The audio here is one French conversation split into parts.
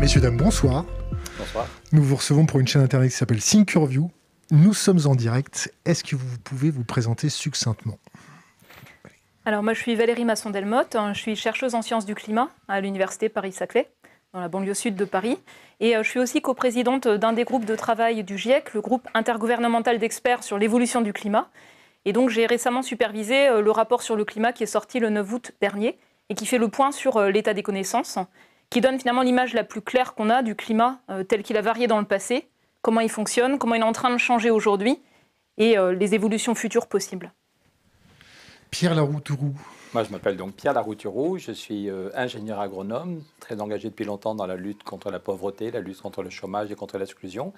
Messieurs, dames, bonsoir. Bonsoir. Nous vous recevons pour une chaîne internet qui s'appelle Thinkerview. Nous sommes en direct. Est-ce que vous pouvez vous présenter succinctement Alors, moi, je suis Valérie Masson-Delmotte. Hein. Je suis chercheuse en sciences du climat à l'Université Paris-Saclay, dans la banlieue sud de Paris. Et euh, je suis aussi coprésidente d'un des groupes de travail du GIEC, le groupe intergouvernemental d'experts sur l'évolution du climat. Et donc, j'ai récemment supervisé euh, le rapport sur le climat qui est sorti le 9 août dernier et qui fait le point sur euh, l'état des connaissances qui donne finalement l'image la plus claire qu'on a du climat euh, tel qu'il a varié dans le passé, comment il fonctionne, comment il est en train de changer aujourd'hui et euh, les évolutions futures possibles. Pierre Laroutourou. Moi, je m'appelle donc Pierre Laroutourou, je suis euh, ingénieur agronome, très engagé depuis longtemps dans la lutte contre la pauvreté, la lutte contre le chômage et contre l'exclusion.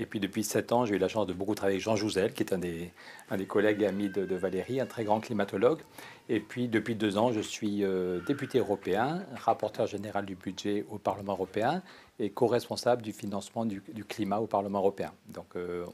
Et puis depuis sept ans, j'ai eu la chance de beaucoup travailler avec Jean Jouzel, qui est un des, un des collègues et amis de, Valérie, un très grand climatologue. Et puis depuis deux ans, je suis euh, député européen, rapporteur général du budget au Parlement européen et co-responsable du financement du, climat au Parlement européen. Donc euh,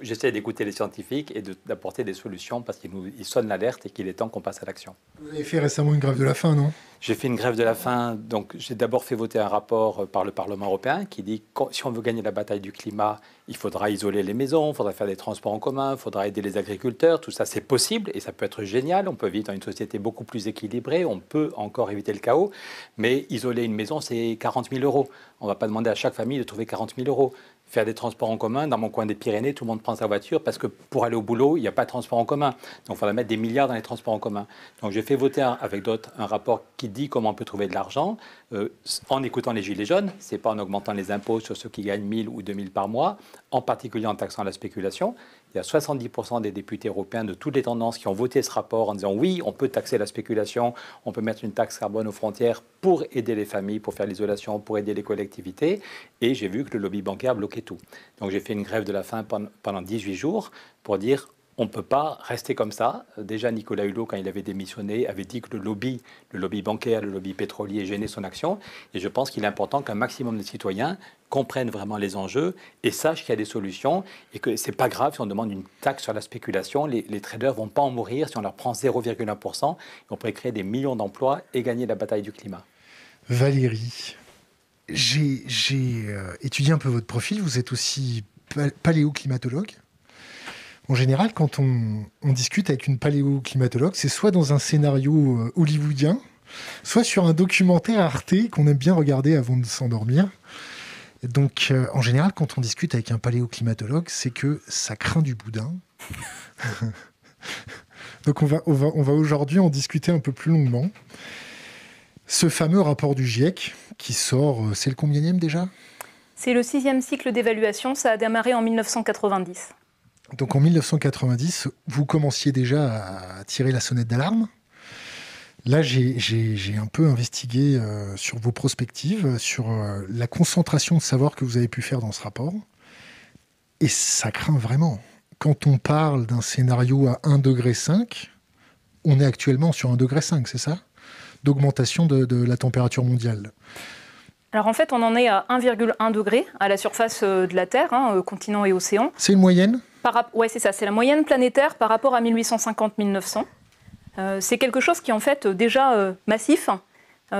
J'essaie d'écouter les scientifiques et d'apporter des solutions parce qu'ils nous sonnent l'alerte et qu'il est temps qu'on passe à l'action. Vous avez fait récemment une grève de la faim, non J'ai fait une grève de la faim. Donc, j'ai d'abord fait voter un rapport euh, par le Parlement européen qui dit que si on veut gagner la bataille du climat, il faudra isoler les maisons, il faudra faire des transports en commun, il faudra aider les agriculteurs. Tout ça, c'est possible et ça peut être génial. On peut vivre dans une société beaucoup plus équilibrée. On peut encore éviter le chaos. Mais isoler une maison, c'est 40 000 euros. On ne va pas demander à chaque famille de trouver 40 000 euros faire des transports en commun. Dans mon coin des Pyrénées, tout le monde prend sa voiture parce que pour aller au boulot, il n'y a pas de transport en commun. Donc il faudra mettre des milliards dans les transports en commun. Donc j'ai fait voter avec d'autres un rapport qui dit comment on peut trouver de l'argent euh, en écoutant les gilets jaunes. Ce n'est pas en augmentant les impôts sur ceux qui gagnent 1000 ou 2000 par mois, en particulier en taxant la spéculation. Il y a 70% des députés européens de toutes les tendances qui ont voté ce rapport en disant oui, on peut taxer la spéculation, on peut mettre une taxe carbone aux frontières pour aider les familles, pour faire l'isolation, pour aider les collectivités. Et j'ai vu que le lobby bancaire bloquait tout. Donc j'ai fait une grève de la faim pendant 18 jours pour dire on ne peut pas rester comme ça. Déjà, Nicolas Hulot, quand il avait démissionné, avait dit que le lobby, le lobby bancaire, le lobby pétrolier gênait son action. Et je pense qu'il est important qu'un maximum de citoyens comprennent vraiment les enjeux et sachent qu'il y a des solutions et que c'est pas grave si on demande une taxe sur la spéculation. Les, traders traders vont pas en mourir si on leur prend 0,1%. On pourrait créer des millions d'emplois et gagner la bataille du climat. Valérie, j'ai euh, étudié un peu votre profil. Vous êtes aussi paléoclimatologue en général, quand on, discute avec une paléoclimatologue, c'est soit dans un scénario euh, hollywoodien, soit sur un documentaire Arte qu'on aime bien regarder avant de s'endormir. Donc, euh, en général, quand on discute avec un paléoclimatologue, c'est que ça craint du boudin. Donc, on va, aujourd'hui en discuter un peu plus longuement. Ce fameux rapport du GIEC qui sort, euh, c'est le combienième déjà C'est le sixième cycle d'évaluation, ça a démarré en 1990. Donc en 1990, vous commenciez déjà à tirer la sonnette d'alarme. Là, j'ai un peu investigué euh, sur vos prospectives, sur euh, la concentration de savoir que vous avez pu faire dans ce rapport. Et ça craint vraiment. Quand on parle d'un scénario à 1,5 degré, on est actuellement sur 1,5 degré, c'est ça D'augmentation de, la température mondiale. Alors en fait, on en est à 1,1 degré à la surface euh, de la Terre, hein, continent et océan. C'est une moyenne par, ouais, c'est ça, c'est la moyenne planétaire par rapport à 1850-1900. Euh, c'est quelque chose qui est en fait euh, déjà euh, massif.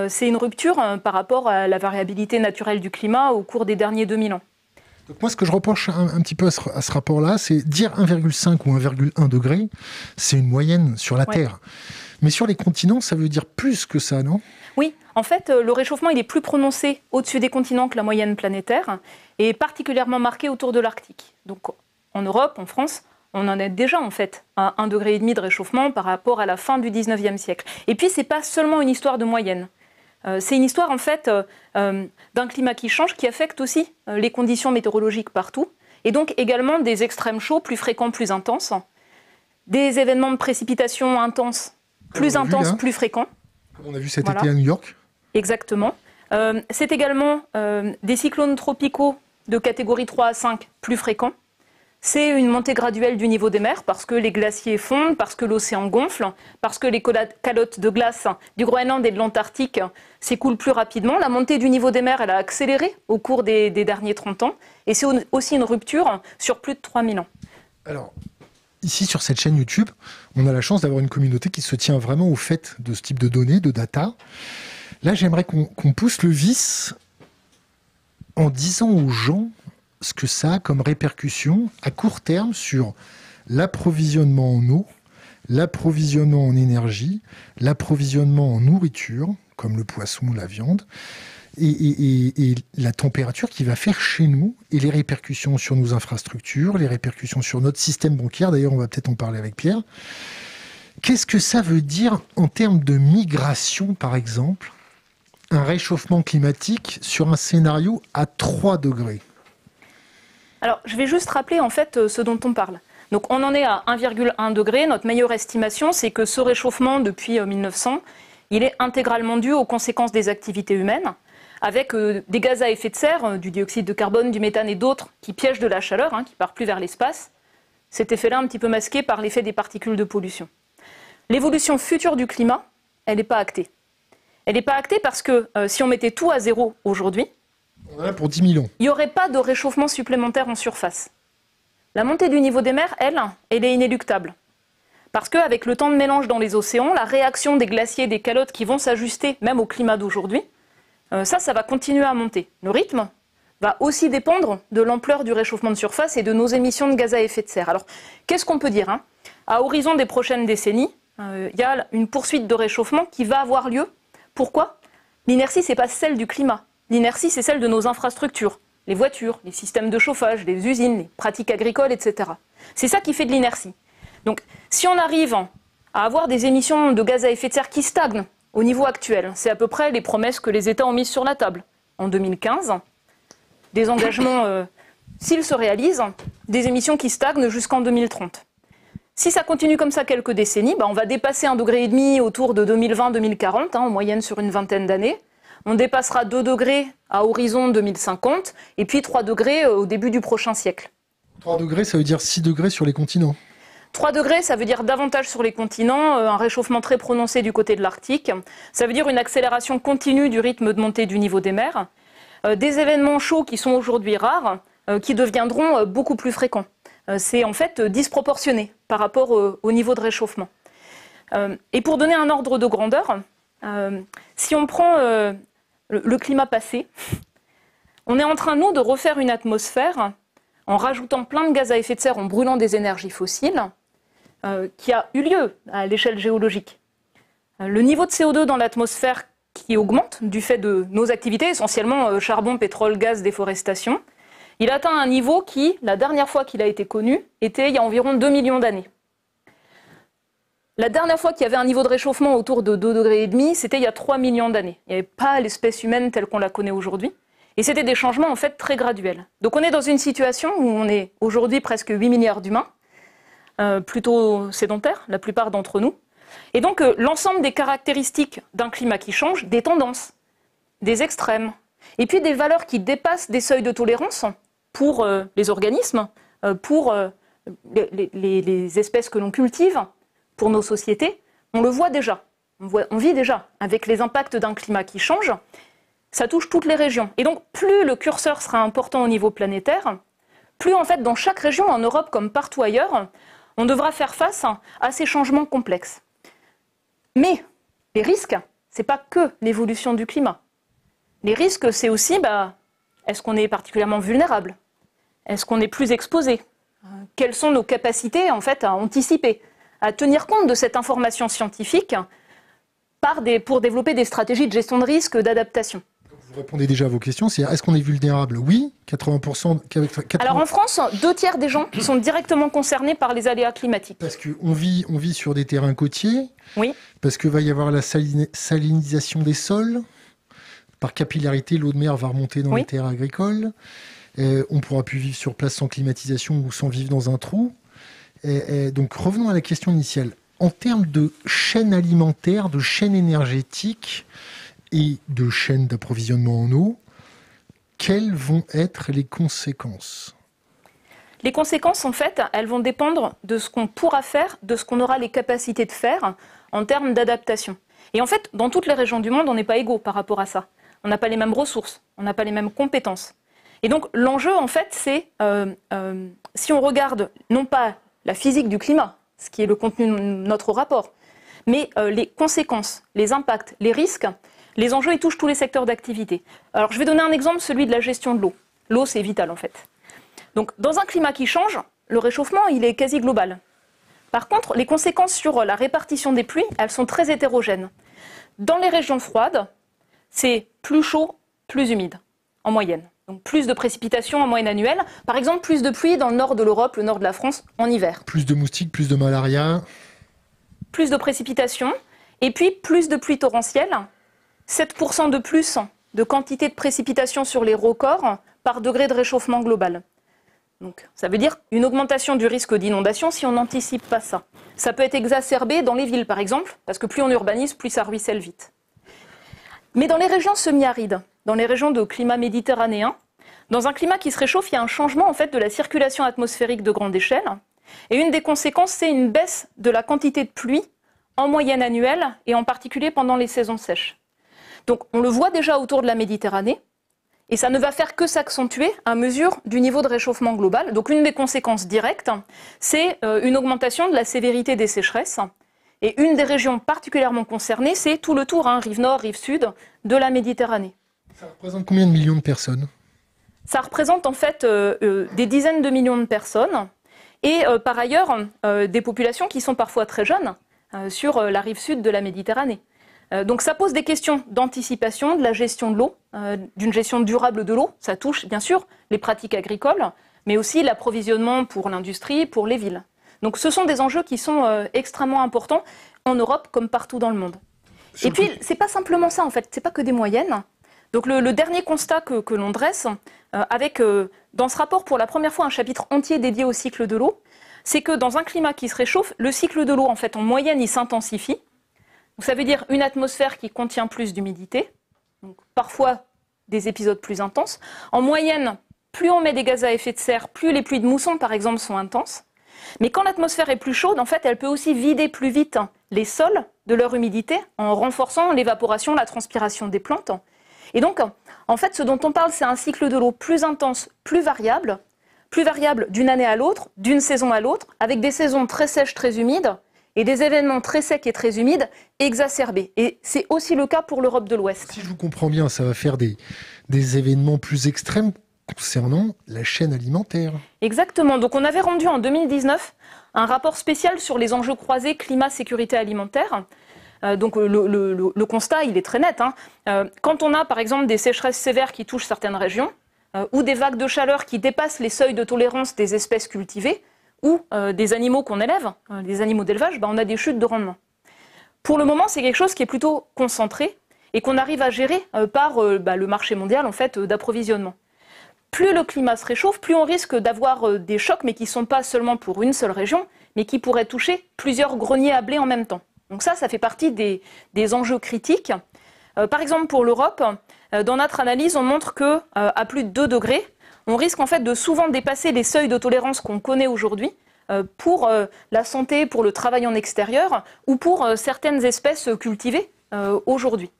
c'est une rupture par rapport à la variabilité naturelle du climat au cours des derniers 2000 ans. Donc moi, ce que je reproche un, petit peu à ce, rapport-là, c'est dire 1,5 ou 1,1 degré, c'est une moyenne sur la Terre. Mais sur les continents, ça veut dire plus que ça, non Oui, en fait, le réchauffement, il est plus prononcé au-dessus des continents que la moyenne planétaire, et particulièrement marqué autour de l'Arctique. Donc en Europe, en France, on en est déjà en fait à 1,5 degré de réchauffement par rapport à la fin du 19e siècle. Et puis, ce n'est pas seulement une histoire de moyenne. Euh, c'est une histoire en fait euh, euh, d'un climat qui change, qui affecte aussi les conditions météorologiques partout, et donc également des extrêmes chauds plus fréquents, plus intenses, des événements de précipitations intenses, plus intenses, hein. plus fréquents. On a vu cet été à New York. Exactement. c'est également des cyclones tropicaux de catégorie 3 à 5 plus fréquents. C'est une montée graduelle du niveau des mers parce que les glaciers fondent, parce que l'océan gonfle, parce que les calottes de glace du Groenland et de l'Antarctique s'écoulent plus rapidement. La montée du niveau des mers, elle a accéléré au cours des, derniers 30 ans. Et c'est aussi une rupture sur plus de 3000 ans. Alors, ici, sur cette chaîne YouTube, on a la chance d'avoir une communauté qui se tient vraiment au fait de ce type de données, de data. Là, j'aimerais qu'on pousse le vice en disant aux gens ce que ça a comme répercussion à court terme sur l'approvisionnement en eau, l'approvisionnement en énergie, l'approvisionnement en nourriture, comme le poisson ou la viande, et, la température qui va faire chez nous, et les répercussions sur nos infrastructures, les répercussions sur notre système bancaire, d'ailleurs on va peut-être en parler avec Pierre. Qu'est-ce que ça veut dire en termes de migration, par exemple, un réchauffement climatique sur un scénario à 3 degrés alors, je vais juste rappeler en fait euh, ce dont on parle. Donc, on en est à 1,1 degré. Notre meilleure estimation, c'est que ce réchauffement depuis 1900, euh, il est intégralement dû aux conséquences des activités humaines, avec euh, des gaz à effet de serre, du dioxyde de carbone, du méthane et d'autres qui piègent de la chaleur, hein, qui ne partent plus vers l'espace. Cet effet-là, un petit peu masqué par l'effet des particules de pollution. L'évolution future du climat, elle n'est pas actée. Elle n'est pas actée parce que si on mettait tout à zéro aujourd'hui, pour Il n'y aurait pas de réchauffement supplémentaire en surface. La montée du niveau des mers, elle, elle est inéluctable. Parce qu'avec le temps de mélange dans les océans, la réaction des glaciers, des calottes qui vont s'ajuster même au climat d'aujourd'hui, euh, ça, ça va continuer à monter. Le rythme va aussi dépendre de l'ampleur du réchauffement de surface et de nos émissions de gaz à effet de serre. Alors, qu'est-ce qu'on peut dire hein À horizon des prochaines décennies, euh, il y a une poursuite de réchauffement qui va avoir lieu. Pourquoi L'inertie, ce n'est pas celle du climat, L'inertie, c'est celle de nos infrastructures, les voitures, les systèmes de chauffage, les usines, les pratiques agricoles, etc. C'est ça qui fait de l'inertie. Donc si on arrive à avoir des émissions de gaz à effet de serre qui stagnent au niveau actuel, c'est à peu près les promesses que les États ont mises sur la table en 2015, des engagements, euh, s'ils se réalisent, des émissions qui stagnent jusqu'en 2030. Si ça continue comme ça quelques décennies, bah, on va dépasser un degré et demi autour de 2020-2040, hein, en moyenne sur une vingtaine d'années. On dépassera 2 degrés à horizon 2050 et puis 3 degrés euh, au début du prochain siècle. 3 degrés, ça veut dire 6 degrés sur les continents 3 degrés, ça veut dire davantage sur les continents, euh, un réchauffement très prononcé du côté de l'Arctique, ça veut dire une accélération continue du rythme de montée du niveau des mers, euh, des événements chauds qui sont aujourd'hui rares, qui deviendront beaucoup plus fréquents. C'est en fait disproportionné par rapport au niveau de réchauffement. Et pour donner un ordre de grandeur, euh, si on prend euh, le, climat passé, on est en train, nous, de refaire une atmosphère en rajoutant plein de gaz à effet de serre, en brûlant des énergies fossiles, euh, qui a eu lieu à l'échelle géologique. Le niveau de CO2 dans l'atmosphère qui augmente du fait de nos activités, essentiellement charbon, pétrole, gaz, déforestation, il atteint un niveau qui, la dernière fois qu'il a été connu, était il y a environ 2 millions d'années. La dernière fois qu'il y avait un niveau de réchauffement autour de 2,5 degrés, c'était il y a 3 millions d'années. Il n'y avait pas l'espèce humaine telle qu'on la connaît aujourd'hui. Et c'était des changements en fait très graduels. Donc on est dans une situation où on est aujourd'hui presque 8 milliards d'humains, euh, plutôt sédentaires, la plupart d'entre nous. Et donc euh, l'ensemble des caractéristiques d'un climat qui change, des tendances, des extrêmes, et puis des valeurs qui dépassent des seuils de tolérance pour euh, les organismes, pour les espèces que l'on cultive, pour nos sociétés, on le voit déjà. On, vit déjà avec les impacts d'un climat qui change. Ça touche toutes les régions. Et donc, plus le curseur sera important au niveau planétaire, plus en fait, dans chaque région, en Europe comme partout ailleurs, on devra faire face à ces changements complexes. Mais les risques, ce n'est pas que l'évolution du climat. Les risques, c'est aussi bah, est-ce qu'on est particulièrement vulnérable Est-ce qu'on est plus exposé Quelles sont nos capacités en fait à anticiper à tenir compte de cette information scientifique par pour développer des stratégies de gestion de risque, d'adaptation vous répondez déjà à vos questions. C'est est-ce qu'on est vulnérable Oui, 80%. Alors en France, deux tiers des gens sont directement concernés par les aléas climatiques. Parce qu'on vit, on vit sur des terrains côtiers. Oui. Parce qu'il va y avoir la salinisation des sols. Par capillarité, l'eau de mer va remonter dans les terres agricoles. Euh, on ne pourra plus vivre sur place sans climatisation ou sans vivre dans un trou donc revenons à la question initiale. En termes de chaîne alimentaire, de chaîne énergétique et de chaîne d'approvisionnement en eau, quelles vont être les conséquences les conséquences, en fait, elles vont dépendre de ce qu'on pourra faire, de ce qu'on aura les capacités de faire en termes d'adaptation. Et en fait, dans toutes les régions du monde, on n'est pas égaux par rapport à ça. On n'a pas les mêmes ressources, on n'a pas les mêmes compétences. Et donc, l'enjeu, en fait, c'est, euh, euh, si on regarde non pas la physique du climat, ce qui est le contenu de notre rapport, mais euh, les conséquences, les impacts, les risques, les enjeux, ils touchent tous les secteurs d'activité. Alors je vais donner un exemple, celui de la gestion de l'eau. L'eau, c'est vital en fait. Donc dans un climat qui change, le réchauffement, il est quasi global. Par contre, les conséquences sur euh, la répartition des pluies, elles sont très hétérogènes. Dans les régions froides, c'est plus chaud, plus humide, en moyenne. Donc plus de précipitations en moyenne annuelle. Par exemple, plus de pluie dans le nord de l'Europe, le nord de la France, en hiver. Plus de moustiques, plus de malaria. Plus de précipitations. Et puis plus de pluie torrentielle. 7% de plus de quantité de précipitations sur les records par degré de réchauffement global. Donc ça veut dire une augmentation du risque d'inondation si on n'anticipe pas ça. Ça peut être exacerbé dans les villes par exemple, parce que plus on urbanise, plus ça ruisselle vite. Mais dans les régions semi-arides, dans les régions de climat méditerranéen. Dans un climat qui se réchauffe, il y a un changement en fait de la circulation atmosphérique de grande échelle. Et une des conséquences, c'est une baisse de la quantité de pluie en moyenne annuelle et en particulier pendant les saisons sèches. Donc on le voit déjà autour de la Méditerranée et ça ne va faire que s'accentuer à mesure du niveau de réchauffement global. Donc une des conséquences directes, c'est euh, une augmentation de la sévérité des sécheresses. Et une des régions particulièrement concernées, c'est tout le tour, hein, rive nord, rive sud, de la Méditerranée. Ça représente combien de millions de personnes Ça représente en fait euh, euh, des dizaines de millions de personnes et euh, par ailleurs des populations qui sont parfois très jeunes sur la rive sud de la Méditerranée. Donc ça pose des questions d'anticipation, de la gestion de l'eau, d'une gestion durable de l'eau. Ça touche bien sûr les pratiques agricoles, mais aussi l'approvisionnement pour l'industrie, pour les villes. Donc ce sont des enjeux qui sont extrêmement importants en Europe comme partout dans le monde. Et puis ce n'est pas simplement ça en fait, ce n'est pas que des moyennes, donc le, dernier constat que, l'on dresse, euh, avec euh, dans ce rapport pour la première fois un chapitre entier dédié au cycle de l'eau, c'est que dans un climat qui se réchauffe, le cycle de l'eau, en fait, en moyenne, il s'intensifie. ça veut dire une atmosphère qui contient plus d'humidité, parfois des épisodes plus intenses. En moyenne, plus on met des gaz à effet de serre, plus les pluies de mousson, par exemple, sont intenses. Mais quand l'atmosphère est plus chaude, en fait, elle peut aussi vider plus vite les sols de leur humidité en renforçant l'évaporation, la transpiration des plantes. Et donc, en fait, ce dont on parle, c'est un cycle de l'eau plus intense, plus variable, plus variable d'une année à l'autre, d'une saison à l'autre, avec des saisons très sèches, très humides, et des événements très secs et très humides exacerbés. Et c'est aussi le cas pour l'Europe de l'Ouest. Si je vous comprends bien, ça va faire des, événements plus extrêmes concernant la chaîne alimentaire. Exactement. Donc on avait rendu en 2019 un rapport spécial sur les enjeux croisés climat-sécurité alimentaire. Euh, donc le, constat, il est très net. Hein. Euh, quand on a par exemple des sécheresses sévères qui touchent certaines régions, euh, ou des vagues de chaleur qui dépassent les seuils de tolérance des espèces cultivées, ou des animaux qu'on élève, des animaux d'élevage, bah, on a des chutes de rendement. Pour le moment, c'est quelque chose qui est plutôt concentré et qu'on arrive à gérer par bah, le marché mondial en fait d'approvisionnement plus le climat se réchauffe, plus on risque d'avoir des chocs, mais qui ne sont pas seulement pour une seule région, mais qui pourraient toucher plusieurs greniers à blé en même temps. Donc ça, ça fait partie des, enjeux critiques. Euh, par exemple, pour l'Europe, euh, dans notre analyse, on montre que euh, à plus de 2 degrés, on risque en fait de souvent dépasser les seuils de tolérance qu'on connaît aujourd'hui pour la santé, pour le travail en extérieur ou pour certaines espèces cultivées aujourd'hui.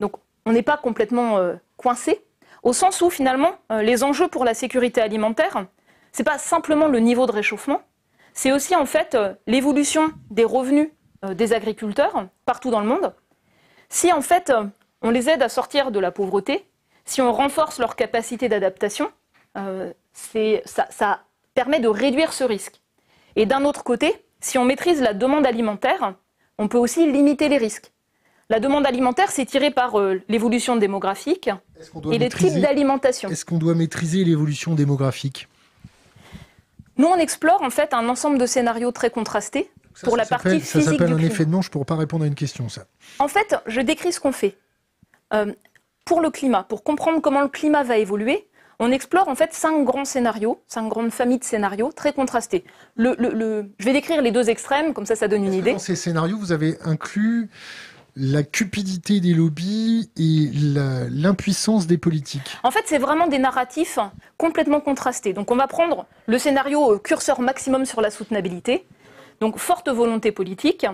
Donc on n'est pas complètement coincé, au sens où finalement les enjeux pour la sécurité alimentaire, ce n'est pas simplement le niveau de réchauffement, c'est aussi en fait l'évolution des revenus euh, des agriculteurs partout dans le monde, si en fait euh, on les aide à sortir de la pauvreté, si on renforce leur capacité d'adaptation, euh, ça, permet de réduire ce risque. Et d'un autre côté, si on maîtrise la demande alimentaire, on peut aussi limiter les risques. La demande alimentaire, c'est tiré par l'évolution démographique et les types d'alimentation. Est-ce qu'on doit maîtriser l'évolution démographique Nous, on explore en fait un ensemble de scénarios très contrastés ça, pour la partie physique. Ça s'appelle un effet de manche pour pas répondre à une question, ça. En fait, je décris ce qu'on fait. Euh, pour le climat, pour comprendre comment le climat va évoluer, on explore en fait cinq grands scénarios, cinq grandes familles de scénarios très contrastés. Je vais décrire les deux extrêmes, comme ça, ça donne une idée. Dans ces scénarios, vous avez inclus la cupidité des lobbies et l'impuissance des politiques. En fait, c'est vraiment des narratifs complètement contrastés. Donc, on va prendre le scénario euh, curseur maximum sur la soutenabilité. Donc forte volonté politique.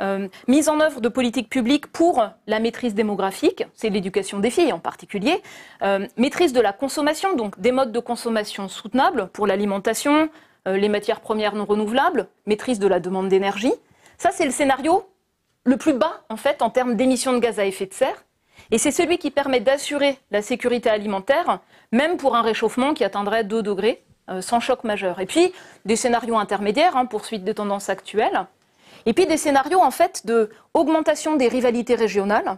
Euh, mise en œuvre de politiques publiques pour la maîtrise démographique, c'est l'éducation des filles en particulier, euh, maîtrise de la consommation, donc des modes de consommation soutenables pour l'alimentation, euh, les matières premières non renouvelables, maîtrise de la demande d'énergie. Ça, c'est le scénario le plus bas, en fait, en termes d'émissions de gaz à effet de serre. Et c'est celui qui permet d'assurer la sécurité alimentaire, même pour un réchauffement qui atteindrait 2 degrés euh, sans choc majeur. Et puis, des scénarios intermédiaires, hein, poursuite des tendances actuelles. Et puis, des scénarios, en fait, de augmentation des rivalités régionales.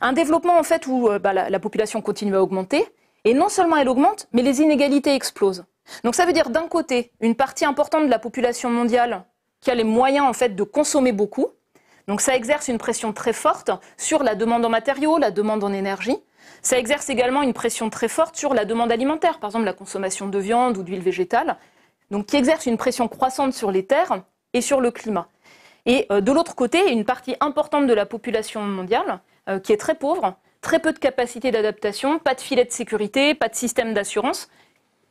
Un développement, en fait, où euh, bah, la, la, population continue à augmenter. Et non seulement elle augmente, mais les inégalités explosent. Donc, ça veut dire, d'un côté, une partie importante de la population mondiale qui a les moyens, en fait, de consommer beaucoup. Donc, ça exerce une pression très forte sur la demande en matériaux, la demande en énergie. Ça exerce également une pression très forte sur la demande alimentaire, par exemple la consommation de viande ou d'huile végétale, donc qui exerce une pression croissante sur les terres et sur le climat. Et euh, de l'autre côté, une partie importante de la population mondiale euh, qui est très pauvre, très peu de capacité d'adaptation, pas de filet de sécurité, pas de système d'assurance,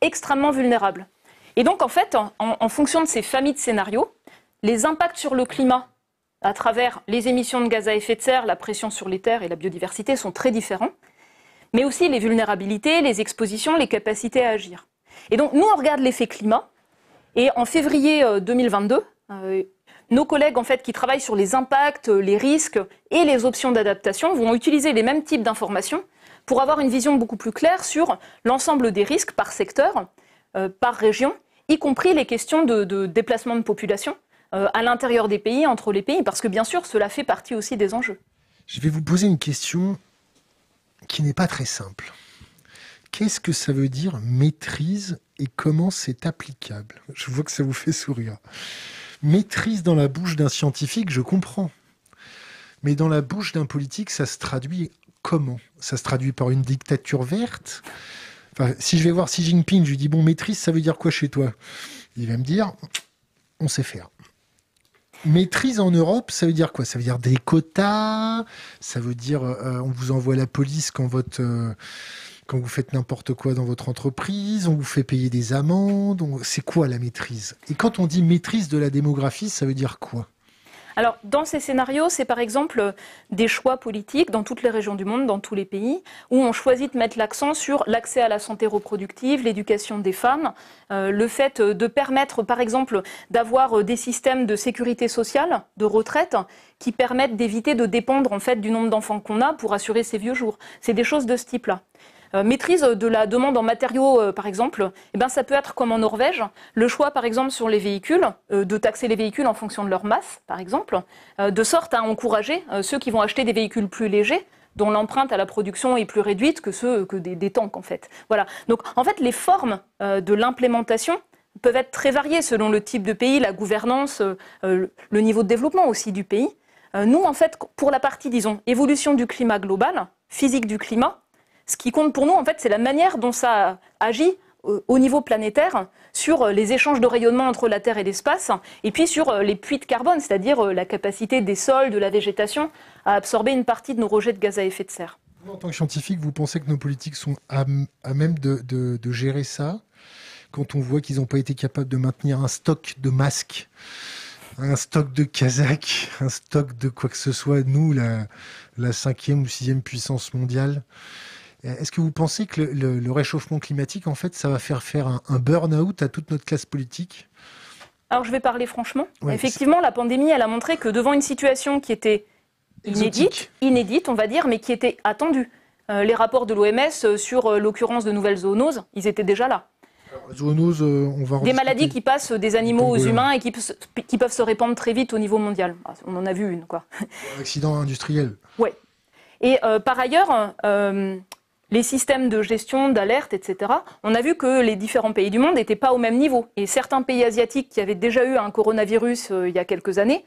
extrêmement vulnérable. Et donc en fait, en fonction de ces familles de scénarios, les impacts sur le climat à travers les émissions de gaz à effet de serre, la pression sur les terres et la biodiversité sont très différents mais aussi les vulnérabilités, les expositions, les capacités à agir. Et donc, nous, on regarde l'effet climat. Et en février 2022, euh, euh, nos collègues en fait, qui travaillent sur les impacts, euh, les risques et les options d'adaptation vont utiliser les mêmes types d'informations pour avoir une vision beaucoup plus claire sur l'ensemble des risques par secteur, par région, y compris les questions de, déplacement de population à l'intérieur des pays, entre les pays, parce que bien sûr, cela fait partie aussi des enjeux. Je vais vous poser une question qui n'est pas très simple. Qu'est-ce que ça veut dire maîtrise et comment c'est applicable Je vois que ça vous fait sourire. Maîtrise dans la bouche d'un scientifique, je comprends. Mais dans la bouche d'un politique, ça se traduit comment Ça se traduit par une dictature verte Si je vais voir Xi Jinping, je lui dis, bon, maîtrise, ça veut dire quoi chez toi Il va me dire, on sait faire. Maîtrise en Europe, ça veut dire quoi Ça veut dire des quotas Ça veut dire euh, on vous envoie la police euh, quand vous faites n'importe quoi dans votre entreprise, on vous fait payer des amendes. C'est quoi la maîtrise Et quand on dit maîtrise de la démographie, ça veut dire quoi alors, dans ces scénarios, c'est par exemple des choix politiques dans toutes les régions du monde, dans tous les pays, où on choisit de mettre l'accent sur l'accès à la santé reproductive, l'éducation des femmes, euh, le fait de permettre, par exemple, d'avoir des systèmes de sécurité sociale, de retraite, qui permettent d'éviter de dépendre en fait du nombre d'enfants qu'on a pour assurer ses vieux jours. C'est des choses de ce type-là. Euh, maîtrise euh, de la demande en matériaux, euh, par exemple, eh ben, ça peut être comme en Norvège, le choix, par exemple, sur les véhicules, de taxer les véhicules en fonction de leur masse, par exemple, de sorte à encourager ceux qui vont acheter des véhicules plus légers dont l'empreinte à la production est plus réduite que ceux que des, tanks en fait. Voilà. Donc en fait les formes de l'implémentation peuvent être très variées selon le type de pays, la gouvernance, le niveau de développement aussi du pays. nous en fait pour la partie disons évolution du climat global, physique du climat, ce qui compte pour nous, en fait, c'est la manière dont ça agit euh, au niveau planétaire sur euh, les échanges de rayonnement entre la Terre et l'espace, et puis sur euh, les puits de carbone, c'est-à-dire la capacité des sols, de la végétation à absorber une partie de nos rejets de gaz à effet de serre. En tant que scientifique, vous pensez que nos politiques sont à, même de, gérer ça quand on voit qu'ils n'ont pas été capables de maintenir un stock de masques un stock de Kazakhs, un stock de quoi que ce soit, nous, la cinquième ou sixième puissance mondiale, euh, est-ce que vous pensez que le, réchauffement climatique, en fait, ça va faire faire un, burn-out à toute notre classe politique Alors, je vais parler franchement. Effectivement, la pandémie, elle a montré que devant une situation qui était inédite, inédite, on va dire, mais qui était attendue, euh, les rapports de l'OMS euh, sur l'occurrence de nouvelles zoonoses, ils étaient déjà là. on va des maladies qui passent des animaux aux humains et qui, peuvent se répandre très vite au niveau mondial. Ah, on en a vu une, quoi. Un accident industriel. Oui. Et par ailleurs, les systèmes de gestion, d'alerte, etc., on a vu que les différents pays du monde n'étaient pas au même niveau. Et certains pays asiatiques qui avaient déjà eu un coronavirus euh, il y a quelques années,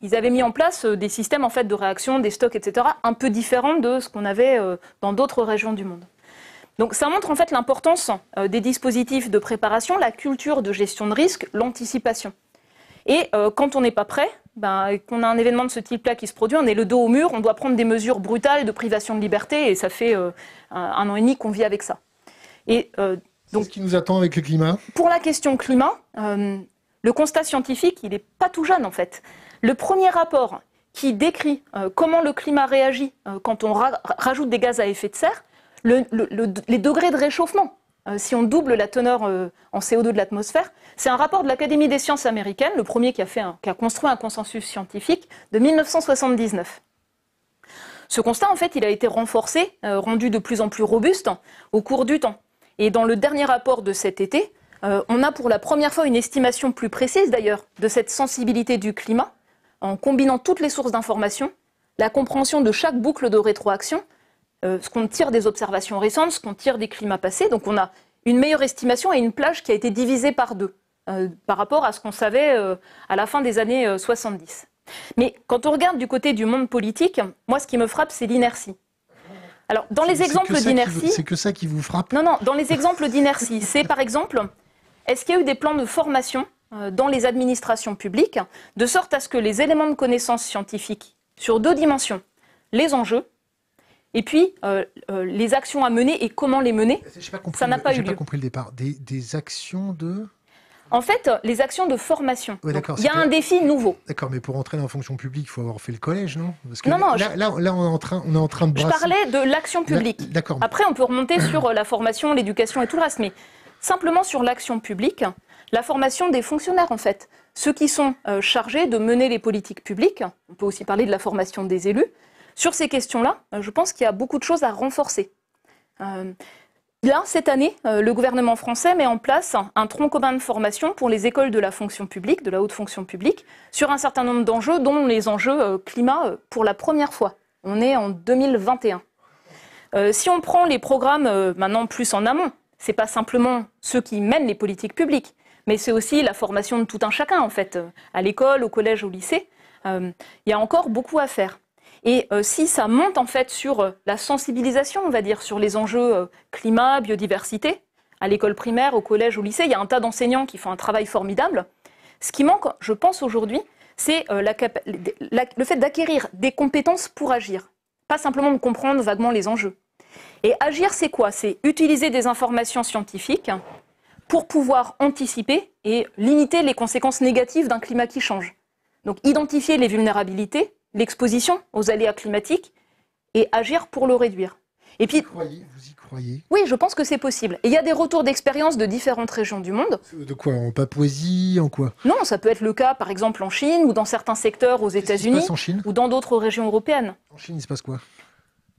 ils avaient mis en place euh, des systèmes en fait de réaction, des stocks, etc., un peu différents de ce qu'on avait euh, dans d'autres régions du monde. Donc ça montre en fait l'importance des dispositifs de préparation, la culture de gestion de risque, l'anticipation. Et quand on n'est pas prêt, ben, qu'on a un événement de ce type-là qui se produit, on est le dos au mur, on doit prendre des mesures brutales de privation de liberté, et ça fait euh, un an et demi qu'on vit avec ça. Et euh, donc, ce qui nous attend avec le climat Pour la question climat, euh, le constat scientifique, il n'est pas tout jeune en fait. Le premier rapport qui décrit comment le climat réagit quand on rajoute des gaz à effet de serre, les degrés de réchauffement, si on double la teneur en CO2 de l'atmosphère, c'est un rapport de l'Académie des sciences américaines, le premier qui a, fait un, qui a construit un consensus scientifique, de 1979. Ce constat, en fait, il a été renforcé, euh, rendu de plus en plus robuste au cours du temps. Et dans le dernier rapport de cet été, euh, on a pour la première fois une estimation plus précise, d'ailleurs, de cette sensibilité du climat, en combinant toutes les sources d'informations, la compréhension de chaque boucle de rétroaction, euh, ce qu'on tire des observations récentes, ce qu'on tire des climats passés. Donc on a une meilleure estimation et une plage qui a été divisée par deux. Euh, par rapport à ce qu'on savait euh, à la fin des années 70. Euh, Mais quand on regarde du côté du monde politique, moi, ce qui me frappe, c'est l'inertie. Alors, dans les exemples d'inertie. C'est que ça qui vous frappe Non, non, dans les exemples d'inertie, c'est par exemple, est-ce qu'il y a eu des plans de formation dans les administrations publiques, de sorte à ce que les éléments de connaissance scientifiques, sur deux dimensions, les enjeux et puis les actions à mener et comment les mener, ça n'a pas eu lieu. n'ai pas compris le départ. des actions de en fait, euh, les actions de formation. il y a un défi nouveau. D'accord, mais pour entrer dans la fonction publique, il faut avoir fait le collège, non Non, non. Là, on, est en train, on est en train de brasser. Je parlais de l'action publique. D'accord. Après, on peut remonter sur euh, la formation, l'éducation et tout le reste, mais simplement sur l'action publique, la formation des fonctionnaires, en fait. Ceux qui sont euh, chargés de mener les politiques publiques, on peut aussi parler de la formation des élus. Sur ces questions-là, je pense qu'il y a beaucoup de choses à renforcer. Là, cette année, euh, le gouvernement français met en place un tronc commun de formation pour les écoles de la fonction publique, de la haute fonction publique, sur un certain nombre d'enjeux, dont les enjeux euh, climat euh, pour la première fois. On est en 2021. si on prend les programmes maintenant plus en amont, c'est pas simplement ceux qui mènent les politiques publiques, mais c'est aussi la formation de tout un chacun, en fait, à l'école, au collège, au lycée. Il y a encore beaucoup à faire. Et euh, si ça monte en fait sur euh, la sensibilisation, on va dire, sur les enjeux euh, climat, biodiversité, à l'école primaire, au collège, au lycée, il y a un tas d'enseignants qui font un travail formidable. Ce qui manque, je pense aujourd'hui, c'est le fait d'acquérir des compétences pour agir, pas simplement de comprendre vaguement les enjeux. Et agir, c'est quoi C'est utiliser des informations scientifiques pour pouvoir anticiper et limiter les conséquences négatives d'un climat qui change. Donc identifier les vulnérabilités, l'exposition aux aléas climatiques et agir pour le réduire. Et puis, vous, y croyez, Oui, je pense que c'est possible. il y a des retours d'expérience de différentes régions du monde. De quoi En Papouasie En quoi Non, ça peut être le cas, par exemple, en Chine ou dans certains secteurs aux États-Unis ou dans d'autres régions européennes. En Chine, il se passe quoi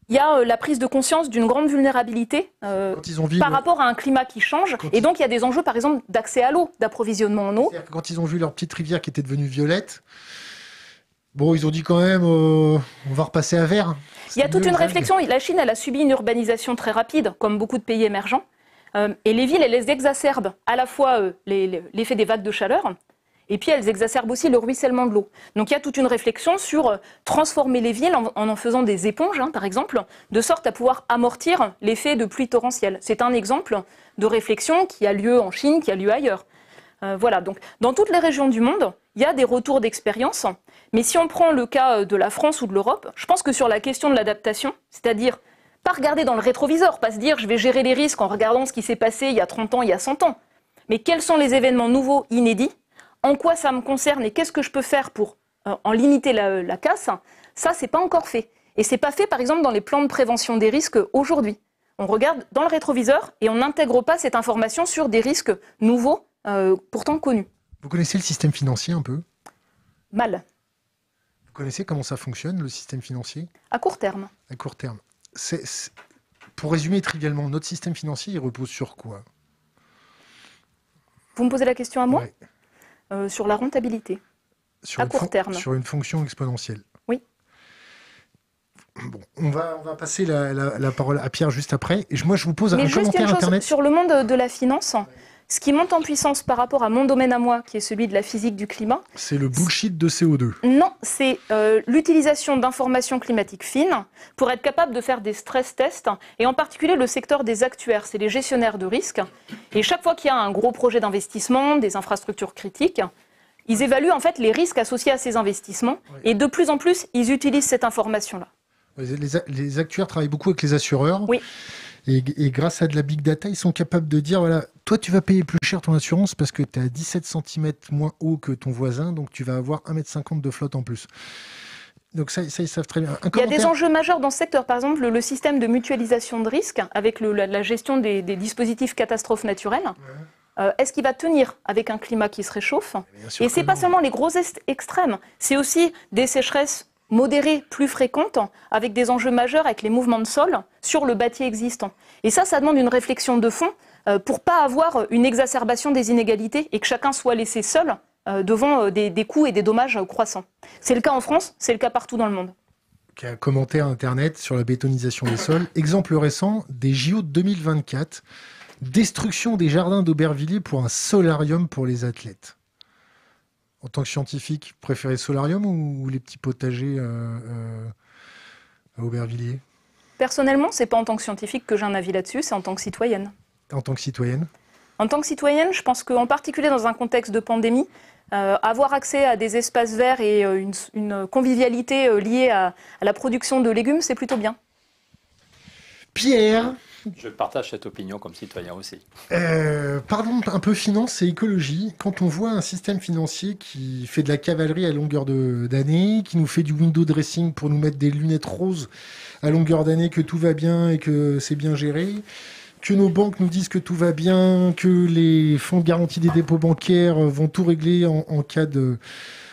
il y a euh, la prise de conscience d'une grande vulnérabilité euh, par rapport à un climat qui change. et donc, il y a des enjeux, par exemple, d'accès à l'eau, d'approvisionnement en eau. Quand ils ont vu leur petite rivière qui était devenue violette, Bon, ils ont dit quand même, euh, on va repasser à vert. Il y a toute une réflexion. La Chine, elle a subi une urbanisation très rapide, comme beaucoup de pays émergents. Euh, et les villes, elles les exacerbent à la fois euh, l'effet des vagues de chaleur, et puis elles exacerbent aussi le ruissellement de l'eau. Donc il y a toute une réflexion sur transformer les villes en en, faisant des éponges, hein, par exemple, de sorte à pouvoir amortir l'effet de pluie torrentielle. C'est un exemple de réflexion qui a lieu en Chine, qui a lieu ailleurs. voilà, donc dans toutes les régions du monde, il y a des retours d'expérience mais si on prend le cas euh, de la France ou de l'Europe, je pense que sur la question de l'adaptation, c'est-à-dire pas regarder dans le rétroviseur, pas se dire je vais gérer les risques en regardant ce qui s'est passé il y a 30 ans, il y a 100 ans, mais quels sont les événements nouveaux, inédits, en quoi ça me concerne et qu'est-ce que je peux faire pour euh, en limiter la, casse, ça c'est pas encore fait. Et ce n'est pas fait par exemple dans les plans de prévention des risques aujourd'hui. On regarde dans le rétroviseur et on n'intègre pas cette information sur des risques nouveaux, euh, pourtant connus. Vous connaissez le système financier un peu Mal connaissez comment ça fonctionne, le système financier À court terme. À court terme. Pour résumer trivialement, notre système financier, il repose sur quoi Vous me posez la question à moi euh, Sur la rentabilité. Sur à court terme. Sur une fonction exponentielle. Oui. Bon, on va, va passer la, parole à Pierre juste après. Et moi, je vous pose un commentaire Internet. Sur le monde de la finance, ce qui monte en puissance par rapport à mon domaine à moi, qui est celui de la physique du climat. C'est le bullshit de CO2. Non, c'est euh, l'utilisation d'informations climatiques fines pour être capable de faire des stress tests, et en particulier le secteur des actuaires, c'est les gestionnaires de risques. Et chaque fois qu'il y a un gros projet d'investissement, des infrastructures critiques, ils évaluent en fait les risques associés à ces investissements, et de plus en plus, ils utilisent cette information-là. Les, actuaires travaillent beaucoup avec les assureurs. Oui. Et, grâce à de la big data, ils sont capables de dire voilà, toi tu vas payer plus cher ton assurance parce que tu es à 17 cm moins haut que ton voisin, donc tu vas avoir 1,50 m de flotte en plus. Donc ça, ils savent très bien. Il y a des enjeux majeurs dans ce secteur. Par exemple, le, système de mutualisation de risques avec la, gestion des, dispositifs catastrophes naturelles. Euh, est-ce qu'il va tenir avec un climat qui se réchauffe Et ce n'est pas seulement les gros extrêmes, c'est aussi des sécheresses modérée, plus fréquente, avec des enjeux majeurs, avec les mouvements de sol sur le bâti existant. Et ça, ça demande une réflexion de fond euh, pour pas avoir une exacerbation des inégalités et que chacun soit laissé seul euh, devant euh, des, coûts et des dommages croissants. C'est le cas en France, c'est le cas partout dans le monde y a commenté Internet sur la bétonisation des sols. Exemple récent des JO 2024. Destruction des jardins d'Aubervilliers pour un solarium pour les athlètes en tant que scientifique, préférez solarium ou, les petits potagers euh, euh, à Aubervilliers Personnellement, c'est pas en tant que scientifique que j'ai un avis là-dessus, c'est en tant que citoyenne. En tant que citoyenne En tant que citoyenne, je pense qu'en particulier dans un contexte de pandémie, euh, avoir accès à des espaces verts et une, convivialité liée à la production de légumes, c'est plutôt bien. Pierre je partage cette opinion comme citoyen aussi. Euh, parlons un peu finance et écologie. Quand on voit un système financier qui fait de la cavalerie à longueur d'année, qui nous fait du window dressing pour nous mettre des lunettes roses à longueur d'année, que tout va bien et que c'est bien géré, que nos banques nous disent que tout va bien, que les fonds de garantie des dépôts bancaires vont tout régler en, cas de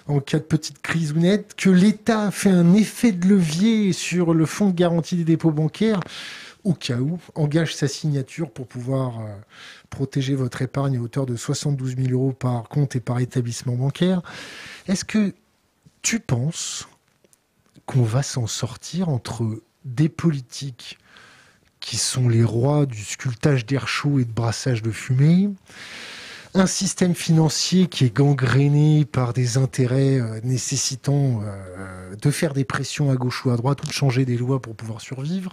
en cas de petite crise ou nette, que l'État fait un effet de levier sur le fonds de garantie des dépôts bancaires au cas où, engage sa signature pour pouvoir euh, protéger votre épargne à hauteur de 72 000 euros par compte et par établissement bancaire. Est-ce que tu penses qu'on va s'en sortir entre des politiques qui sont les rois du sculptage d'air chaud et de brassage de fumée, un système financier qui est gangréné par des intérêts euh, nécessitant euh, de faire des pressions à gauche ou à droite ou de changer des lois pour pouvoir survivre.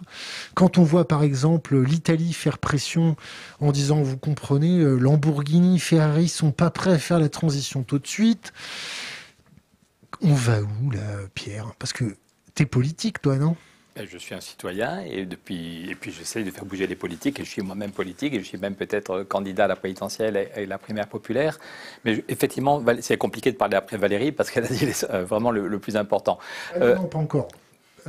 Quand on voit par exemple l'Italie faire pression en disant vous comprenez, euh, Lamborghini, Ferrari sont pas prêts à faire la transition tout de suite. On va où là, Pierre Parce que t'es politique, toi, non ben, je suis un citoyen et, depuis, et puis j'essaye de faire bouger les politiques et je suis moi-même politique et je suis même peut-être euh, candidat à la présidentielle et, la primaire populaire. Mais effectivement, c'est compliqué de parler après Valérie parce qu'elle a dit euh, vraiment le, plus important. Ah euh, pas encore.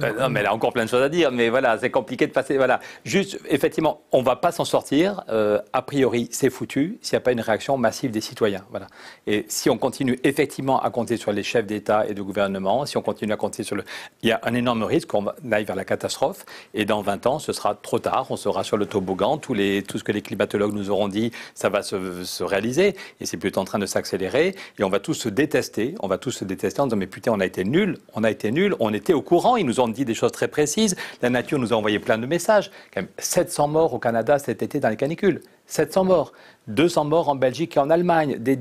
Euh, non, mais elle a encore plein de choses à dire, mais voilà, c'est compliqué de passer. Voilà. Juste, effectivement, on ne va pas s'en sortir. Euh, a priori, c'est foutu s'il n'y a pas une réaction massive des citoyens. Voilà. Et si on continue effectivement à compter sur les chefs d'État et de gouvernement, si on continue à compter sur le. Il y a un énorme risque qu'on aille vers la catastrophe. Et dans 20 ans, ce sera trop tard. On sera sur le toboggan. Tous les... Tout ce que les climatologues nous auront dit, ça va se, se réaliser. Et c'est plutôt en train de s'accélérer. Et on va tous se détester. On va tous se détester en disant Mais putain, on a été nuls. On a été nuls. On était au courant. Ils nous ont on dit des choses très précises. La nature nous a envoyé plein de messages. 700 morts au Canada cet été dans les canicules. 700 morts. 200 morts en Belgique et en Allemagne. Des,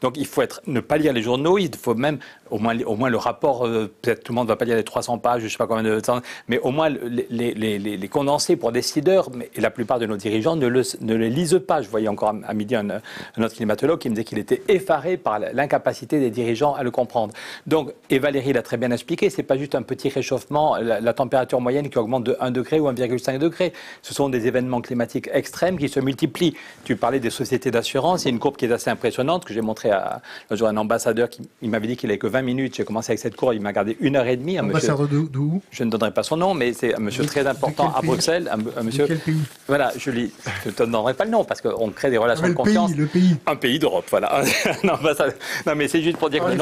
Donc il faut être, ne pas lire les journaux, il faut même au moins, au moins le rapport, euh, peut-être tout le monde ne va pas lire les 300 pages, je ne sais pas combien de temps, mais au moins les, condensés pour décideurs, mais, et la plupart de nos dirigeants ne, ne les lisent pas. Je voyais encore à, midi un, autre climatologue qui me disait qu'il était effaré par l'incapacité des dirigeants à le comprendre. Donc, et Valérie l'a très bien expliqué, ce n'est pas juste un petit réchauffement, la, la, température moyenne qui augmente de 1 degré ou 1,5 degré. Ce sont des événements climatiques extrêmes qui se multiplient. Tu parlais des sociétés d'assurance. Il y a une courbe qui est assez impressionnante que j'ai montré à, à un ambassadeur qui il m'avait dit qu'il n'avait que 20 minutes. J'ai commencé avec cette courbe, il m'a gardé une heure et demie. Un ambassadeur monsieur, de, où Je ne donnerai pas son nom, mais c'est un monsieur très important à Bruxelles. Un, monsieur, quel pays Voilà, je ne donnerai pas le nom parce qu'on crée des relations ah, de confiance. Pays, le pays. Un pays d'Europe, voilà. non, mais c'est juste pour dire ah, que le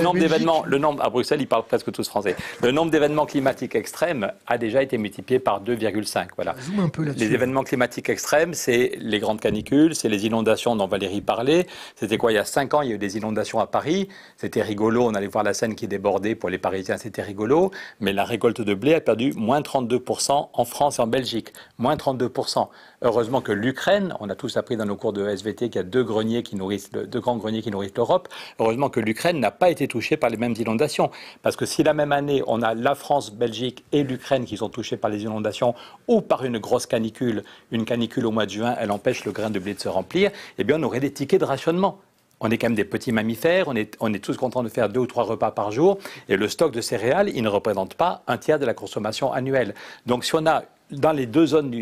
nombre, d'événements, le nombre à Bruxelles, ils parlent presque tous français. Le nombre d'événements climatiques extrêmes a déjà été multiplié par 2,5. Voilà. Zoom un peu les événements climatiques extrêmes, c'est les grandes canicules c'est les inondations dont Valérie parlait. C'était quoi Il y a cinq ans, il y a eu des inondations à Paris. C'était rigolo. On allait voir la Seine qui débordait pour les Parisiens. C'était rigolo. Mais la récolte de blé a perdu moins 32% en France et en Belgique. Moins 32%. Heureusement que l'Ukraine, on a tous appris dans nos cours de SVT qu'il y a deux greniers qui nourrissent, deux grands greniers qui nourrissent l'Europe. Heureusement que l'Ukraine n'a pas été touchée par les mêmes inondations. Parce que si la même année, on a la France, Belgique et l'Ukraine qui sont touchés par les inondations ou par une grosse canicule, une canicule au mois de juin, elle empêche le grain de blé de se remplir, eh bien, on aurait des tickets de rationnement. On est quand même des petits mammifères, on est, on est, tous contents de faire deux ou trois repas par jour, et le stock de céréales, il ne représente pas un tiers de la consommation annuelle. Donc si on a dans les deux zones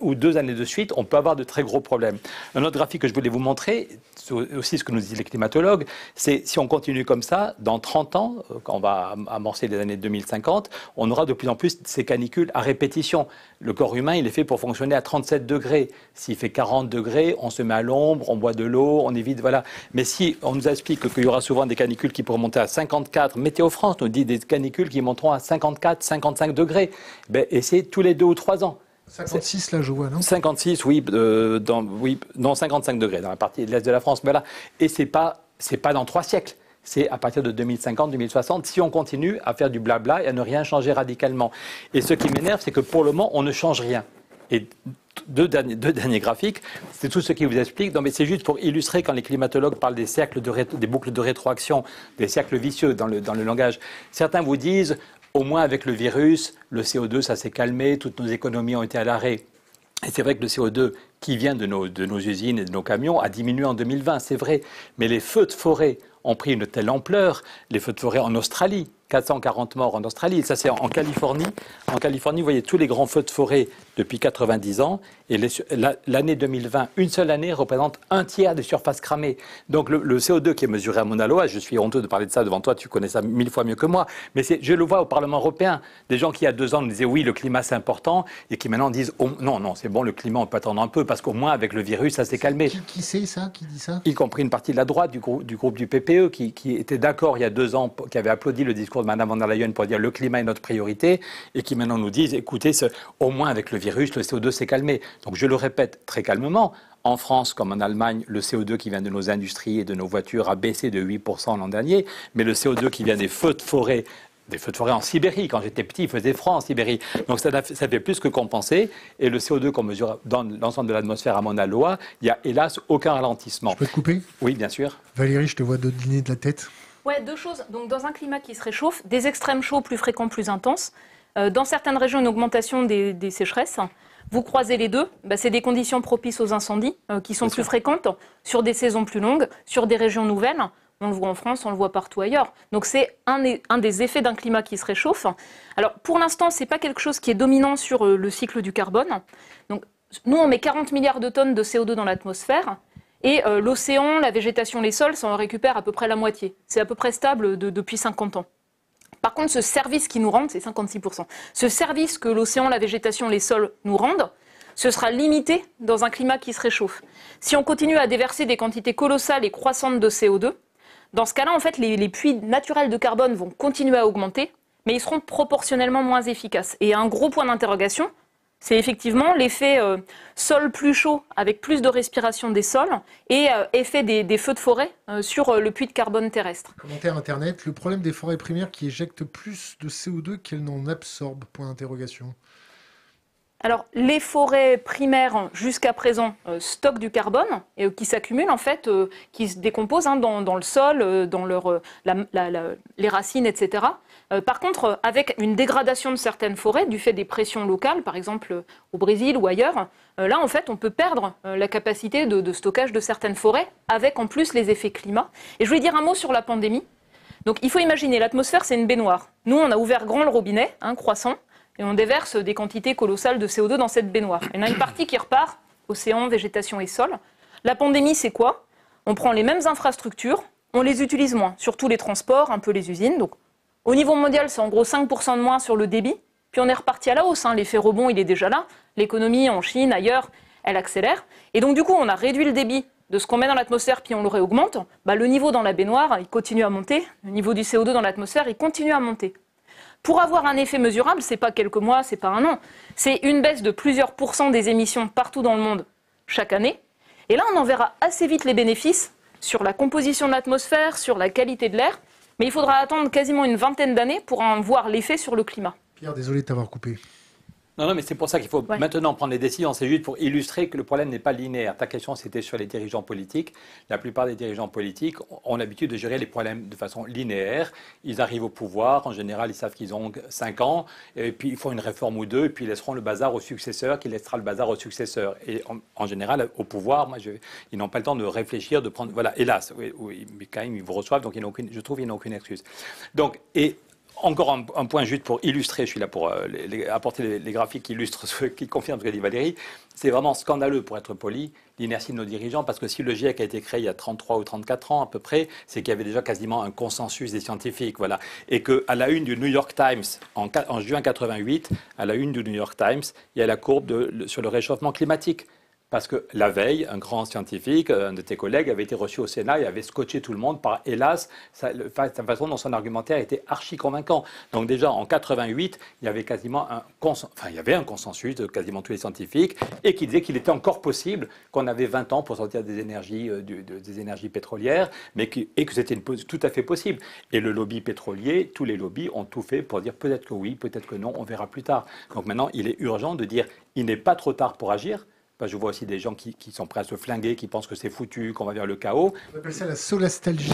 ou deux années de suite, on peut avoir de très gros problèmes. Un autre graphique que je voulais vous montrer, c'est aussi ce que nous disent les climatologues, c'est si on continue comme ça, dans 30 ans, euh, quand on va amorcer les années 2050, on aura de plus en plus ces canicules à répétition. Le corps humain, il est fait pour fonctionner à 37 degrés. S'il fait 40 degrés, on se met à l'ombre, on boit de l'eau, on évite, voilà. Mais si on nous explique qu'il y aura souvent des canicules qui pourront monter à 54, Météo France nous dit des canicules qui monteront à 54, 55 degrés. Ben, c'est tous les deux ou trois ans. 56 là, je vois, non 56, oui, euh, dans, oui, 55 degrés dans la partie de l'est de la France. Mais et c'est pas, c'est pas dans trois siècles c'est à partir de 2050-2060, si on continue à faire du blabla et à ne rien changer radicalement. Et ce qui m'énerve, c'est que pour le moment, on ne change rien. Et deux derniers, graphiques, c'est tout ce qui vous explique. Non, mais c'est juste pour illustrer quand les climatologues parlent des cercles des boucles de rétroaction, des cercles vicieux dans le, langage. Certains vous disent, au moins avec le virus, le CO2, ça s'est calmé, toutes nos économies ont été à l'arrêt. Et c'est vrai que le CO2 qui vient de nos usines et de nos camions a diminué en 2020, c'est vrai. Mais les feux de forêt ont pris une telle ampleur, les feux de forêt en Australie, 440 morts en Australie, ça c'est en Californie. En Californie, vous voyez tous les grands feux de forêt depuis 90 ans. Et l'année 2020, une seule année, représente un tiers des surfaces cramées. Donc le, CO2 qui est mesuré à Monaloa, je suis honteux de parler de ça devant toi, tu connais ça mille fois mieux que moi, mais je le vois au Parlement européen, des gens qui il y a deux ans nous disaient oui, le climat c'est important, et qui maintenant disent oh, non, non, c'est bon, le climat on peut attendre un peu, parce qu'au moins avec le virus ça s'est calmé. Qui, sait ça Qui dit ça Y compris une partie de la droite du, du groupe du PPE, qui, était d'accord il y a deux ans, qui avait applaudi le discours de Mme von der Leyen pour dire le climat est notre priorité, et qui maintenant nous disent écoutez, ce, au moins avec le virus, virus, le CO2 s'est calmé. Donc je le répète très calmement, en France comme en Allemagne, le CO2 qui vient de nos industries et de nos voitures a baissé de 8% l'an dernier, mais le CO2 qui vient des feux de forêt des feux de forêt en Sibérie. Quand j'étais petit, il faisait froid en Sibérie. Donc ça, fait plus que compenser. Et le CO2 qu'on mesure dans l'ensemble de l'atmosphère à Monaloa, Loa, il n'y a hélas aucun ralentissement. Je peux te couper Oui, bien sûr. Valérie, je te vois dîner de la tête. Ouais, deux choses. Donc dans un climat qui se réchauffe, des extrêmes chauds plus fréquents, plus intenses, euh, dans certaines régions, une augmentation des, sécheresses. Vous croisez les deux, bah, c'est des conditions propices aux incendies euh, qui sont plus fréquentes sur des saisons plus longues, sur des régions nouvelles. On le voit en France, on le voit partout ailleurs. Donc c'est un, des effets d'un climat qui se réchauffe. Alors pour l'instant, ce n'est pas quelque chose qui est dominant sur euh, le cycle du carbone. nous, on met 40 milliards de tonnes de CO2 dans l'atmosphère. Et l'océan, la végétation, les sols, ça en récupère à peu près la moitié. C'est à peu près stable depuis 50 ans. Par contre, ce service qui nous rendent, c'est 56%. Ce service que l'océan, la végétation, les sols nous rendent, ce sera limité dans un climat qui se réchauffe. Si on continue à déverser des quantités colossales et croissantes de CO2, dans ce cas-là, en fait, les, les, puits naturels de carbone vont continuer à augmenter, mais ils seront proportionnellement moins efficaces. Et un gros point d'interrogation, c'est effectivement l'effet euh, sol plus chaud avec plus de respiration des sols et euh, effet des, feux de forêt euh, sur le puits de carbone terrestre. Commentaire Internet, le problème des forêts primaires qui éjectent plus de CO2 qu'elles n'en absorbent, point d'interrogation. Alors, les forêts primaires, jusqu'à présent, stockent du carbone et, qui s'accumule, en fait, qui se décompose hein, dans, le sol, dans les racines, etc. Euh, par contre, avec une dégradation de certaines forêts du fait des pressions locales, par exemple euh, au Brésil ou ailleurs, euh, là, en fait, on peut perdre la capacité de, stockage de certaines forêts avec en plus les effets climat. Et je voulais dire un mot sur la pandémie. Donc il faut imaginer, l'atmosphère, c'est une baignoire. Nous, on a ouvert grand le robinet, un hein, croissant, et on déverse des quantités colossales de CO2 dans cette baignoire. Il y en a une partie qui repart, océan, végétation et sol. La pandémie, c'est quoi On prend les mêmes infrastructures, on les utilise moins, surtout les transports, un peu les usines. Donc au niveau mondial, c'est en gros 5% de moins sur le débit. Puis on est reparti à la hausse. Hein. L'effet rebond, il est déjà là. L'économie en Chine, ailleurs, elle accélère. Et donc, du coup, on a réduit le débit de ce qu'on met dans l'atmosphère, puis on le réaugmente. Bah, le niveau dans la baignoire, il continue à monter. Le niveau du CO2 dans l'atmosphère, il continue à monter. Pour avoir un effet mesurable, ce n'est pas quelques mois, c'est pas un an. C'est une baisse de plusieurs pourcents des émissions partout dans le monde chaque année. Et là, on en verra assez vite les bénéfices sur la composition de l'atmosphère, sur la qualité de l'air. Mais il faudra attendre quasiment une vingtaine d'années pour en voir l'effet sur le climat. Pierre, désolé de t'avoir coupé. Non, non, mais c'est pour ça qu'il faut maintenant prendre les décisions. C'est juste pour illustrer que le problème n'est pas linéaire. Ta question, c'était sur les dirigeants politiques. La plupart des dirigeants politiques ont l'habitude de gérer les problèmes de façon linéaire. Ils arrivent au pouvoir. En général, ils savent qu'ils ont 5 ans. Et puis, ils font une réforme ou deux. Et puis, ils laisseront le bazar au successeur qui laissera le bazar au successeur. Et en, général, au pouvoir, moi, je, ils n'ont pas le temps de réfléchir, de prendre. Voilà, hélas, oui, mais quand même, ils vous reçoivent. Donc, aucune, je trouve qu'ils n'ont aucune excuse. Donc, et encore un, point juste pour illustrer, je suis là pour euh, apporter les, graphiques qui illustrent ce qui confirme ce que dit Valérie. C'est vraiment scandaleux, pour être poli, l'inertie de nos dirigeants, parce que si le GIEC a été créé il y a 33 ou 34 ans à peu près, c'est qu'il y avait déjà quasiment un consensus des scientifiques, voilà, et qu'à la une du New York Times en, juin 88, à la une du New York Times, il y a la courbe sur le réchauffement climatique. Parce que la veille, un grand scientifique, euh, un de tes collègues, avait été reçu au Sénat et avait scotché tout le monde par, hélas, sa, façon dont son argumentaire était archi convaincant. Donc déjà, en 88, il y avait quasiment un, enfin, il y avait un consensus de quasiment tous les scientifiques et qui disait qu'il était encore possible qu'on avait 20 ans pour sortir des énergies, euh, des énergies pétrolières, mais et que c'était tout à fait possible. Et le lobby pétrolier, tous les lobbies ont tout fait pour dire peut-être que oui, peut-être que non, on verra plus tard. Donc maintenant, il est urgent de dire il n'est pas trop tard pour agir, je vois aussi des gens qui, qui, sont prêts à se flinguer, qui pensent que c'est foutu, qu'on va vers le chaos. On appelle ça la solastalgie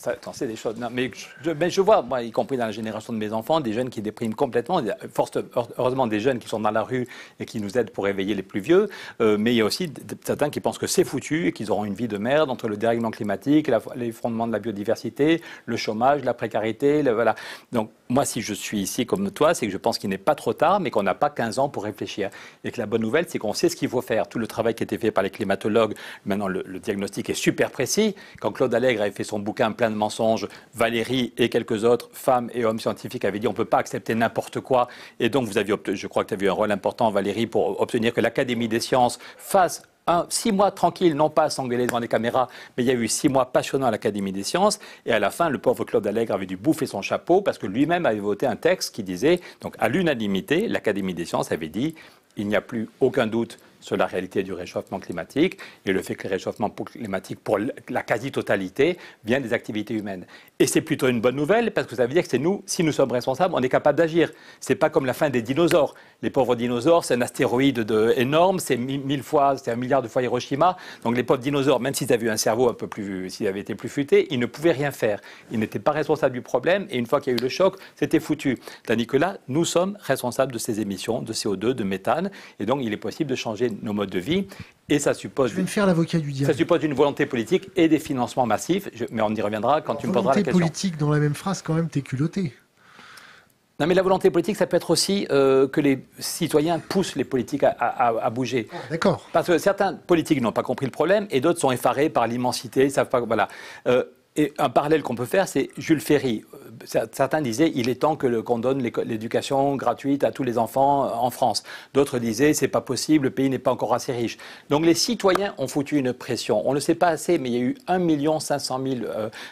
t'en c'est des choses. mais, je, mais, je, vois, y compris dans la génération de mes enfants, des jeunes qui dépriment complètement. Force, heureusement, des jeunes qui sont dans la rue et qui nous aident pour réveiller les plus vieux. Euh, mais il y a aussi certains qui pensent que c'est foutu et qu'ils auront une vie de merde entre le dérèglement climatique, les de la biodiversité, le chômage, la précarité. voilà. Donc, moi, si je suis ici comme toi, c'est que je pense qu'il n'est pas trop tard, mais qu'on n'a pas 15 ans pour réfléchir. Et que la bonne nouvelle, c'est qu'on sait ce qu'il faut faire. Tout le travail qui a été fait par les climatologues, maintenant, le, diagnostic est super précis. Quand Claude Allègre avait fait son bouquin plein de mensonges. Valérie et quelques autres, femmes et hommes scientifiques, avaient dit on ne peut pas accepter n'importe quoi. Et donc, vous aviez, je crois que tu as eu un rôle important, Valérie, pour obtenir que l'Académie des sciences fasse un, six mois tranquille, non pas s'engueuler devant les caméras, mais il y a eu six mois passionnants à l'Académie des sciences. Et à la fin, le pauvre Claude Allègre avait dû bouffer son chapeau parce que lui-même avait voté un texte qui disait, donc à l'unanimité, l'Académie des sciences avait dit, il n'y a plus aucun doute sur la réalité du réchauffement climatique et le fait que le réchauffement climatique, pour la quasi-totalité, vient des activités humaines. Et c'est plutôt une bonne nouvelle parce que ça veut dire que c'est nous, si nous sommes responsables, on est capable d'agir. C'est pas comme la fin des dinosaures. Les pauvres dinosaures, c'est un astéroïde de, énorme, c'est mille fois, c'est un milliard de fois Hiroshima. Donc les pauvres dinosaures, même s'ils avaient eu un cerveau un peu plus, s'ils avaient été plus futés, ils ne pouvaient rien faire. Ils n'étaient pas responsables du problème et une fois qu'il y a eu le choc, c'était foutu. Tandis que là, nous sommes responsables de ces émissions de CO2, de méthane, et donc il est possible de changer nos modes de vie. Et ça suppose. Je faire l'avocat du diable. Ça suppose une volonté politique et des financements massifs. mais on y reviendra quand tu me poseras la question. Volonté politique dans la même phrase, quand même, t'es culotté. Non, mais la volonté politique, ça peut être aussi euh, que les citoyens poussent les politiques à, bouger. Ah, d'accord. Parce que certains politiques n'ont pas compris le problème et d'autres sont effarés par l'immensité, ils savent pas. Voilà. Euh, et un parallèle qu'on peut faire, c'est Jules Ferry. Euh, certains disaient il est temps que qu'on donne l'éducation gratuite à tous les enfants euh, en France. D'autres disaient c'est pas possible, le pays n'est pas encore assez riche. Donc les citoyens ont foutu une pression. On ne le sait pas assez, mais il y a eu 1 500 000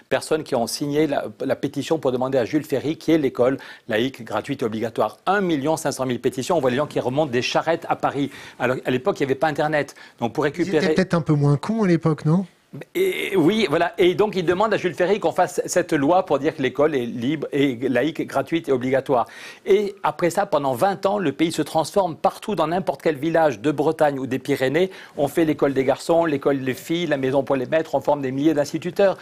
personnes qui ont signé la, pétition pour demander à Jules Ferry qui est l'école laïque gratuite et obligatoire. 1 500 000 pétitions. On voit les gens qui remontent des charrettes à Paris. Alors, à l'époque, il n'y avait pas Internet. Donc pour récupérer. C'était peut-être un peu moins con à l'époque, non et, oui, voilà. Et donc, il demande à Jules Ferry qu'on fasse cette loi pour dire que l'école est libre et laïque, gratuite et obligatoire. Et après ça, pendant 20 ans, le pays se transforme partout, dans n'importe quel village de Bretagne ou des Pyrénées. On fait l'école des garçons, l'école des filles, la maison pour les maîtres, on forme des milliers d'instituteurs.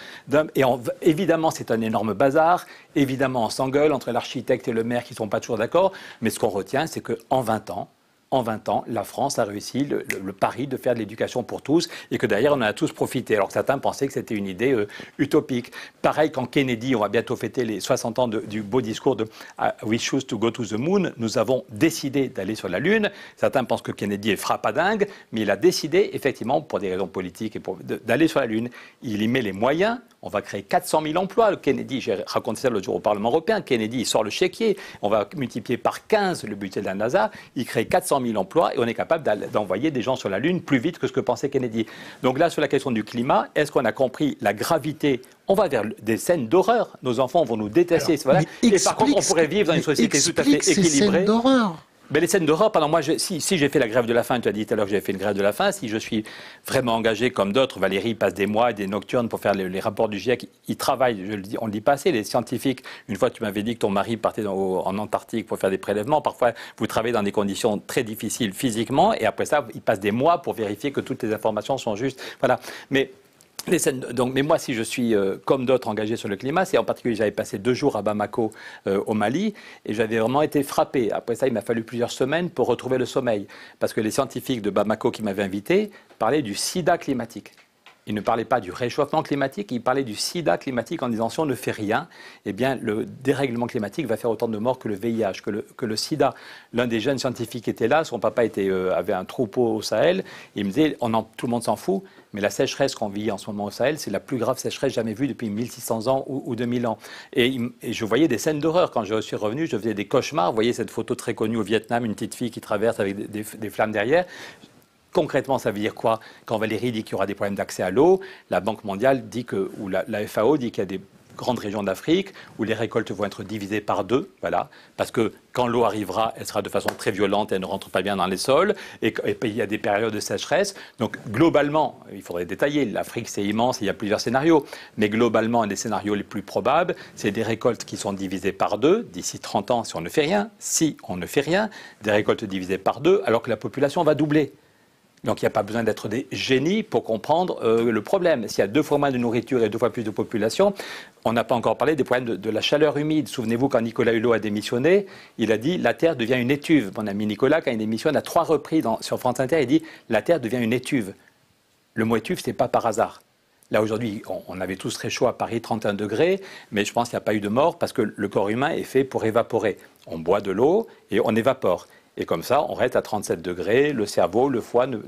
Et évidemment, c'est un énorme bazar. Évidemment, on s'engueule entre l'architecte et le maire qui ne sont pas toujours d'accord. Mais ce qu'on retient, c'est qu'en 20 ans, en 20 ans, la France a réussi le, pari de faire de l'éducation pour tous et que d'ailleurs on en a tous profité. Alors certains pensaient que c'était une idée euh, utopique. Pareil quand Kennedy, on va bientôt fêter les 60 ans du beau discours de ah, We choose to go to the moon, nous avons décidé d'aller sur la Lune. Certains pensent que Kennedy est dingue, mais il a décidé effectivement pour des raisons politiques et d'aller sur la Lune. Il y met les moyens, on va créer 400 000 emplois. Kennedy, j'ai raconté ça l'autre jour au Parlement européen, Kennedy, il sort le chéquier, on va multiplier par 15 le budget de la NASA, il crée 400 000 emplois et on est capable d'envoyer des gens sur la Lune plus vite que ce que pensait Kennedy. Donc là, sur la question du climat, est-ce qu'on a compris la gravité on va vers des scènes d'horreur. Nos enfants vont nous détester. voilà. Et par contre, on pourrait vivre dans une société tout à fait équilibrée. Ces scènes d'horreur. Ben, les scènes d'Europe, alors moi, si, si j'ai fait la grève de la faim, tu as dit tout à l'heure que j'avais fait une grève de la faim, si je suis vraiment engagé comme d'autres, Valérie passe des mois et des nocturnes pour faire les, rapports du GIEC, il travaille, je dis, on le dit pas assez, les scientifiques, une fois tu m'avais dit que ton mari partait en Antarctique pour faire des prélèvements, parfois vous travaillez dans des conditions très difficiles physiquement, et après ça, il passe des mois pour vérifier que toutes les informations sont justes. Voilà. Mais mais moi, si je suis euh, comme d'autres engagé sur le climat, c'est en particulier j'avais passé deux jours à Bamako euh, au Mali et j'avais vraiment été frappé. Après ça, il m'a fallu plusieurs semaines pour retrouver le sommeil parce que les scientifiques de Bamako qui m'avaient invité parlaient du sida climatique il ne parlait pas du réchauffement climatique, il parlait du sida climatique en disant si on ne fait rien, eh bien le dérèglement climatique va faire autant de morts que le VIH, que le, sida. L'un des jeunes scientifiques était là, son papa euh, avait un troupeau au Sahel, il me disait, on tout le monde s'en fout, mais la sécheresse qu'on vit en ce moment au Sahel, c'est la plus grave sécheresse jamais vue depuis 1600 ans ou, 2000 ans. Et, je voyais des scènes d'horreur. Quand je suis revenu, je faisais des cauchemars. Vous voyez cette photo très connue au Vietnam, une petite fille qui traverse avec des flammes derrière. Concrètement, ça veut dire quoi Quand Valérie dit qu'il y aura des problèmes d'accès à l'eau, la Banque mondiale dit que, ou la, FAO dit qu'il y a des grandes régions d'Afrique où les récoltes vont être divisées par deux, voilà, parce que quand l'eau arrivera, elle sera de façon très violente, elle ne rentre pas bien dans les sols, et, et il y a des périodes de sécheresse. Donc globalement, il faudrait détailler, l'Afrique c'est immense, il y a plusieurs scénarios, mais globalement, un des scénarios les plus probables, c'est des récoltes qui sont divisées par deux, d'ici 30 ans si on ne fait rien, si on ne fait rien, des récoltes divisées par deux, alors que la population va doubler. Donc il n'y a pas besoin d'être des génies pour comprendre euh, le problème. S'il y a deux fois moins de nourriture et deux fois plus de population, on n'a pas encore parlé des problèmes de, la chaleur humide. Souvenez-vous, quand Nicolas Hulot a démissionné, il a dit La Terre devient une étuve. Mon ami Nicolas, quand il démissionne, à trois reprises sur France Inter, il dit La Terre devient une étuve. Le mot étuve, ce n'est pas par hasard. Là, aujourd'hui, on, avait tous très chaud à Paris, 31 degrés, mais je pense qu'il n'y a pas eu de mort parce que le corps humain est fait pour évaporer. On boit de l'eau et on évapore. Et comme ça, on reste à 37 degrés, le cerveau, le foie ne,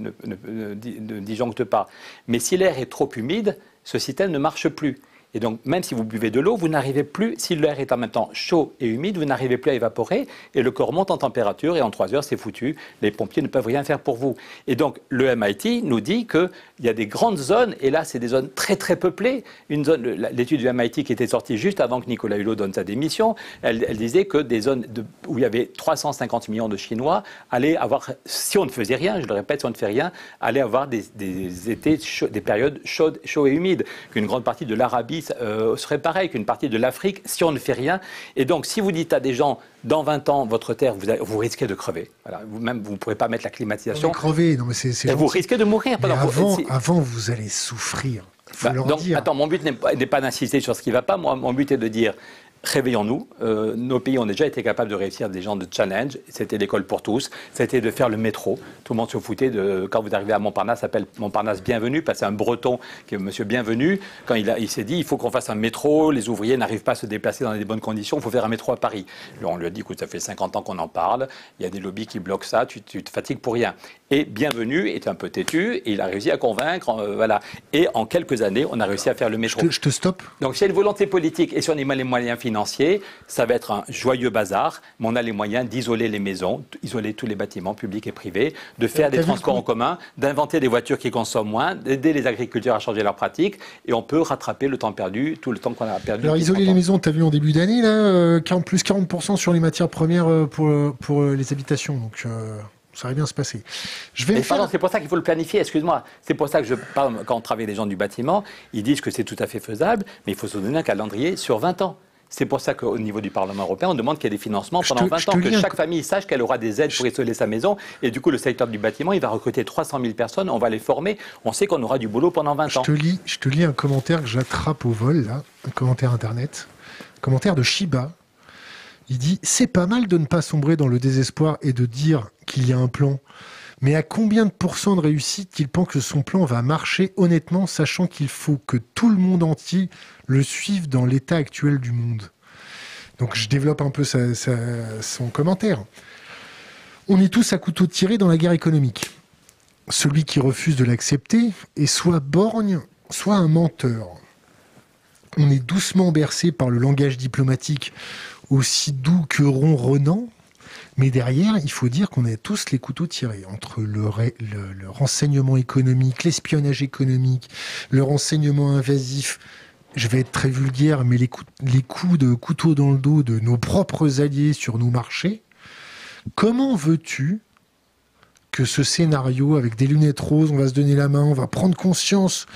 disjonctent disjoncte pas. Mais si l'air est trop humide, ce système ne marche plus. Et donc, même si vous buvez de l'eau, vous n'arrivez plus, si l'air est en même temps chaud et humide, vous n'arrivez plus à évaporer et le corps monte en température et en trois heures, c'est foutu. Les pompiers ne peuvent rien faire pour vous. Et donc, le MIT nous dit qu'il y a des grandes zones, et là, c'est des zones très, très peuplées. Une zone, l'étude du MIT qui était sortie juste avant que Nicolas Hulot donne sa démission, elle, disait que des zones où il y avait 350 millions de Chinois allaient avoir, si on ne faisait rien, je le répète, si on ne fait rien, allaient avoir des, des étés, des périodes chaudes, chaudes et humides. Qu'une grande partie de l'Arabie euh, serait pareil qu'une partie de l'Afrique si on ne fait rien. Et donc, si vous dites à des gens, dans 20 ans, votre terre, vous, risquez de crever. Voilà. Vous, même, vous ne pouvez pas mettre la climatisation. Vous crever, non, mais c'est. vous risquez de mourir. Mais avant, avant, vous allez souffrir. Bah, attends, mon but n'est pas, d'insister sur ce qui ne va pas. mon but est de dire réveillons-nous. Euh, nos pays ont déjà été capables de réussir des gens de challenge. C'était l'école pour tous. C'était de faire le métro. Tout le monde se foutait de. Quand vous arrivez à Montparnasse, s'appelle Montparnasse Bienvenue, parce un breton qui est monsieur Bienvenu. Quand il, s'est dit, il faut qu'on fasse un métro. Les ouvriers n'arrivent pas à se déplacer dans des bonnes conditions. Il faut faire un métro à Paris. on lui a dit, écoute, ça fait 50 ans qu'on en parle. Il y a des lobbies qui bloquent ça. Tu, tu te fatigues pour rien. Et bienvenu est un peu têtu, il a réussi à convaincre, euh, voilà. Et en quelques années, on a réussi à faire le métro. Je te, stoppe. Donc, si il y a une volonté politique et si on a les moyens financiers, ça va être un joyeux bazar, mais on a les moyens d'isoler les maisons, d'isoler tous les bâtiments publics et privés, de faire euh, des transports en commun, d'inventer des voitures qui consomment moins, d'aider les agriculteurs à changer leurs pratiques, et on peut rattraper le temps perdu, tout le temps qu'on a perdu. Alors, isoler les maisons, tu as vu en début d'année, là, 40, euh, plus 40% sur les matières premières pour, les habitations, donc ça va bien se passer. Je vais c'est pour ça qu'il faut le planifier, excuse-moi. C'est pour ça que quand on travaille avec les gens du bâtiment, ils disent que c'est tout à fait faisable, mais il faut se donner un calendrier sur 20 ans. C'est pour ça qu'au niveau du Parlement européen, on demande qu'il y ait des financements pendant 20 ans, que chaque famille sache qu'elle aura des aides pour isoler sa maison. Et du coup, le secteur du bâtiment, il va recruter 300 000 personnes, on va les former, on sait qu'on aura du boulot pendant 20 je ans. je te lis un commentaire que j'attrape au vol, un commentaire Internet, un commentaire de Shiba, il dit c'est pas mal de ne pas sombrer dans le désespoir et de dire qu'il y a un plan. Mais à combien de pourcents de réussite il pense que son plan va marcher honnêtement, sachant qu'il faut que tout le monde entier le suive dans l'état actuel du monde Donc je développe un peu son commentaire. On est tous à couteau tiré dans la guerre économique. Celui qui refuse de l'accepter est soit borgne, soit un menteur on est doucement bercé par le langage diplomatique aussi doux que ronronnant. Mais derrière, il faut dire qu'on a tous les couteaux tirés entre le, renseignement économique, l'espionnage économique, le renseignement invasif. Je vais être très vulgaire, mais les coups de couteau dans le dos de nos propres alliés sur nos marchés. Comment veux-tu que ce scénario avec des lunettes roses, on va se donner la main, on va prendre conscience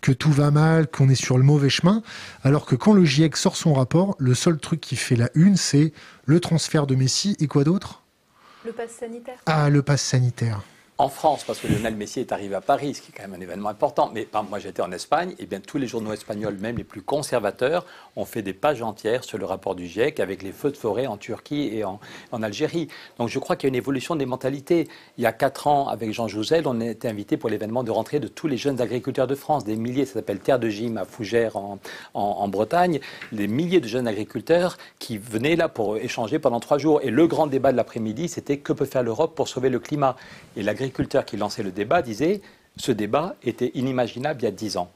que tout va mal, qu'on est sur le mauvais chemin, alors que quand le GIEC sort son rapport, le seul truc qui fait la une, c'est le transfert de Messi et quoi d'autre Le pass sanitaire. Ah, le pass sanitaire en France, parce que Lionel Messier est arrivé à Paris, ce qui est quand même un événement important. Mais moi, j'étais en Espagne, et bien tous les journaux espagnols, même les plus conservateurs, ont fait des pages entières sur le rapport du GIEC avec les feux de forêt en Turquie et en, Algérie. Donc je crois qu'il y a une évolution des mentalités. Il y a quatre ans, avec Jean Jouzel, on a été invité pour l'événement de rentrée de tous les jeunes agriculteurs de France, des milliers, ça s'appelle Terre de Gym à Fougères en, en Bretagne, des milliers de jeunes agriculteurs qui venaient là pour échanger pendant trois jours. Et le grand débat de l'après-midi, c'était que peut faire l'Europe pour sauver le climat. Et l'agriculture agriculteurs qui lançaient le débat disaient ce débat était inimaginable il y a dix ans.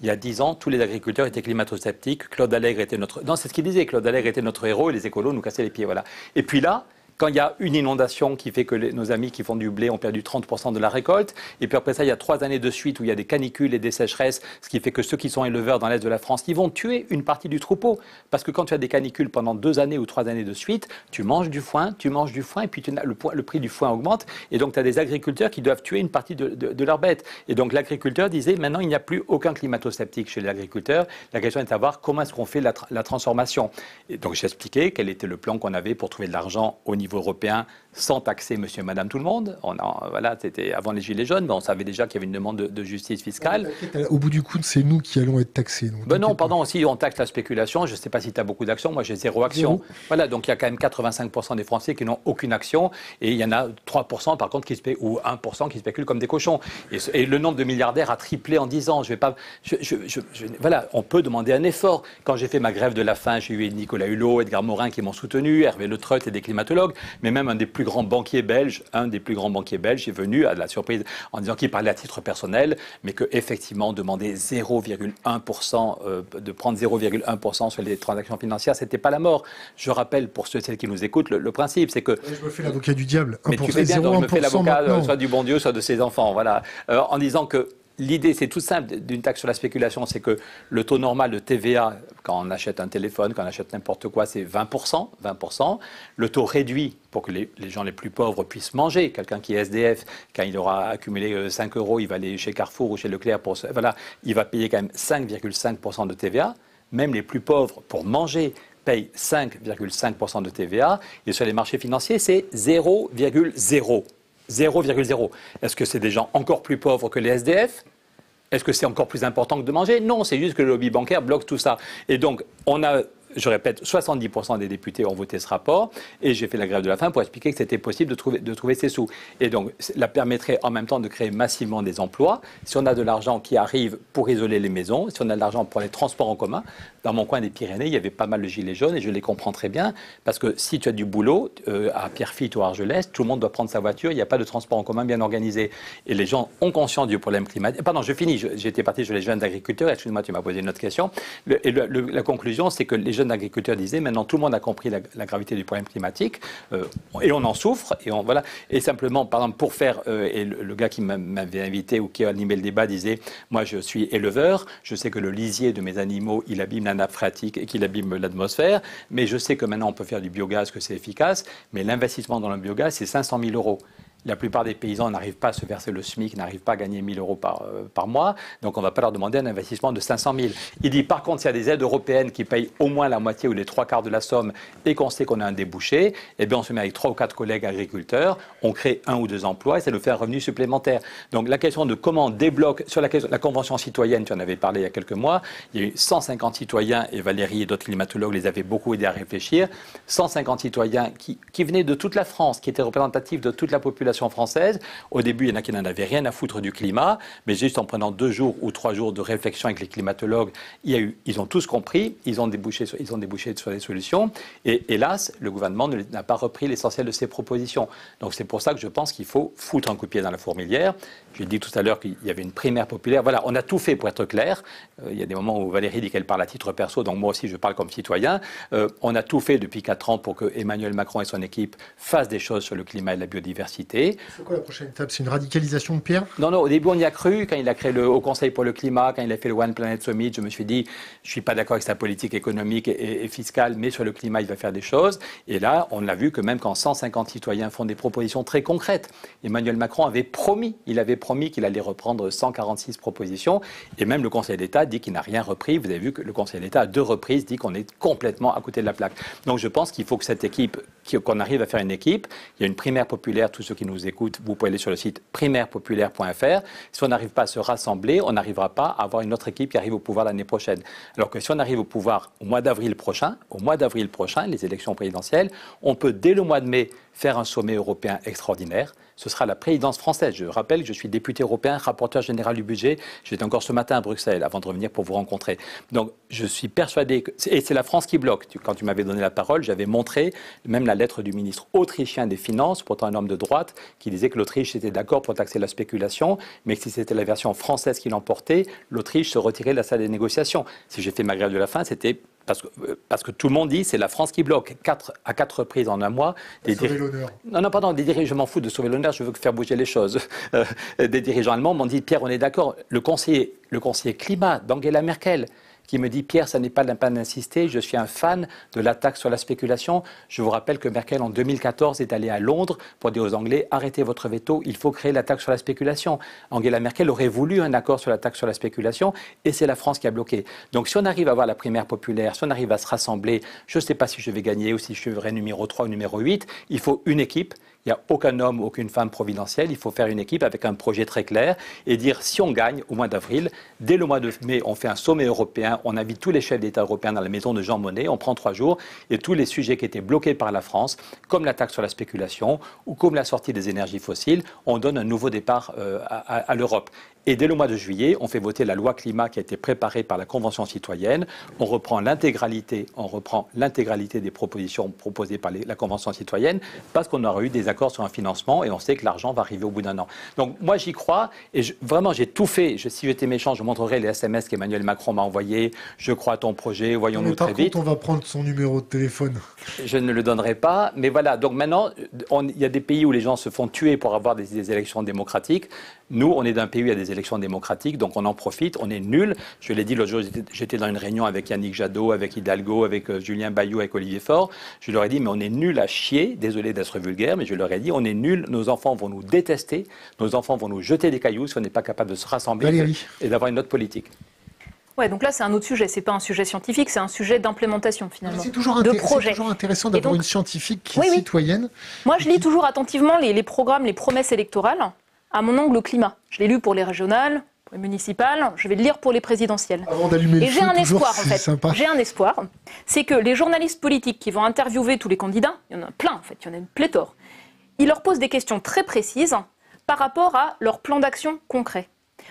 Il y a dix ans, tous les agriculteurs étaient climato-sceptiques. Claude Allègre était notre. Non, c'est ce qu'il disait. Claude Allègre était notre héros et les écolos nous cassaient les pieds. Voilà. Et puis là, quand il y a une inondation qui fait que nos amis qui font du blé ont perdu 30% de la récolte, et puis après ça, il y a trois années de suite où il y a des canicules et des sécheresses, ce qui fait que ceux qui sont éleveurs dans l'est de la France, ils vont tuer une partie du troupeau. Parce que quand tu as des canicules pendant deux années ou trois années de suite, tu manges du foin, tu manges du foin, et puis le, prix du foin augmente, et donc tu as des agriculteurs qui doivent tuer une partie de, de, bête. leurs bêtes. Et donc l'agriculteur disait, maintenant, il n'y a plus aucun climato-sceptique chez l'agriculteur. La question est de savoir comment est-ce qu'on fait la, transformation. Et donc j'ai expliqué quel était le plan qu'on avait pour trouver de l'argent au niveau niveau européen sans taxer monsieur et madame tout le monde. On voilà, c'était avant les Gilets jaunes, mais on savait déjà qu'il y avait une demande de, justice fiscale. Euh, au bout du coup, c'est nous qui allons être taxés. Donc, ben non, pardon, aussi on taxe la spéculation, je ne sais pas si tu as beaucoup d'actions, moi j'ai zéro action. Voilà, donc il y a quand même 85% des Français qui n'ont aucune action, et il y en a 3% par contre qui spé ou 1% qui spéculent comme des cochons. Et, le nombre de milliardaires a triplé en 10 ans. Je vais pas, je, voilà, on peut demander un effort. Quand j'ai fait ma grève de la faim, j'ai eu Nicolas Hulot, Edgar Morin qui m'ont soutenu, Hervé Le Treut et des climatologues, mais même un des plus grand banquier belge, un des plus grands banquiers belges, est venu à la surprise en disant qu'il parlait à titre personnel, mais qu'effectivement, demander 0,1%, euh, de prendre 0,1% sur les transactions financières, c'était pas la mort. Je rappelle pour ceux et celles qui nous écoutent, le, principe, c'est que. Je me fais l'avocat du diable. tu fais je me fais l'avocat euh, soit du bon Dieu, soit de ses enfants. Voilà. Euh, en disant que l'idée, c'est tout simple d'une taxe sur la spéculation, c'est que le taux normal de TVA, quand on achète un téléphone, quand on achète n'importe quoi, c'est 20%, 20%. Le taux réduit pour que les, gens les plus pauvres puissent manger. Quelqu'un qui est SDF, quand il aura accumulé 5 euh, euros, il va aller chez Carrefour ou chez Leclerc pour voilà, il va payer quand même 5,5% de TVA. Même les plus pauvres pour manger payent 5,5% de TVA et sur les marchés financiers, c'est 0,0. 0,0. Est-ce que c'est des gens encore plus pauvres que les SDF Est-ce que c'est encore plus important que de manger Non, c'est juste que le lobby bancaire bloque tout ça. Et donc, on a je répète, 70% des députés ont voté ce rapport, et j'ai fait la grève de la faim pour expliquer que c'était possible de trouver, de trouver ces sous. Et donc, cela permettrait en même temps de créer massivement des emplois. Si on a de l'argent qui arrive pour isoler les maisons, si on a de l'argent pour les transports en commun, dans mon coin des Pyrénées, il y avait pas mal de gilets jaunes, et je les comprends très bien, parce que si tu as du boulot, euh, à Pierrefitte ou à Argelès, tout le monde doit prendre sa voiture, il n'y a pas de transport en commun bien organisé. Et les gens ont conscience du problème climatique. Pardon, je finis, j'étais parti chez les jeunes agriculteurs, excuse-moi, tu m'as posé une autre question. et la conclusion, c'est que les jeunes d'agriculteurs agriculteurs disaient maintenant tout le monde a compris la, gravité du problème climatique euh, et on en souffre et on voilà et simplement par exemple pour faire euh, et le, gars qui m'avait invité ou qui a animé le débat disait moi je suis éleveur je sais que le lisier de mes animaux il abîme la nappe et qu'il abîme l'atmosphère mais je sais que maintenant on peut faire du biogaz que c'est efficace mais l'investissement dans le biogaz c'est 500 000 euros la plupart des paysans n'arrivent pas à se verser le SMIC, n'arrivent pas à gagner 000 euros euh, par, mois. Donc, on ne va pas leur demander un investissement de 500 000. Il dit, par contre, s'il y a des aides européennes qui payent au moins la moitié ou les trois quarts de la somme et qu'on sait qu'on a un débouché, eh bien, on se met avec trois ou quatre collègues agriculteurs, on crée un ou deux emplois et ça nous fait un revenu supplémentaire. Donc, la question de comment on débloque, sur la, la convention citoyenne, tu en avais parlé il y a quelques mois, il y a eu 150 citoyens et Valérie et d'autres climatologues les avaient beaucoup aidés à réfléchir. 150 citoyens qui, qui venaient de toute la France, qui étaient représentatifs de toute la population française. Au début, il y en a qui n'en avaient rien à foutre du climat, mais juste en prenant deux jours ou trois jours de réflexion avec les climatologues, il eu, ils ont tous compris, ils ont débouché sur, ils ont débouché des solutions, et hélas, le gouvernement n'a pas repris l'essentiel de ses propositions. Donc c'est pour ça que je pense qu'il faut foutre un coup de pied dans la fourmilière. J'ai dit tout à l'heure qu'il y avait une primaire populaire. Voilà, on a tout fait pour être clair. Euh, il y a des moments où Valérie dit qu'elle parle à titre perso, donc moi aussi je parle comme citoyen. Euh, on a tout fait depuis quatre ans pour que Emmanuel Macron et son équipe fassent des choses sur le climat et la biodiversité. C'est quoi la prochaine étape C'est une radicalisation de Pierre Non, non, au début on y a cru. Quand il a créé le Haut Conseil pour le climat, quand il a fait le One Planet Summit, je me suis dit, je ne suis pas d'accord avec sa politique économique et, et, fiscale, mais sur le climat, il va faire des choses. Et là, on l'a vu que même quand 150 citoyens font des propositions très concrètes, Emmanuel Macron avait promis, il avait promis qu'il allait reprendre 146 propositions. Et même le Conseil d'État dit qu'il n'a rien repris. Vous avez vu que le Conseil d'État, à deux reprises, dit qu'on est complètement à côté de la plaque. Donc je pense qu'il faut que cette équipe, qu'on arrive à faire une équipe. Il y a une primaire populaire, tous ceux qui nous vous pouvez aller sur le site primairepopulaire.fr. Si on n'arrive pas à se rassembler, on n'arrivera pas à avoir une autre équipe qui arrive au pouvoir l'année prochaine. Alors que si on arrive au pouvoir au mois d'avril prochain, au mois d'avril prochain, les élections présidentielles, on peut dès le mois de mai faire un sommet européen extraordinaire. Ce sera la présidence française. Je rappelle que je suis député européen, rapporteur général du budget. J'étais encore ce matin à Bruxelles avant de revenir pour vous rencontrer. Donc je suis persuadé que. Et c'est la France qui bloque. Quand tu m'avais donné la parole, j'avais montré même la lettre du ministre autrichien des Finances, pourtant un homme de droite, qui disait que l'Autriche était d'accord pour taxer la spéculation, mais que si c'était la version française qui l'emportait, l'Autriche se retirait de la salle des négociations. Si j'ai fait ma grève de la faim, c'était parce que, euh, parce que tout le monde dit c'est la France qui bloque à quatre reprises en un mois. Des sauver l'honneur. Non, non, pardon, des dirigeants, je m'en fous de sauver l'honneur, je veux faire bouger les choses. Euh, des dirigeants allemands m'ont dit Pierre, on est d'accord, le le conseiller climat d'Angela Merkel, qui me dit Pierre, ça n'est pas la peine d'insister, je suis un fan de l'attaque sur la spéculation. Je vous rappelle que Merkel, en 2014, est allée à Londres pour dire aux Anglais arrêtez votre veto, il faut créer la taxe sur la spéculation. Angela Merkel aurait voulu un accord sur la taxe sur la spéculation et c'est la France qui a bloqué. Donc si on arrive à avoir la primaire populaire, si on arrive à se rassembler, je ne sais pas si je vais gagner ou si je serai numéro 3 ou numéro 8, il faut une équipe il n'y a aucun homme, aucune femme providentielle. Il faut faire une équipe avec un projet très clair et dire si on gagne au mois d'avril, dès le mois de mai, on fait un sommet européen, on invite tous les chefs d'État européens dans la maison de Jean Monnet, on prend trois jours et tous les sujets qui étaient bloqués par la France, comme la taxe sur la spéculation ou comme la sortie des énergies fossiles, on donne un nouveau départ euh, à l'Europe. Et dès le mois de juillet, on fait voter la loi climat qui a été préparée par la Convention citoyenne. On reprend l'intégralité, on reprend l'intégralité des propositions proposées par la Convention citoyenne parce qu'on aura eu des accords sur un financement et on sait que l'argent va arriver au bout d'un an. Donc moi j'y crois et vraiment j'ai tout fait. Je, si j'étais méchant, je montrerai les SMS qu'Emmanuel Macron m'a envoyé. Je crois à ton projet, voyons-nous très contre, vite. on va prendre son numéro de téléphone. Je ne le donnerai pas, mais voilà. Donc maintenant, il y a des pays où les gens se font tuer pour avoir des, élections démocratiques. Nous, on est d'un pays où il y a des élections démocratiques, donc on en profite, on est nul. Je l'ai dit l'autre jour, j'étais dans une réunion avec Yannick Jadot, avec Hidalgo, avec euh, Julien Bayou, avec Olivier Faure. Je leur ai dit, mais on est nul à chier, désolé d'être vulgaire, mais je leur ai dit, on est nul, nos enfants vont nous détester, nos enfants vont nous jeter des cailloux si on n'est pas capable de se rassembler et d'avoir une autre politique. Ouais, donc là, c'est un autre sujet. C'est pas un sujet scientifique, c'est un sujet d'implémentation finalement. C'est toujours, de projet. toujours intéressant d'avoir une scientifique citoyenne. Moi, je lis toujours attentivement les, les programmes, les promesses électorales à mon angle au climat. Je l'ai lu pour les régionales, pour les municipales, je vais le lire pour les présidentielles. Avant d'allumer Et j'ai un espoir, en fait. J'ai un espoir, c'est que les journalistes politiques qui vont interviewer tous les candidats, il y en a plein, en fait, il y en a une pléthore, ils leur posent des questions très précises par rapport à leur plan d'action concret.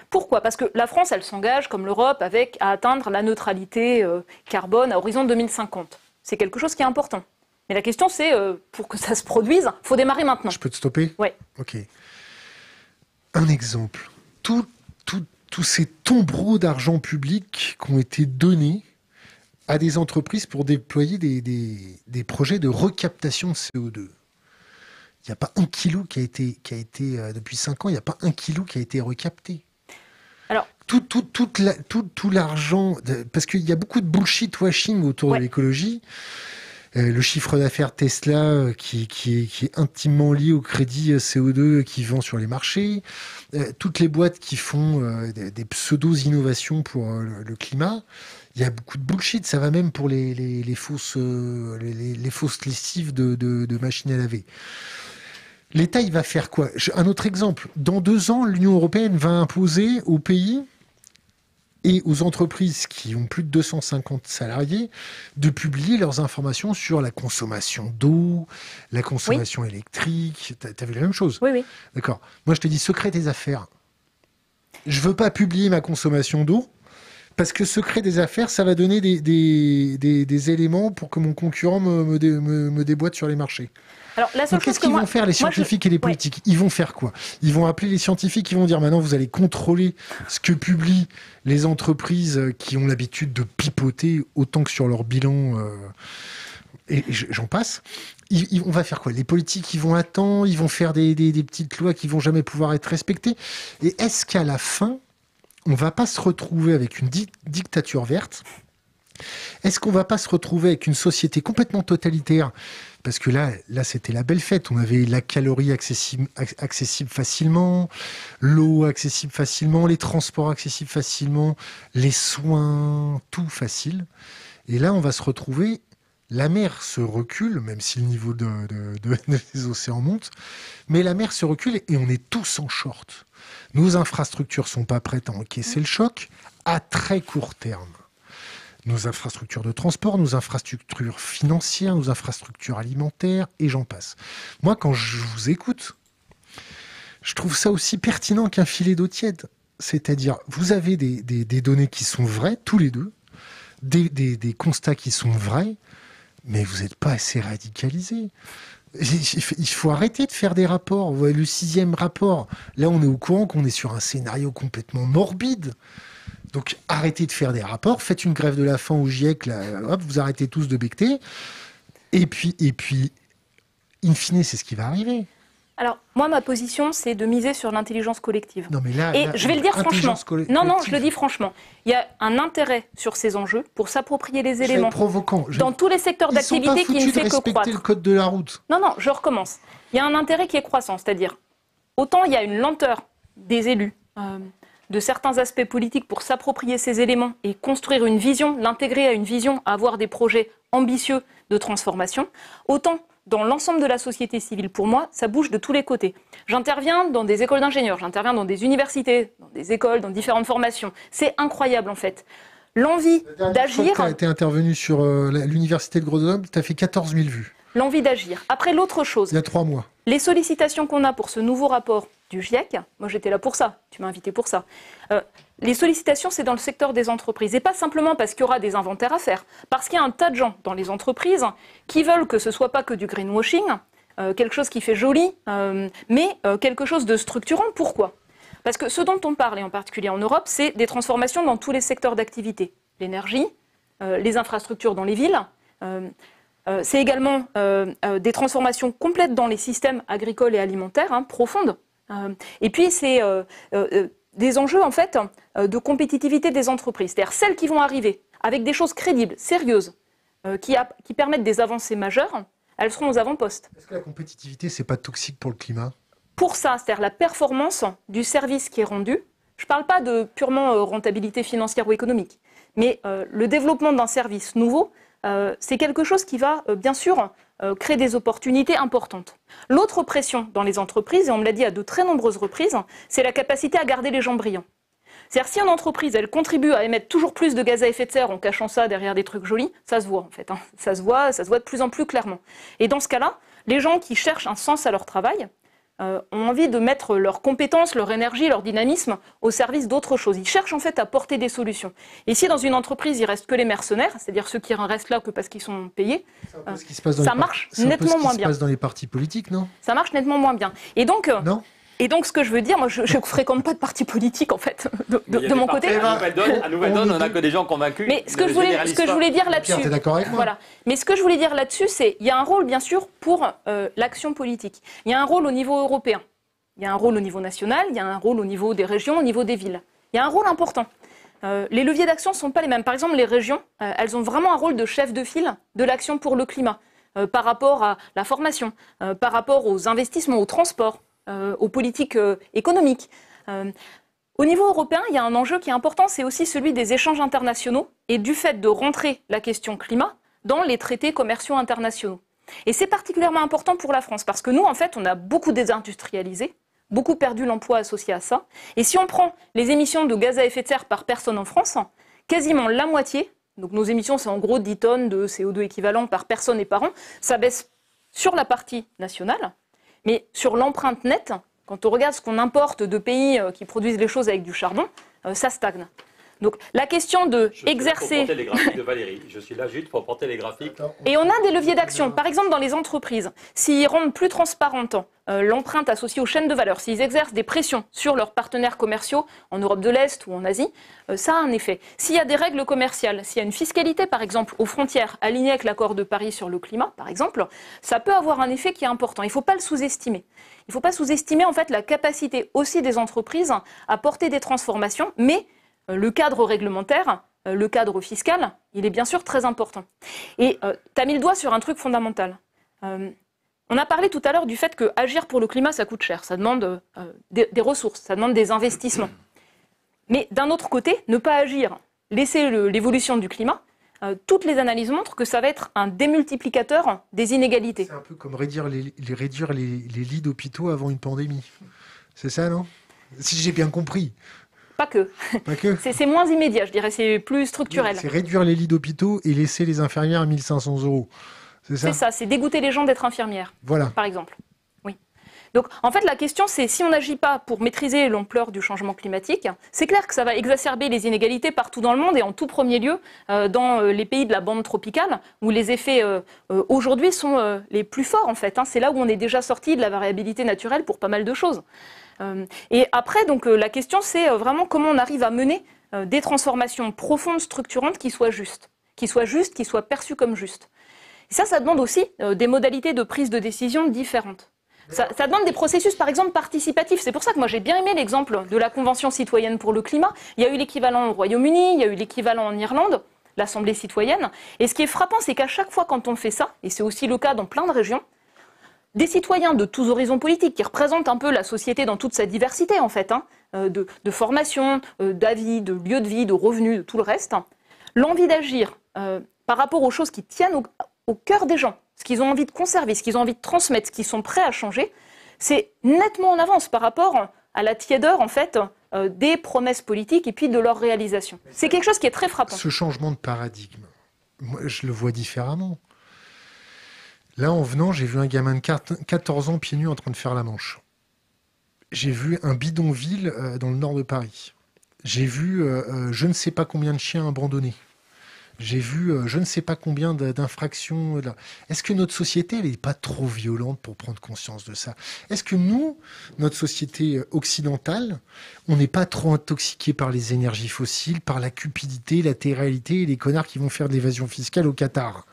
Pourquoi Parce que la France, elle s'engage, comme l'Europe, avec à atteindre la neutralité euh, carbone à horizon 2050. C'est quelque chose qui est important. Mais la question, c'est euh, pour que ça se produise, il faut démarrer maintenant. Je peux te stopper Oui. Ok un exemple. Tous ces tombereaux d'argent public qui ont été donnés à des entreprises pour déployer des, projets de recaptation de CO2. Il n'y a pas un kilo qui a été, qui a été euh, depuis 5 ans, il n'y a pas un kilo qui a été recapté. Alors, tout, l'argent, parce qu'il y a beaucoup de bullshit washing autour de l'écologie. Euh, le chiffre d'affaires Tesla euh, qui, est intimement lié au crédit euh, CO2 qui vend sur les marchés, toutes les boîtes qui font des, pseudo-innovations pour le, climat il y a beaucoup de bullshit. Ça va même pour les, les, les fausses, les, fausses lessives de, de machines à laver. L'État, il va faire quoi Un autre exemple. Dans deux ans, l'Union européenne va imposer aux pays et aux entreprises qui ont plus de 250 salariés de publier leurs informations sur la consommation d'eau, la consommation électrique. T'as vu la même chose Oui, oui. D'accord. Moi, je te dis secret des affaires. Je veux pas publier ma consommation d'eau parce que secret des affaires, ça va donner des, éléments pour que mon concurrent me, me, déboîte sur les marchés. Alors, qu'est-ce qu'ils vont faire les scientifiques et les politiques Ils vont faire quoi Ils vont appeler les scientifiques, ils vont dire maintenant vous allez contrôler ce que publient les entreprises qui ont l'habitude de pipoter autant que sur leur bilan. Euh, et, j'en passe. on va faire quoi Les politiques, ils vont attendre, ils vont faire des, des petites lois qui vont jamais pouvoir être respectées. Et est-ce qu'à la fin, on va pas se retrouver avec une dictature verte Est-ce qu'on va pas se retrouver avec une société complètement totalitaire Parce que là, là c'était la belle fête. On avait la calorie accessible, facilement, l'eau accessible facilement, les transports accessibles facilement, les soins, tout facile. Et là, on va se retrouver la mer se recule, même si le niveau de, de, des océans monte, mais la mer se recule et on est tous en short. Nos infrastructures sont pas prêtes à encaisser le choc à très court terme. Nos infrastructures de transport, nos infrastructures financières, nos infrastructures alimentaires, et j'en passe. Moi, quand je vous écoute, je trouve ça aussi pertinent qu'un filet d'eau tiède. C'est-à-dire, vous avez des, données qui sont vraies, tous les deux, des, constats qui sont vrais, mais vous n'êtes pas assez radicalisés il faut arrêter de faire des rapports. Le sixième rapport, là on est au courant qu'on est sur un scénario complètement morbide. Donc arrêtez de faire des rapports, faites une grève de la faim au GIEC, hop, vous arrêtez tous de becter. Et puis, et puis, in fine, c'est ce qui va arriver. Alors, moi, ma position, c'est de miser sur l'intelligence collective. Non, et je vais le dire franchement. Non, non, je le dis franchement. Il y a un intérêt sur ces enjeux pour s'approprier les éléments. Dans tous les secteurs d'activité qui ne fait que croître. le code de la route. Non, non, je recommence. Il y a un intérêt qui est croissant, c'est-à-dire autant il y a une lenteur des élus. Euh, de certains aspects politiques pour s'approprier ces éléments et construire une vision, l'intégrer à une vision, avoir des projets ambitieux de transformation, autant dans l'ensemble de la société civile. Pour moi, ça bouge de tous les côtés. J'interviens dans des écoles d'ingénieurs, j'interviens dans des universités, dans des écoles, dans différentes formations. C'est incroyable en fait. L'envie d'agir. Tu as été intervenu sur euh, l'université de Grenoble, tu as fait 14 000 vues. L'envie d'agir. Après, l'autre chose. Il y a trois mois. Les sollicitations qu'on a pour ce nouveau rapport du GIEC, moi j'étais là pour ça, tu m'as invité pour ça. Euh, les sollicitations, c'est dans le secteur des entreprises. Et pas simplement parce qu'il y aura des inventaires à faire, parce qu'il y a un tas de gens dans les entreprises qui veulent que ce soit pas que du greenwashing, euh, quelque chose qui fait joli, euh, mais euh, quelque chose de structurant. Pourquoi Parce que ce dont on parle, et en particulier en Europe, c'est des transformations dans tous les secteurs d'activité. L'énergie, les infrastructures dans les villes. c'est également des transformations complètes dans les systèmes agricoles et alimentaires, hein, profondes. et puis, c'est des enjeux en fait euh, de compétitivité des entreprises, c'est-à-dire celles qui vont arriver avec des choses crédibles, sérieuses, euh, qui, permettent des avancées majeures, elles seront aux avant-postes. Est-ce que la compétitivité, c'est pas toxique pour le climat Pour ça, c'est-à-dire la performance du service qui est rendu. Je ne parle pas de purement euh, rentabilité financière ou économique, mais le développement d'un service nouveau, c'est quelque chose qui va bien sûr euh, crée des opportunités importantes. L'autre pression dans les entreprises, et on me l'a dit à de très nombreuses reprises, c'est la capacité à garder les gens brillants. C'est-à-dire si une entreprise, elle contribue à émettre toujours plus de gaz à effet de serre en cachant ça derrière des trucs jolis, ça se voit en fait, hein. ça se voit, ça se voit de plus en plus clairement. Et dans ce cas-là, les gens qui cherchent un sens à leur travail, euh, ont envie de mettre leurs compétences, leur énergie, leur dynamisme au service d'autres choses. Ils cherchent en fait à porter des solutions. Et si dans une entreprise, il reste que les mercenaires, c'est-à-dire ceux qui restent là que parce qu'ils sont payés, euh, ça marche nettement moins bien. Ça se dans les partis politiques, non Ça marche nettement moins bien. Et donc, euh, non et donc, ce que je veux dire, moi, je ne fréquente pas de parti politique, en fait, de, mon côté. À eh ben, Nouvelle-Donne, on n'a que des gens convaincus. Mais ce que, je voulais, ce que je voulais dire là-dessus. Mais ce que je voulais dire là-dessus, c'est qu'il y a un rôle, bien sûr, pour euh, l'action politique. Il y a un rôle au niveau européen. Il y a un rôle au niveau national. Il y a un rôle au niveau des régions, au niveau des villes. Il y a un rôle important. Euh, les leviers d'action ne sont pas les mêmes. Par exemple, les régions, euh, elles ont vraiment un rôle de chef de file de l'action pour le climat, par rapport à la formation, par rapport aux investissements, aux transports. Euh, aux politiques euh, économiques. Euh, au niveau européen, il y a un enjeu qui est important, c'est aussi celui des échanges internationaux et du fait de rentrer la question climat dans les traités commerciaux internationaux. Et c'est particulièrement important pour la France parce que nous, en fait, on a beaucoup désindustrialisé, beaucoup perdu l'emploi associé à ça. Et si on prend les émissions de gaz à effet de serre par personne en France, quasiment la moitié, donc nos émissions, c'est en gros 10 tonnes de CO2 équivalent par personne et par an, ça baisse sur la partie nationale, mais sur l'empreinte nette, quand on regarde ce qu'on importe de pays euh, qui produisent les choses avec du charbon, euh, ça stagne. Donc la question de exercer. porter les graphiques de Valérie. Je suis là juste pour porter les graphiques. Et on a des leviers d'action. Par exemple, dans les entreprises, s'ils rendent plus transparente euh, l'empreinte associée aux chaînes de valeur, s'ils exercent des pressions sur leurs partenaires commerciaux en Europe de l'Est ou en Asie, euh, ça a un effet. S'il y a des règles commerciales, s'il y a une fiscalité, par exemple, aux frontières alignée avec l'accord de Paris sur le climat, par exemple, ça peut avoir un effet qui est important. Il ne faut pas le sous-estimer. Il ne faut pas sous-estimer en fait la capacité aussi des entreprises à porter des transformations, mais euh, le cadre réglementaire, euh, le cadre fiscal, il est bien sûr très important. Et euh, t'as tu as mis le doigt sur un truc fondamental. on a parlé tout à l'heure du fait que agir pour le climat, ça coûte cher, ça demande des, ressources, ça demande des investissements. Mais d'un autre côté, ne pas agir, laisser l'évolution du climat, toutes les analyses montrent que ça va être un démultiplicateur des inégalités. C'est un peu comme réduire les lits d'hôpitaux avant une pandémie. C'est ça, non Si j'ai bien compris. Pas que. c'est moins immédiat, je dirais, c'est plus structurel. C'est réduire les lits d'hôpitaux et laisser les infirmières à 1500 euros. C'est ça C'est ça, c'est dégoûter les gens d'être infirmières. Voilà. Par exemple. Oui. Donc, en fait, la question, c'est si on n'agit pas pour maîtriser l'ampleur du changement climatique, c'est clair que ça va exacerber les inégalités partout dans le monde et en tout premier lieu euh, dans euh, les pays de la bande tropicale où les effets euh, aujourd'hui sont les plus forts, en fait. Hein. C'est là où on est déjà sorti de la variabilité naturelle pour pas mal de choses. Euh, et après, euh, la question, c'est euh, vraiment comment on arrive à mener des transformations profondes, structurantes, qui soient justes, qui soient justes, qui soient perçues comme justes. Et ça, ça demande aussi des modalités de prise de décision différentes. Ça, ça, demande des processus, par exemple, participatifs. C'est pour ça que moi, j'ai bien aimé l'exemple de la Convention citoyenne pour le climat. Il y a eu l'équivalent au Royaume-Uni, il y a eu l'équivalent en Irlande, l'Assemblée citoyenne. Et ce qui est frappant, c'est qu'à chaque fois, quand on fait ça, et c'est aussi le cas dans plein de régions, des citoyens de tous horizons politiques qui représentent un peu la société dans toute sa diversité, en fait, hein, euh, de, formation, euh, d'avis, de lieu de vie, de revenus, de tout le reste, l'envie d'agir euh, par rapport aux choses qui tiennent au, cœur des gens, ce qu'ils ont envie de conserver, ce qu'ils ont envie de transmettre, ce qu'ils sont prêts à changer, c'est nettement en avance par rapport à la tiédeur, en fait, des promesses politiques et puis de leur réalisation. C'est quelque chose qui est très frappant. Ce changement de paradigme, moi, je le vois différemment. Là, en venant, j'ai vu un gamin de 14 ans pieds nus en train de faire la manche. J'ai vu un bidonville euh, dans le nord de Paris. J'ai vu euh, euh, je ne sais pas combien de chiens abandonnés. J'ai vu je ne sais pas combien d'infractions. Est-ce que notre société, n'est pas trop violente pour prendre conscience de ça Est-ce que nous, notre société occidentale, on n'est pas trop intoxiqué par les énergies fossiles, par la cupidité, la téréalité et les connards qui vont faire de l'évasion fiscale au Qatar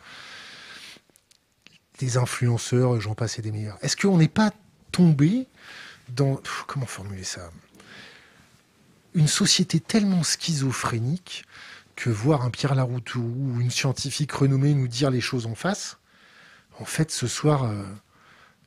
des influenceurs, j'en passais des meilleurs. Est-ce qu'on n'est pas tombé dans, comment formuler ça Une société tellement schizophrénique que voir un Pierre Laroutou ou une scientifique renommée nous dire les choses en face, en fait, ce soir, euh,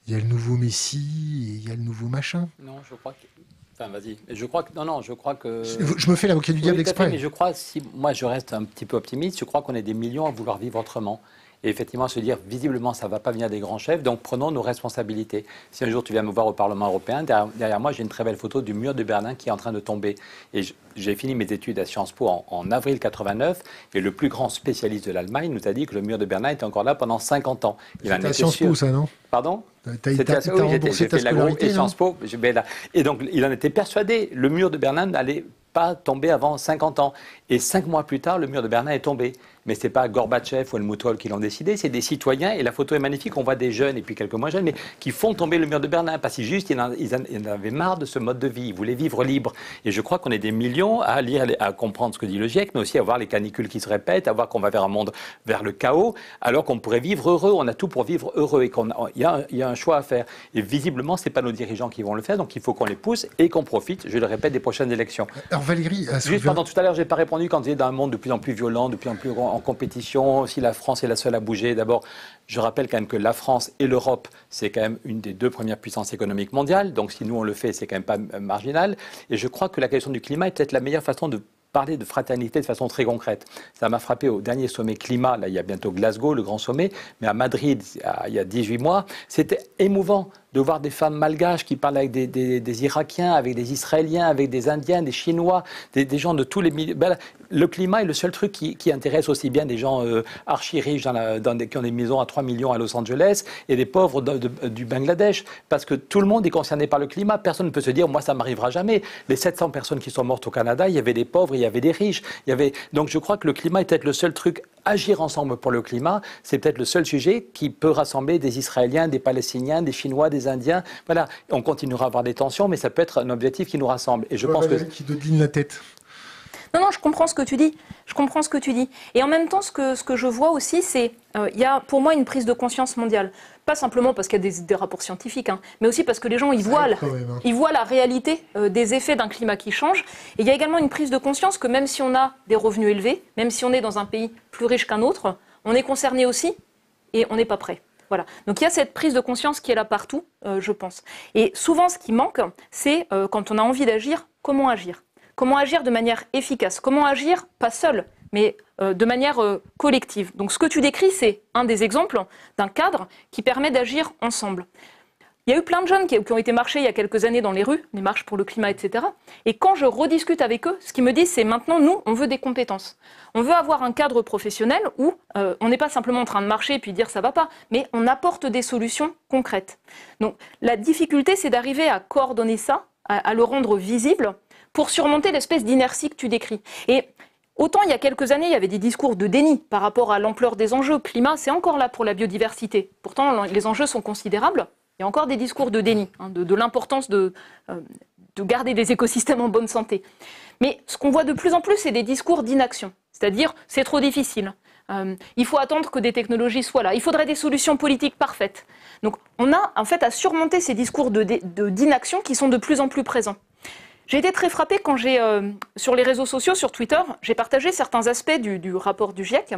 il y a le nouveau Messie, et il y a le nouveau machin. Non, je crois que... Enfin, vas-y. Je crois que non, non, je crois que. Je me fais l'avocat du diable exprès. mais je crois, si moi je reste un petit peu optimiste, je crois qu'on est des millions à vouloir vivre autrement et effectivement se dire visiblement ça ne va pas venir des grands chefs, donc prenons nos responsabilités. Si un jour tu viens me voir au Parlement européen, derrière, moi j'ai une très belle photo du mur de Berlin qui est en train de tomber. Et j'ai fini mes études à Sciences Po en, avril 89 et le plus grand spécialiste de l'Allemagne nous a dit que le mur de Berlin était encore là pendant 50 ans. Il en Sciences Po ça non Pardon C'était Po. et donc il en était persuadé, le mur de Berlin n'allait pas tomber avant 50 ans. Et cinq mois plus tard, le mur de Berlin est tombé mais c'est pas Gorbatchev ou Helmut qui l'ont décidé, c'est des citoyens. Et la photo est magnifique. On voit des jeunes et puis quelques moins jeunes, mais qui font tomber le mur de Berlin parce que juste ils en, avaient marre de ce mode de vie. Ils voulaient vivre libre. Et je crois qu'on est des millions à lire, à comprendre ce que dit le GIEC, mais aussi à voir les canicules qui se répètent, à voir qu'on va vers un monde vers le chaos, alors qu'on pourrait vivre heureux. On a tout pour vivre heureux et qu'on il y, a un choix à faire. Et visiblement, c'est pas nos dirigeants qui vont le faire. Donc il faut qu'on les pousse et qu'on profite. Je le répète des prochaines élections. Alors Valérie, euh, juste pendant tout à l'heure, j'ai pas répondu quand tu êtes dans un monde de plus en plus violent, de plus en plus grand en compétition, si la France est la seule à bouger, d'abord, je rappelle quand même que la France et l'Europe, c'est quand même une des deux premières puissances économiques mondiales. Donc si nous on le fait, c'est quand même pas marginal. Et je crois que la question du climat est peut-être la meilleure façon de parler de fraternité de façon très concrète. Ça m'a frappé au dernier sommet climat, là il y a bientôt Glasgow, le grand sommet, mais à Madrid, il y a 18 mois, c'était émouvant de voir des femmes malgaches qui parlent avec des, Irakiens, avec des Israéliens, avec des Indiens, des Chinois, des, gens de tous les milieux. Ben le climat est le seul truc qui, intéresse aussi bien des gens euh, archi-riches dans qui ont des maisons à 3 millions à Los Angeles et des pauvres du Bangladesh, parce que tout le monde est concerné par le climat. Personne ne peut se dire, moi, ça m'arrivera jamais. Les 700 personnes qui sont mortes au Canada, il y avait des pauvres, il y avait des riches. Il y avait... Donc je crois que le climat est peut-être le seul truc agir ensemble pour le climat, c'est peut-être le seul sujet qui peut rassembler des Israéliens, des Palestiniens, des Chinois, des Indiens. Voilà, on continuera à avoir des tensions, mais ça peut être un objectif qui nous rassemble. Et je pense que qui décline la tête. Non, non, je comprends ce que tu dis. Je comprends ce que tu dis. Et en même temps, ce que, ce que je vois aussi, c'est, euh, il y a pour moi une prise de conscience mondiale. Pas simplement parce qu'il y a des, rapports scientifiques, hein, mais aussi parce que les gens ils voient, la, hein. ils voient la réalité euh, des effets d'un climat qui change. Et il y a également une prise de conscience que même si on a des revenus élevés, même si on est dans un pays plus riche qu'un autre, on est concerné aussi et on n'est pas prêt. Voilà. Donc il y a cette prise de conscience qui est là partout, euh, je pense. Et souvent, ce qui manque, c'est euh, quand on a envie d'agir, comment agir Comment agir de manière efficace Comment agir, pas seul, mais euh, de manière euh, collective. Donc ce que tu décris, c'est un des exemples d'un cadre qui permet d'agir ensemble. Il y a eu plein de jeunes qui, ont été marchés il y a quelques années dans les rues, les marches pour le climat, etc. Et quand je rediscute avec eux, ce qu'ils me disent, c'est maintenant, nous, on veut des compétences. On veut avoir un cadre professionnel où euh, on n'est pas simplement en train de marcher et puis dire ça va pas, mais on apporte des solutions concrètes. Donc la difficulté, c'est d'arriver à coordonner ça, à, à le rendre visible pour surmonter l'espèce d'inertie que tu décris. Et Autant il y a quelques années, il y avait des discours de déni par rapport à l'ampleur des enjeux. Climat, c'est encore là pour la biodiversité. Pourtant, les enjeux sont considérables. Il y a encore des discours de déni hein, de, l'importance euh, de, garder des écosystèmes en bonne santé. Mais ce qu'on voit de plus en plus, c'est des discours d'inaction. C'est-à-dire, c'est trop difficile. Euh, il faut attendre que des technologies soient là. Il faudrait des solutions politiques parfaites. Donc, on a en fait à surmonter ces discours d'inaction qui sont de plus en plus présents. J'ai été très frappée quand j'ai, euh, sur les réseaux sociaux, sur Twitter, j'ai partagé certains aspects du, rapport du GIEC.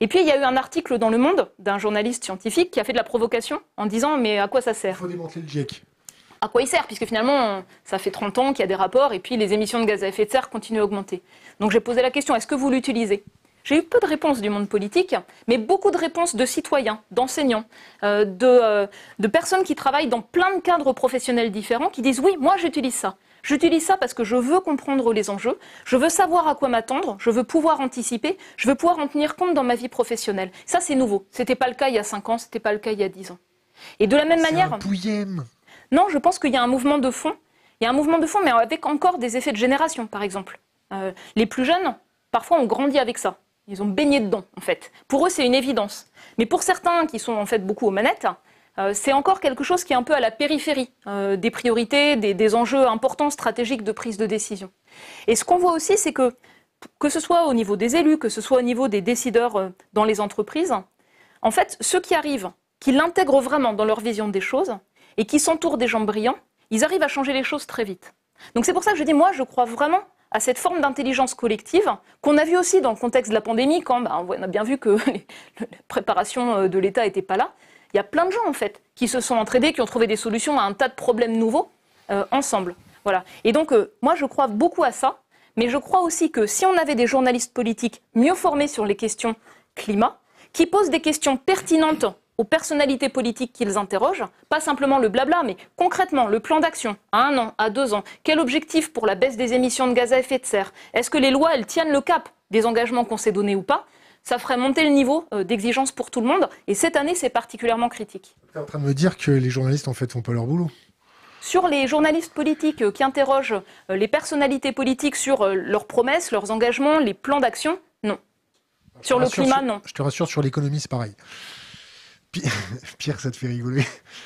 Et puis, il y a eu un article dans Le Monde d'un journaliste scientifique qui a fait de la provocation en disant Mais à quoi ça sert Il faut démanteler le GIEC. À quoi il sert Puisque finalement, ça fait 30 ans qu'il y a des rapports et puis les émissions de gaz à effet de serre continuent à augmenter. Donc, j'ai posé la question Est-ce que vous l'utilisez j'ai eu peu de réponses du monde politique, mais beaucoup de réponses de citoyens, d'enseignants, euh, de, euh, de, personnes qui travaillent dans plein de cadres professionnels différents qui disent oui, moi j'utilise ça. J'utilise ça parce que je veux comprendre les enjeux, je veux savoir à quoi m'attendre, je veux pouvoir anticiper, je veux pouvoir en tenir compte dans ma vie professionnelle. Ça, c'est nouveau. C'était pas le cas il y a 5 ans, c'était pas le cas il y a 10 ans. Et de la même manière. Non, je pense qu'il y a un mouvement de fond. Il y a un mouvement de fond, mais avec encore des effets de génération, par exemple. Euh, les plus jeunes, parfois, ont grandi avec ça. Ils ont baigné dedans, en fait. Pour eux, c'est une évidence. Mais pour certains qui sont en fait beaucoup aux manettes, euh, c'est encore quelque chose qui est un peu à la périphérie euh, des priorités, des, enjeux importants stratégiques de prise de décision. Et ce qu'on voit aussi, c'est que que ce soit au niveau des élus, que ce soit au niveau des décideurs euh, dans les entreprises, en fait, ceux qui arrivent, qui l'intègrent vraiment dans leur vision des choses et qui s'entourent des gens brillants, ils arrivent à changer les choses très vite. Donc c'est pour ça que je dis, moi, je crois vraiment à cette forme d'intelligence collective qu'on a vu aussi dans le contexte de la pandémie, quand bah, on a bien vu que les, la préparation de l'État n'était pas là. Il y a plein de gens, en fait, qui se sont entraînés, qui ont trouvé des solutions à un tas de problèmes nouveaux euh, ensemble. Voilà. Et donc, euh, moi, je crois beaucoup à ça. Mais je crois aussi que si on avait des journalistes politiques mieux formés sur les questions climat, qui posent des questions pertinentes aux personnalités politiques qu'ils interrogent, pas simplement le blabla, mais concrètement le plan d'action à un an, à deux ans, quel objectif pour la baisse des émissions de gaz à effet de serre, est-ce que les lois, elles tiennent le cap des engagements qu'on s'est donnés ou pas, ça ferait monter le niveau euh, d'exigence pour tout le monde. Et cette année, c'est particulièrement critique. Tu es en train de me dire que les journalistes, en fait, font pas leur boulot sur les journalistes politiques euh, qui interrogent euh, les personnalités politiques sur leurs promesses, leurs engagements, les plans d'action, non. sur le climat, non. Je te rassure, sur l'économie, c'est pareil. Pierre, ça te fait rigoler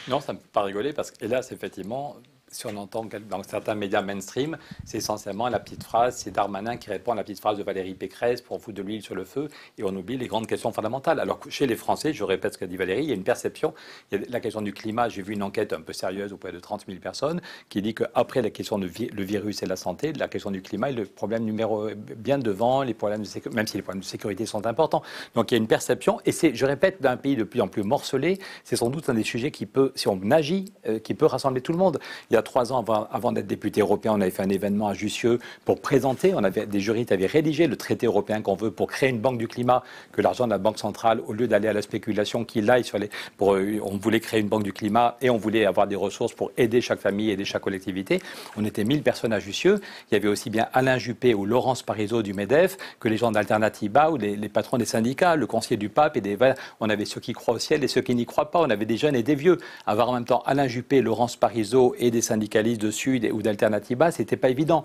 Non, ça me fait pas rigoler parce que, hélas, effectivement, si on entend dans certains médias mainstream, c'est essentiellement la petite phrase, c'est Darmanin qui répond à la petite phrase de Valérie Pécresse pour foutre de l'huile sur le feu, et on oublie les grandes questions fondamentales. Alors chez les Français, je répète ce qu'a dit Valérie, il y a une perception, il y a la question du climat, j'ai vu une enquête un peu sérieuse auprès de 30 000 personnes qui dit qu'après la question du le virus et la santé, la question du climat est le problème numéro bien devant, les problèmes même si les problèmes de sécurité sont importants. Donc il y a une perception, et c'est, je répète, d'un pays de plus en plus morcelé, c'est sans doute un des sujets qui peut, si on agit, euh, qui peut rassembler tout le monde trois ans, avant, d'être député européen, on avait fait un événement à Jussieu pour présenter. On avait, des juristes avaient rédigé le traité européen qu'on veut pour créer une banque du climat, que l'argent de la Banque centrale, au lieu d'aller à la spéculation, qu'il aille sur les. Pour, euh, on voulait créer une banque du climat et on voulait avoir des ressources pour aider chaque famille, aider chaque collectivité. On était 1000 personnes à Jussieu. Il y avait aussi bien Alain Juppé ou Laurence Parisot du MEDEF que les gens d'Alternativa ou les, patrons des syndicats, le conseiller du pape et des. On avait ceux qui croient au ciel et ceux qui n'y croient pas. On avait des jeunes et des vieux. Avoir en même temps Alain Juppé, Laurence Parisot et des syndicalistes de Sud ou d'Alternativa, c'était pas évident.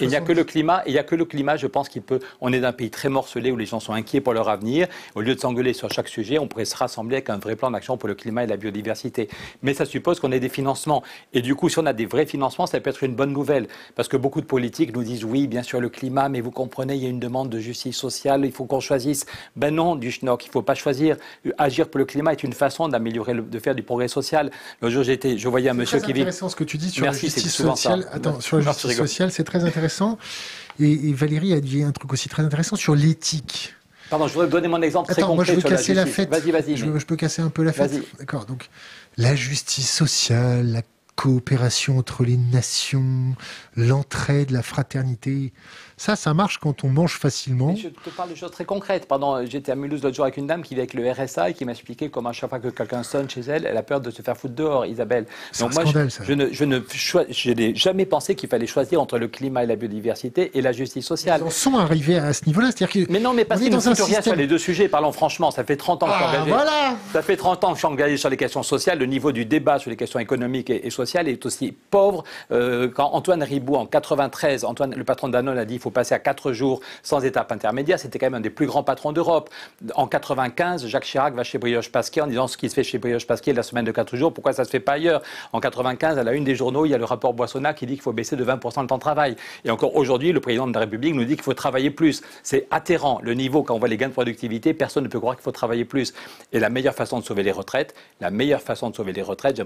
il n'y a que le climat, il n'y a que le climat, je pense qu'il peut. On est d'un pays très morcelé où les gens sont inquiets pour leur avenir. Au lieu de s'engueuler sur chaque sujet, on pourrait se rassembler avec un vrai plan d'action pour le climat et la biodiversité. Mais ça suppose qu'on ait des financements. Et du coup, si on a des vrais financements, ça peut être une bonne nouvelle. Parce que beaucoup de politiques nous disent oui, bien sûr, le climat, mais vous comprenez, il y a une demande de justice sociale, il faut qu'on choisisse. Ben non, du schnock, il ne faut pas choisir. Agir pour le climat est une façon d'améliorer, de faire du progrès social. L'autre jour, j'étais, je voyais monsieur qui tu dis sur la justice sociale, attends, sur la justice c'est très intéressant. Et, Valérie a dit un truc aussi très intéressant sur l'éthique. Pardon, je voudrais donner mon exemple Attends, moi je veux casser la, fête. Vas-y, vas-y. Je, je, peux casser un peu la fête. D'accord. Donc la justice sociale, la coopération entre les nations, l'entraide, la fraternité. Ça, ça marche quand on mange facilement. je te parle de choses très concrètes. Pendant, j'étais à Mulhouse l'autre jour avec une dame qui vit avec le RSA et qui m'a expliqué comment à chaque fois que quelqu'un sonne chez elle, elle a peur de se faire foutre dehors, Isabelle. Donc moi, je, je, ne, n'ai jamais pensé qu'il fallait choisir entre le climat et la biodiversité et la justice sociale. Ils en sont arrivés à ce niveau-là, c'est-à-dire que. Mais non, mais parce qu'ils ne foutent rien sur les deux sujets. Parlons franchement, ça fait 30 ans que je suis ah, engagé. ça fait 30 ans je suis engagé sur les questions sociales. Le niveau du débat sur les questions économiques et, sociales est aussi pauvre. Euh, quand Antoine Ribou en 93, Antoine, le patron d'Anon, a dit il faut faut passer à 4 jours sans étape intermédiaire. C'était quand même un des plus grands patrons d'Europe. En 95, Jacques Chirac va chez Brioche Pasquier en disant ce qui se fait chez Brioche Pasquier la semaine de 4 jours, pourquoi ça se fait pas ailleurs En 95, à la une des journaux, il y a le rapport Boissonnat qui dit qu'il faut baisser de 20% le temps de travail. Et encore aujourd'hui, le président de la République nous dit qu'il faut travailler plus. C'est atterrant le niveau quand on voit les gains de productivité, personne ne peut croire qu'il faut travailler plus. Et la meilleure façon de sauver les retraites, la meilleure façon de sauver les retraites,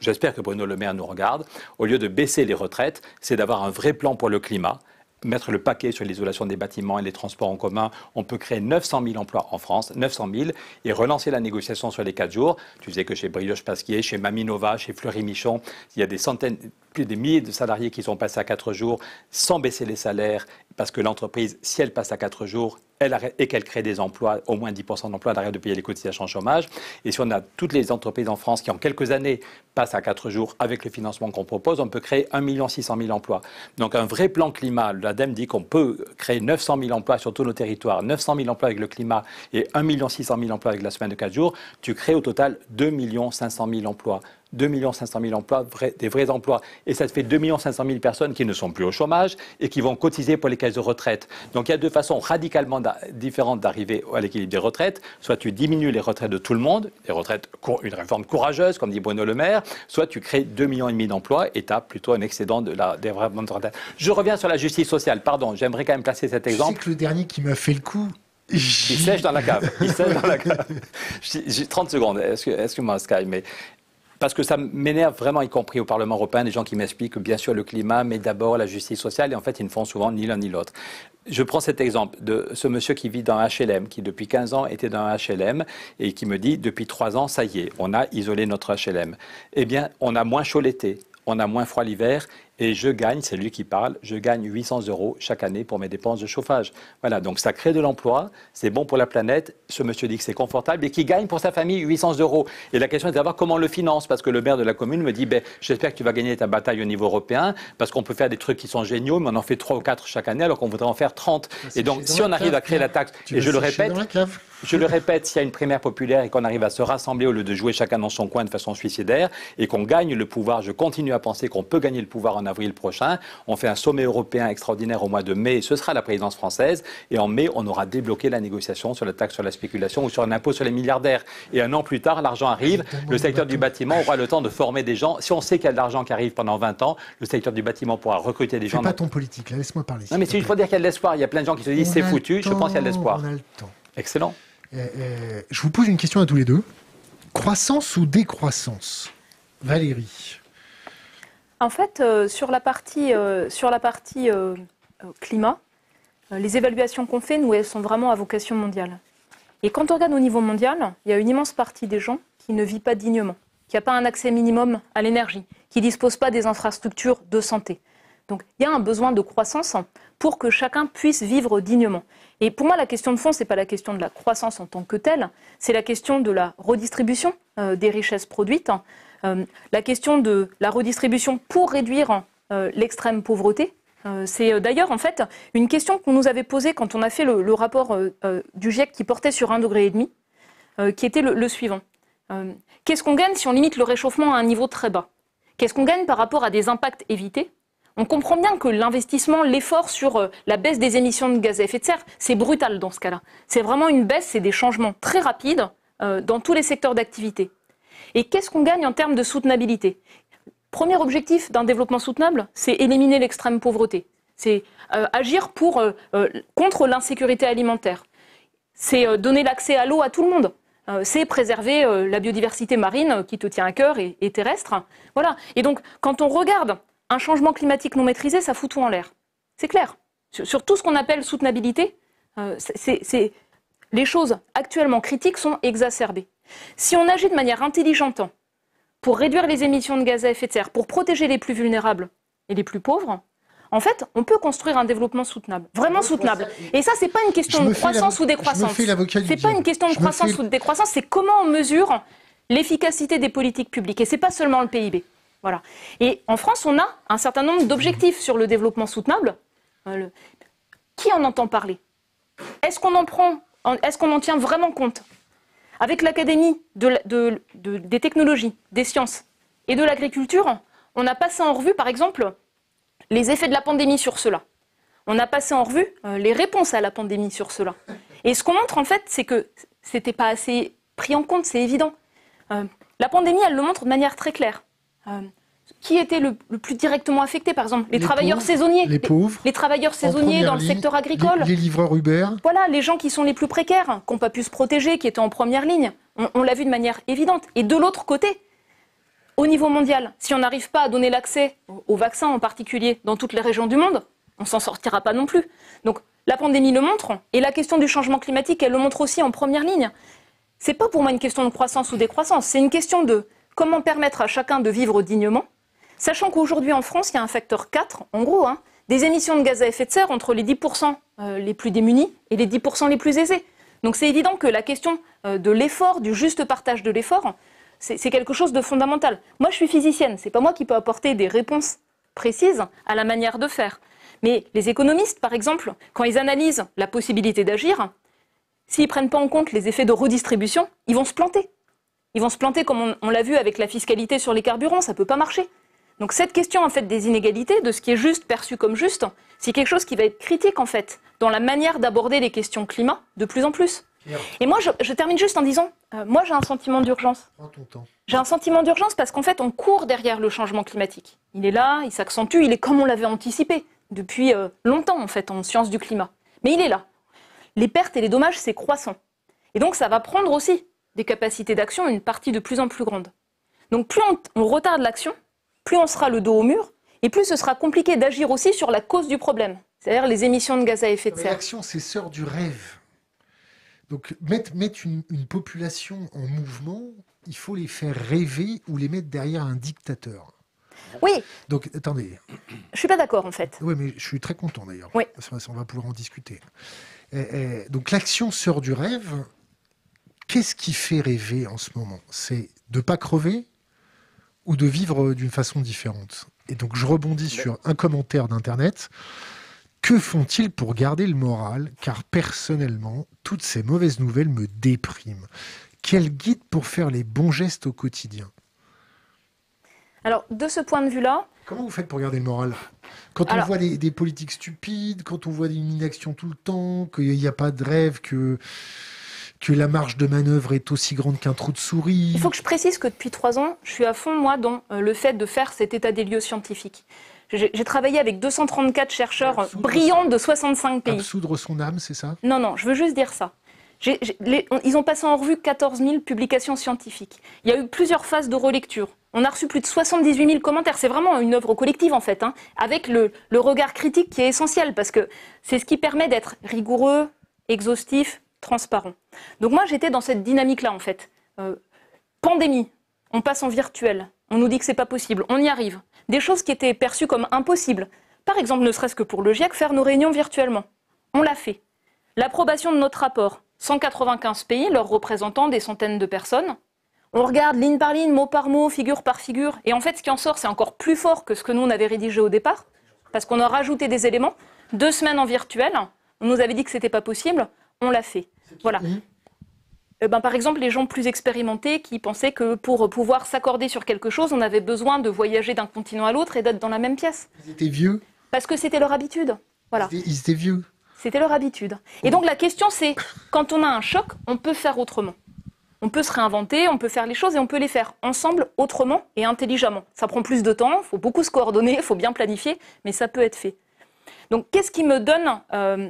j'espère que Bruno Le Maire nous regarde, au lieu de baisser les retraites, c'est d'avoir un vrai plan pour le climat mettre le paquet sur l'isolation des bâtiments et les transports en commun, on peut créer 900 000 emplois en France, 900 000, et relancer la négociation sur les 4 jours. Tu disais que chez Brioche Pasquier, chez Maminova, chez Fleury Michon, il y a des centaines, plus des milliers de salariés qui sont passés à 4 jours sans baisser les salaires, parce que l'entreprise, si elle passe à 4 jours, elle et qu'elle crée des emplois, au moins 10% d'emplois, elle de payer les cotisations chômage. Et si on a toutes les entreprises en France qui, en quelques années, passent à 4 jours avec le financement qu'on propose, on peut créer 1 600 000 emplois. Donc un vrai plan climat, l'ADEME dit qu'on peut créer 900 000 emplois sur tous nos territoires, 900 000 emplois avec le climat et 1 600 000 emplois avec la semaine de 4 jours, tu crées au total 2 500 000 emplois 2 500 000 emplois, des vrais emplois. Et ça fait 2 500 000 personnes qui ne sont plus au chômage et qui vont cotiser pour les caisses de retraite. Donc il y a deux façons radicalement différentes d'arriver à l'équilibre des retraites. Soit tu diminues les retraites de tout le monde, les retraites, une réforme courageuse, comme dit Bruno Le Maire, soit tu crées 2 millions et demi d'emplois et tu as plutôt un excédent de la, des vrais Je reviens sur la justice sociale, pardon, j'aimerais quand même placer cet exemple. C'est le dernier qui m'a fait le coup, il sèche dans la cave. Il sèche dans la cave. J'ai 30 secondes. Excuse-moi, Sky, mais parce que ça m'énerve vraiment, y compris au Parlement européen, des gens qui m'expliquent bien sûr le climat, mais d'abord la justice sociale, et en fait, ils ne font souvent ni l'un ni l'autre. Je prends cet exemple de ce monsieur qui vit dans un HLM, qui depuis 15 ans était dans un HLM, et qui me dit, depuis 3 ans, ça y est, on a isolé notre HLM. Eh bien, on a moins chaud l'été, on a moins froid l'hiver, et je gagne, c'est lui qui parle, je gagne 800 euros chaque année pour mes dépenses de chauffage. Voilà, donc ça crée de l'emploi, c'est bon pour la planète. Ce monsieur dit que c'est confortable et qu'il gagne pour sa famille 800 euros. Et la question est de savoir comment on le finance, parce que le maire de la commune me dit ben, J'espère que tu vas gagner ta bataille au niveau européen, parce qu'on peut faire des trucs qui sont géniaux, mais on en fait 3 ou 4 chaque année, alors qu'on voudrait en faire 30. Ah, et donc, si on arrive à créer la hein. taxe, et je le répète, je le répète, s'il y a une primaire populaire et qu'on arrive à se rassembler au lieu de jouer chacun dans son coin de façon suicidaire et qu'on gagne le pouvoir, je continue à penser qu'on peut gagner le pouvoir en avril prochain. On fait un sommet européen extraordinaire au mois de mai. Ce sera la présidence française. Et en mai, on aura débloqué la négociation sur la taxe sur la spéculation ou sur un impôt sur les milliardaires. Et un an plus tard, l'argent arrive. Le secteur du bâtiment aura le temps de former des gens. Si on sait qu'il y a de l'argent qui arrive pendant 20 ans, le secteur du bâtiment pourra recruter des Fais gens. pas ton politique, laisse-moi parler. Non, mais c'est faut dire qu'il y a de l'espoir. Il y a plein de gens qui se disent c'est foutu, je pense qu'il y a de l'espoir. On a le temps. Excellent. Eh, eh, je vous pose une question à tous les deux. Croissance ou décroissance Valérie en fait, euh, sur la partie, euh, euh, climat, les évaluations qu'on fait, nous, elles sont vraiment à vocation mondiale. Et quand on regarde au niveau mondial, il y a une immense partie des gens qui ne vit pas dignement, qui n'a pas un accès minimum à l'énergie, qui ne dispose pas des infrastructures de santé. Donc il y a un besoin de croissance pour que chacun puisse vivre dignement. Et pour moi, la question de fond, ce n'est pas la question de la croissance en tant que telle, c'est la question de la redistribution des richesses produites. Hein. Euh, la question de la redistribution pour réduire hein, euh, l'extrême pauvreté, euh, c'est d'ailleurs en fait une question qu'on nous avait posée quand on a fait le, rapport du GIEC qui portait sur un degré, et demi, qui était le, suivant. Qu'est-ce qu'on gagne si on limite le réchauffement à un niveau très bas Qu'est-ce qu'on gagne par rapport à des impacts évités On comprend bien que l'investissement, l'effort sur la baisse des émissions de gaz à effet de serre, c'est brutal dans ce cas-là. C'est vraiment une baisse, c'est des changements très rapides dans tous les secteurs d'activité. Et qu'est-ce qu'on gagne en termes de soutenabilité Premier objectif d'un développement soutenable, c'est éliminer l'extrême pauvreté. C'est euh, agir euh, euh, contre l'insécurité alimentaire. C'est donner l'accès à l'eau à tout le monde. C'est préserver la biodiversité marine qui te tient à cœur et, terrestre. Voilà. Et donc, quand on regarde un changement climatique non maîtrisé, ça fout tout en l'air. C'est clair. Sur, tout ce qu'on appelle soutenabilité, les choses actuellement critiques sont exacerbées. Si on agit de manière intelligente pour réduire les émissions de gaz à effet de serre, pour protéger les plus vulnérables et les plus pauvres, en fait, on peut construire un développement soutenable, vraiment soutenable. Et ça, n'est pas une question de croissance ou décroissance. n'est pas une question de croissance ou de décroissance. C'est comment on mesure l'efficacité des politiques publiques. Et ce n'est pas seulement le PIB. Voilà. Et en France, on a un certain nombre d'objectifs sur le développement soutenable. Euh, Qui en entend parler Est-ce qu'on en prend Est-ce qu'on en tient vraiment compte avec l'Académie des technologies, des sciences et de l'agriculture, on a passé en revue, par exemple, les effets de la pandémie sur cela. On a passé en revue euh, les réponses à la pandémie sur cela. Et ce qu'on montre, en fait, c'est que ce n'était pas assez pris en compte, c'est évident. Euh, la pandémie, elle le montre de manière très claire. Euh, qui était le, plus directement affecté, par exemple Les, travailleurs saisonniers. Les pauvres. Les, travailleurs saisonniers dans le secteur agricole. Les, livreurs Uber. Voilà, les gens qui sont les plus précaires, qui n'ont pas pu se protéger, qui étaient en première ligne. On, l'a vu de manière évidente. Et de l'autre côté, au niveau mondial, si on n'arrive pas à donner l'accès aux vaccins en particulier dans toutes les régions du monde, on s'en sortira pas non plus. Donc la pandémie le montre, et la question du changement climatique, elle le montre aussi en première ligne. C'est pas pour moi une question de croissance ou décroissance, c'est une question de comment permettre à chacun de vivre dignement, Sachant qu'aujourd'hui en France, il y a un facteur 4, en gros, hein, des émissions de gaz à effet de serre entre les 10% euh, les plus démunis et les 10% les plus aisés. Donc c'est évident que la question euh, de l'effort, du juste partage de l'effort, c'est quelque chose de fondamental. Moi, je suis physicienne, c'est pas moi qui peux apporter des réponses précises à la manière de faire. Mais les économistes, par exemple, quand ils analysent la possibilité d'agir, s'ils ne prennent pas en compte les effets de redistribution, ils vont se planter. Ils vont se planter comme on, on l'a vu avec la fiscalité sur les carburants, ça ne peut pas marcher. Donc cette question en fait des inégalités, de ce qui est juste perçu comme juste, c'est quelque chose qui va être critique en fait dans la manière d'aborder les questions climat de plus en plus. Et moi, je, termine juste en disant, euh, moi j'ai un sentiment d'urgence. J'ai un sentiment d'urgence parce qu'en fait, on court derrière le changement climatique. Il est là, il s'accentue, il est comme on l'avait anticipé depuis euh, longtemps en fait en sciences du climat. Mais il est là. Les pertes et les dommages, c'est croissant. Et donc ça va prendre aussi des capacités d'action, une partie de plus en plus grande. Donc plus on retarde l'action, plus on sera le dos au mur, et plus ce sera compliqué d'agir aussi sur la cause du problème, c'est-à-dire les émissions de gaz à effet de serre. L'action, c'est sœur du rêve. Donc mettre, une, population en mouvement, il faut les faire rêver ou les mettre derrière un dictateur. Oui. Donc attendez. Je suis pas d'accord en fait. Oui, mais je suis très content d'ailleurs. Oui. On va pouvoir en discuter. Eh, eh, donc l'action sœur du rêve. Qu'est-ce qui fait rêver en ce moment C'est de pas crever, ou de vivre d'une façon différente. Et donc je rebondis sur un commentaire d'Internet. Que font-ils pour garder le moral Car personnellement, toutes ces mauvaises nouvelles me dépriment. Quel guide pour faire les bons gestes au quotidien Alors, de ce point de vue-là... Comment vous faites pour garder le moral Quand on voit des, des, politiques stupides, quand on voit une inaction tout le temps, qu'il n'y a pas de rêve, que que la marge de manœuvre est aussi grande qu'un trou de souris. Il faut que je précise que depuis trois ans, je suis à fond, moi, dans euh, le fait de faire cet état des lieux scientifiques. J'ai travaillé avec 234 chercheurs brillants de 65 pays. Soudre son âme, c'est ça Non, non, je veux juste dire ça. ils ont passé en revue 14 000 publications scientifiques. Il y a eu plusieurs phases de relecture. On a reçu plus de 78 000 commentaires. C'est vraiment une œuvre collective, en fait, hein, avec le, le regard critique qui est essentiel, parce que c'est ce qui permet d'être rigoureux, exhaustif, transparent. Donc moi, j'étais dans cette dynamique-là, en fait. Euh, pandémie, on passe en virtuel, on nous dit que c'est pas possible, on y arrive. Des choses qui étaient perçues comme impossibles. Par exemple, ne serait-ce que pour le GIEC, faire nos réunions virtuellement. On l'a fait. L'approbation de notre rapport, 195 pays, leurs représentants, des centaines de personnes. On regarde ligne par ligne, mot par mot, figure par figure. Et en fait, ce qui en sort, c'est encore plus fort que ce que nous, on avait rédigé au départ, parce qu'on a rajouté des éléments. Deux semaines en virtuel, on nous avait dit que ce n'était pas possible on l'a fait. Voilà. Mmh. Euh, ben, par exemple, les gens plus expérimentés qui pensaient que pour euh, pouvoir s'accorder sur quelque chose, on avait besoin de voyager d'un continent à l'autre et d'être dans la même pièce. Ils étaient vieux Parce que c'était leur habitude. Voilà. Ils étaient, vieux. C'était leur habitude. Et donc la question, c'est quand on a un choc, on peut faire autrement. On peut se réinventer, on peut faire les choses et on peut les faire ensemble, autrement et intelligemment. Ça prend plus de temps, il faut beaucoup se coordonner, il faut bien planifier, mais ça peut être fait. Donc qu'est-ce qui me donne euh,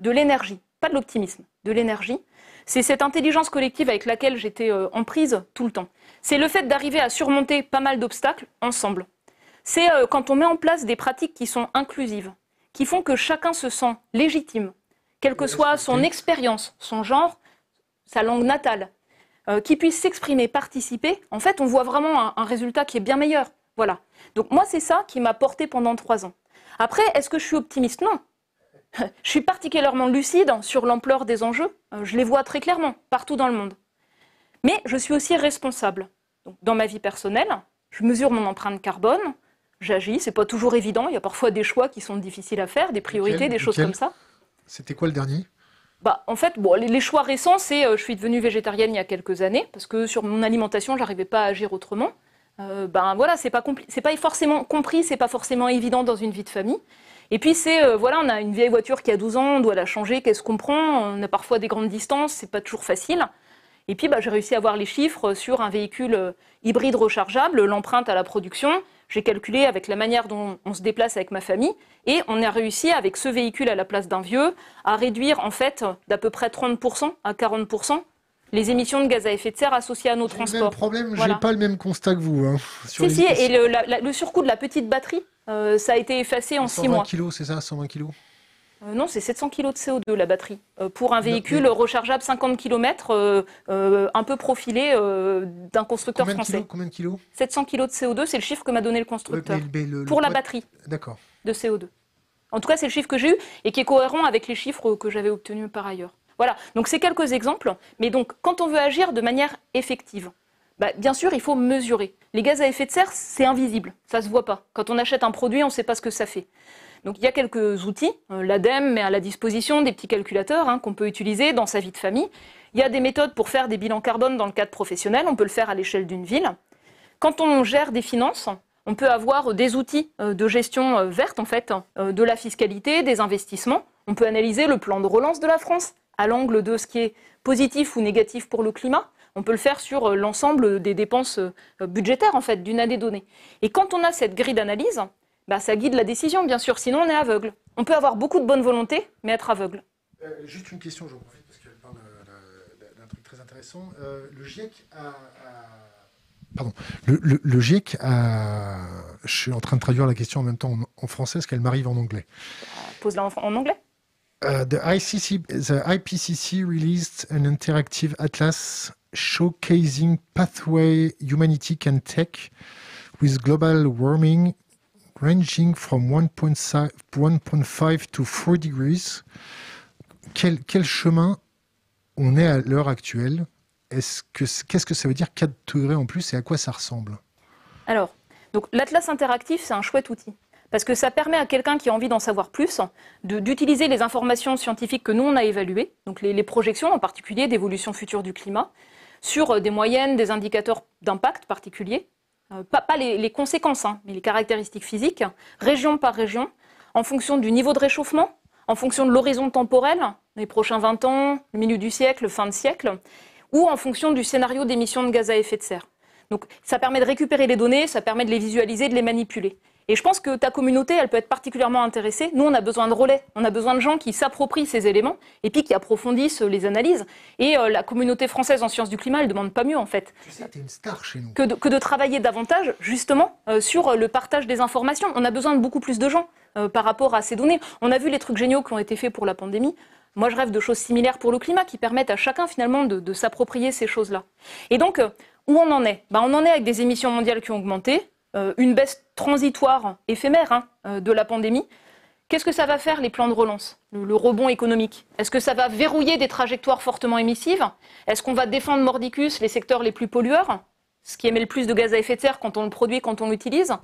de l'énergie pas de l'optimisme, de l'énergie. C'est cette intelligence collective avec laquelle j'étais euh, en prise tout le temps. C'est le fait d'arriver à surmonter pas mal d'obstacles ensemble. C'est euh, quand on met en place des pratiques qui sont inclusives, qui font que chacun se sent légitime, quelle que soit son expérience, son genre, sa langue natale, euh, qui puisse s'exprimer, participer. En fait, on voit vraiment un, résultat qui est bien meilleur. Voilà. Donc moi, c'est ça qui m'a porté pendant trois ans. Après, est-ce que je suis optimiste Non, je suis particulièrement lucide sur l'ampleur des enjeux. Euh, je les vois très clairement partout dans le monde. Mais je suis aussi responsable. dans ma vie personnelle, je mesure mon empreinte carbone, j'agis. C'est pas toujours évident. Il y a parfois des choix qui sont difficiles à faire, des priorités, des choses comme ça. C'était quoi le dernier bah, en fait, les choix récents, c'est que euh, je suis devenue végétarienne il y a quelques années parce que sur mon alimentation, n'arrivais pas à agir autrement. Euh, ben voilà, pas, pas forcément compris, c'est pas forcément évident dans une vie de famille. Et puis c'est, euh, voilà, on a une vieille voiture qui a 12 ans, on doit la changer, qu'est-ce qu'on prend On a parfois des grandes distances, c'est pas toujours facile. Et puis bah, j'ai réussi à avoir les chiffres sur un véhicule euh, hybride rechargeable, l'empreinte à la production. J'ai calculé avec la manière dont on se déplace avec ma famille et on a réussi avec ce véhicule à la place d'un vieux à réduire en fait d'à peu près 30% à 40% les émissions de gaz à effet de serre associées à nos transports. Le même problème, je n'ai pas le même constat que vous. Hein, si, si, et le surcoût de la petite batterie euh, ça a été effacé en 6 mois. 120 kg, c'est ça 120 kg euh, non, c'est 700 kg de CO2 la batterie. Euh, pour un véhicule rechargeable 50 km, un peu profilé d'un constructeur français. combien de kilos 700 kg de CO2, c'est le chiffre que m'a donné le constructeur. pour la batterie D'accord. de CO2. En tout cas, c'est le chiffre que j'ai eu et qui est cohérent avec les chiffres que j'avais obtenus par ailleurs. Voilà, donc c'est quelques exemples. Mais donc, quand on veut agir de manière effective, bah, bien sûr, il faut mesurer. Les gaz à effet de serre, c'est invisible, ça ne se voit pas. Quand on achète un produit, on ne sait pas ce que ça fait. Donc il y a quelques outils, euh, l'ADEME met à la disposition des petits calculateurs hein, qu'on peut utiliser dans sa vie de famille. Il y a des méthodes pour faire des bilans carbone dans le cadre professionnel, on peut le faire à l'échelle d'une ville. Quand on gère des finances, on peut avoir euh, des outils euh, de gestion verte, en fait, de la fiscalité, des investissements. On peut analyser le plan de relance de la France à l'angle de ce qui est positif ou négatif pour le climat on peut le faire sur euh, l'ensemble des dépenses euh, budgétaires en fait d'une année donnée. Et quand on a cette grille d'analyse, bah, ça guide la décision bien sûr, sinon on est aveugle. On peut avoir beaucoup de bonne volonté, mais être aveugle. Euh, juste une question, je profite parce qu'elle parle d'un truc très intéressant. le GIEC a, Pardon. Le, GIEC a... Je suis en train de traduire la question en même temps en, français, parce qu'elle m'arrive en anglais Pose-la en anglais. Euh, the, IPCC released an interactive atlas showcasing pathway humanity can take with global warming ranging from 1.5 to 4 degrees. Quel, chemin on est à l'heure actuelle Qu'est-ce que, ça veut dire 4 degrés en plus et à quoi ça ressemble Alors, l'atlas interactif, c'est un chouette outil parce que ça permet à quelqu'un qui a envie d'en savoir plus d'utiliser les informations scientifiques que nous, on a évaluées, donc les, projections en particulier d'évolution future du climat, sur euh, des moyennes, des indicateurs d'impact particuliers, euh, pas, les, conséquences, hein, mais les caractéristiques physiques, région par région, en fonction du niveau de réchauffement, en fonction de l'horizon temporel, les prochains 20 ans, le milieu du siècle, fin de siècle, ou en fonction du scénario d'émissions de gaz à effet de serre. Donc ça permet de récupérer les données, ça permet de les visualiser, de les manipuler. Et je pense que ta communauté, elle peut être particulièrement intéressée. Nous, on a besoin de relais, on a besoin de gens qui s'approprient ces éléments et puis qui approfondissent euh, les analyses. Et euh, la communauté française en sciences du climat, elle demande pas mieux en fait. Que de, travailler davantage justement euh, sur le partage des informations. On a besoin de beaucoup plus de gens par rapport à ces données. On a vu les trucs géniaux qui ont été faits pour la pandémie. Moi, je rêve de choses similaires pour le climat qui permettent à chacun finalement de, s'approprier ces choses-là. Et donc, où on en est ben, On en est avec des émissions mondiales qui ont augmenté, une baisse transitoire, éphémère hein, euh, de la pandémie, qu'est-ce que ça va faire les plans de relance, le, rebond économique Est-ce que ça va verrouiller des trajectoires fortement émissives Est-ce qu'on va défendre mordicus les secteurs les plus pollueurs ce qui émet le plus de gaz à effet de serre quand on le produit, quand on l'utilise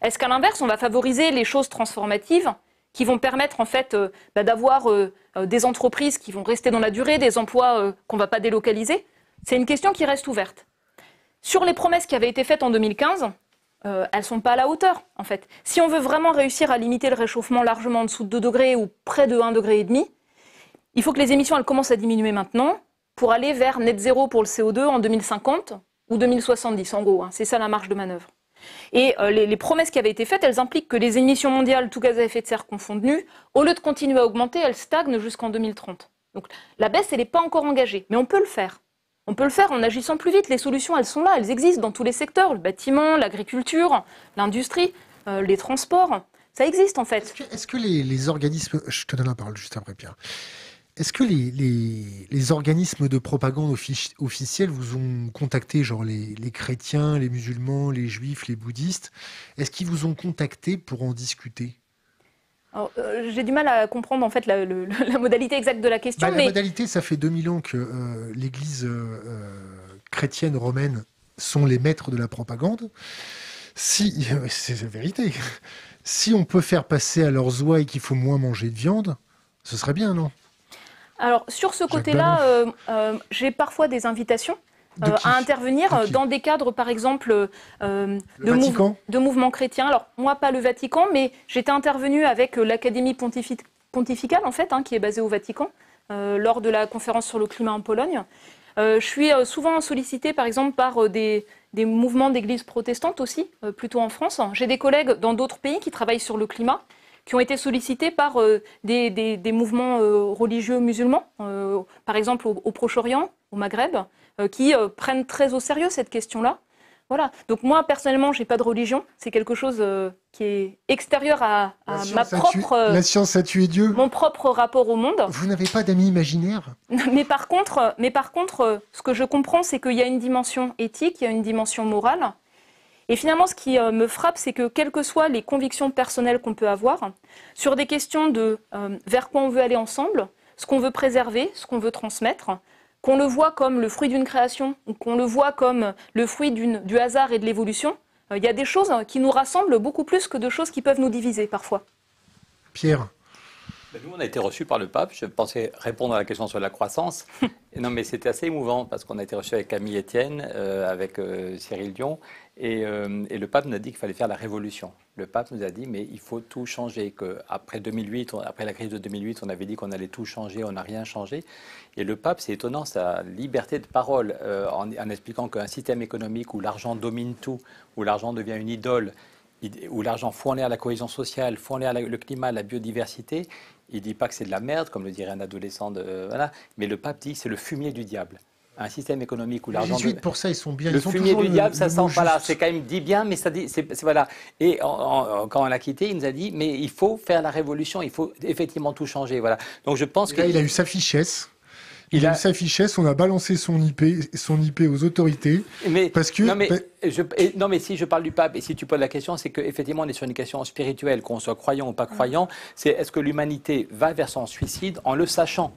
Est-ce qu'à l'inverse, on va favoriser les choses transformatives qui vont permettre en fait euh, bah, d'avoir euh, des entreprises qui vont rester dans la durée, des emplois qu'on ne va pas délocaliser C'est une question qui reste ouverte. Sur les promesses qui avaient été faites en 2015, euh, elles ne sont pas à la hauteur, en fait. Si on veut vraiment réussir à limiter le réchauffement largement en dessous de 2 degrés ou près de 1,5 degré, il faut que les émissions commencent à diminuer maintenant pour aller vers net zéro pour le CO2 en 2050 ou 2070, en gros. Hein. C'est ça la marge de manœuvre. Et euh, les, promesses qui avaient été faites, elles impliquent que les émissions mondiales, tout gaz à effet de serre confondu, au lieu de continuer à augmenter, elles stagnent jusqu'en 2030. Donc la baisse, elle n'est pas encore engagée, mais on peut le faire. On peut le faire en agissant plus vite. Les solutions, elles sont là, elles existent dans tous les secteurs le bâtiment, l'agriculture, l'industrie, euh, les transports. Ça existe en fait. Est-ce que, les, organismes. Je te donne parole juste après, Pierre. Est-ce que les, organismes de propagande officielle vous ont contacté, genre les, les, chrétiens, les musulmans, les juifs, les bouddhistes Est-ce qu'ils vous ont contacté pour en discuter euh, j'ai du mal à comprendre en fait la, modalité exacte de la question. Bah, la modalité, ça fait 2000 ans que euh, l'Église euh, chrétienne romaine sont les maîtres de la propagande. Si, c'est la vérité, si on peut faire passer à leurs oies qu'il faut moins manger de viande, ce serait bien, non alors sur ce côté-là, j'ai parfois des invitations euh, à intervenir euh, dans des cadres, par exemple, euh, de, mouvements chrétiens. Alors, moi, pas le Vatican, mais j'étais intervenue avec l'Académie pontificale, en fait, hein, qui est basée au Vatican, lors de la conférence sur le climat en Pologne. je suis souvent sollicitée, par exemple, par des, mouvements d'églises protestantes aussi, plutôt en France. J'ai des collègues dans d'autres pays qui travaillent sur le climat qui ont été sollicités par des, mouvements religieux musulmans, par exemple au Proche-Orient, au Maghreb, euh, qui euh, prennent très au sérieux cette question-là. Voilà. Donc moi personnellement, je n'ai pas de religion. C'est quelque chose euh, qui est extérieur à, ma propre. la science a tué Dieu. Mon propre rapport au monde. Vous n'avez pas d'amis imaginaires. mais par contre, mais par contre, ce que je comprends, c'est qu'il y a une dimension éthique, il y a une dimension morale. Et finalement, ce qui me frappe, c'est que quelles que soient les convictions personnelles qu'on peut avoir sur des questions de vers quoi on veut aller ensemble, ce qu'on veut préserver, ce qu'on veut transmettre, qu'on le voit comme le fruit d'une création, qu'on le voit comme le fruit du hasard et de l'évolution, euh, il y a des choses qui nous rassemblent beaucoup plus que de choses qui peuvent nous diviser parfois. Pierre. Ben, nous, on a été reçus par le pape. Je pensais répondre à la question sur la croissance. non, mais c'était assez émouvant parce qu'on a été reçus avec Camille Etienne, euh, avec euh, Cyril Dion. Euh, et, le pape nous a dit qu'il fallait faire la révolution. Le pape nous a dit, mais il faut tout changer. après 2008, après la crise de 2008, on avait dit qu'on allait tout changer, on n'a rien changé. Et le pape, c'est étonnant, sa liberté de parole, euh, en, expliquant qu'un système économique où l'argent domine tout, où l'argent devient une idole, où l'argent fout en l'air la cohésion sociale, fout en l'air le climat, la biodiversité, il ne dit pas que c'est de la merde, comme le dirait un adolescent, euh, voilà, mais le pape dit c'est le fumier du diable un système économique où l'argent. Les Jésuites, pour ça, ils sont bien. Le fumier du diable, ça sent pas là. c'est quand même dit bien, mais ça dit. voilà. Et quand on l'a quitté, il nous a dit mais il faut faire la révolution, il faut effectivement tout changer. Voilà. Donc je pense Là, Il a eu sa fichesse. Il, a eu sa fichesse, on a balancé son IP, son IP aux autorités. parce que. Non mais, non, mais si je parle du pape, et si tu poses la question, c'est qu'effectivement, on est sur une question spirituelle, qu'on soit croyant ou pas croyant. Ah. C'est est-ce que l'humanité va vers son suicide en le sachant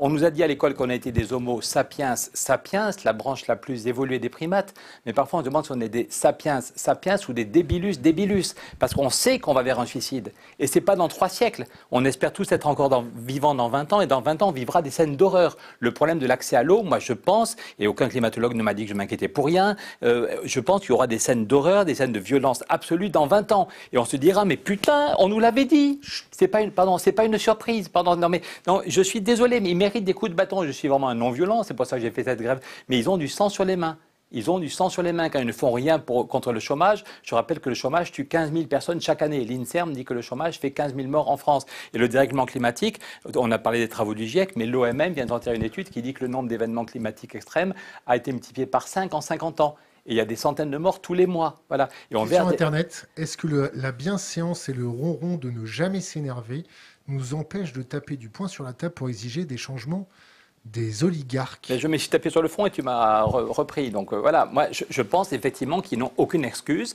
on nous a dit à l'école qu'on a été des homo sapiens sapiens, la branche la plus évoluée des primates, mais parfois on se demande si on est des sapiens sapiens ou des débilus débilus, parce qu'on sait qu'on va vers un suicide. Et c'est pas dans trois siècles. On espère tous être encore dans, vivants dans 20 ans, et dans 20 ans on vivra des scènes d'horreur. Le problème de l'accès à l'eau, moi je pense, et aucun climatologue ne m'a dit que je m'inquiétais pour rien, euh, je pense qu'il y aura des scènes d'horreur, des scènes de violence absolue dans 20 ans. Et on se dira, mais putain, on nous l'avait dit. C'est pas une, pardon, c'est pas une surprise. Pardon, non mais, je suis désolé, mais des coups de bâton. Je suis vraiment un non-violent, c'est pour ça que j'ai fait cette grève. Mais ils ont du sang sur les mains. Ils ont du sang sur les mains quand ils ne font rien contre le chômage. Je rappelle que le chômage tue 15 000 personnes chaque année. L'INSERM dit que le chômage fait 15 000 morts en France. Et le dérèglement climatique, on a parlé des travaux du GIEC, mais l'OMM vient de sortir une étude qui dit que le nombre d'événements climatiques extrêmes a été multiplié par 5 en 50 ans. Et il y a des centaines de morts tous les mois. Voilà. Et on Internet, est-ce que la bienséance et le ronron de ne jamais s'énerver nous empêche de taper du poing sur la table pour exiger des changements des oligarques. Mais je me suis tapé sur le front et tu m'as repris. Donc euh, voilà, moi je, pense effectivement qu'ils n'ont aucune excuse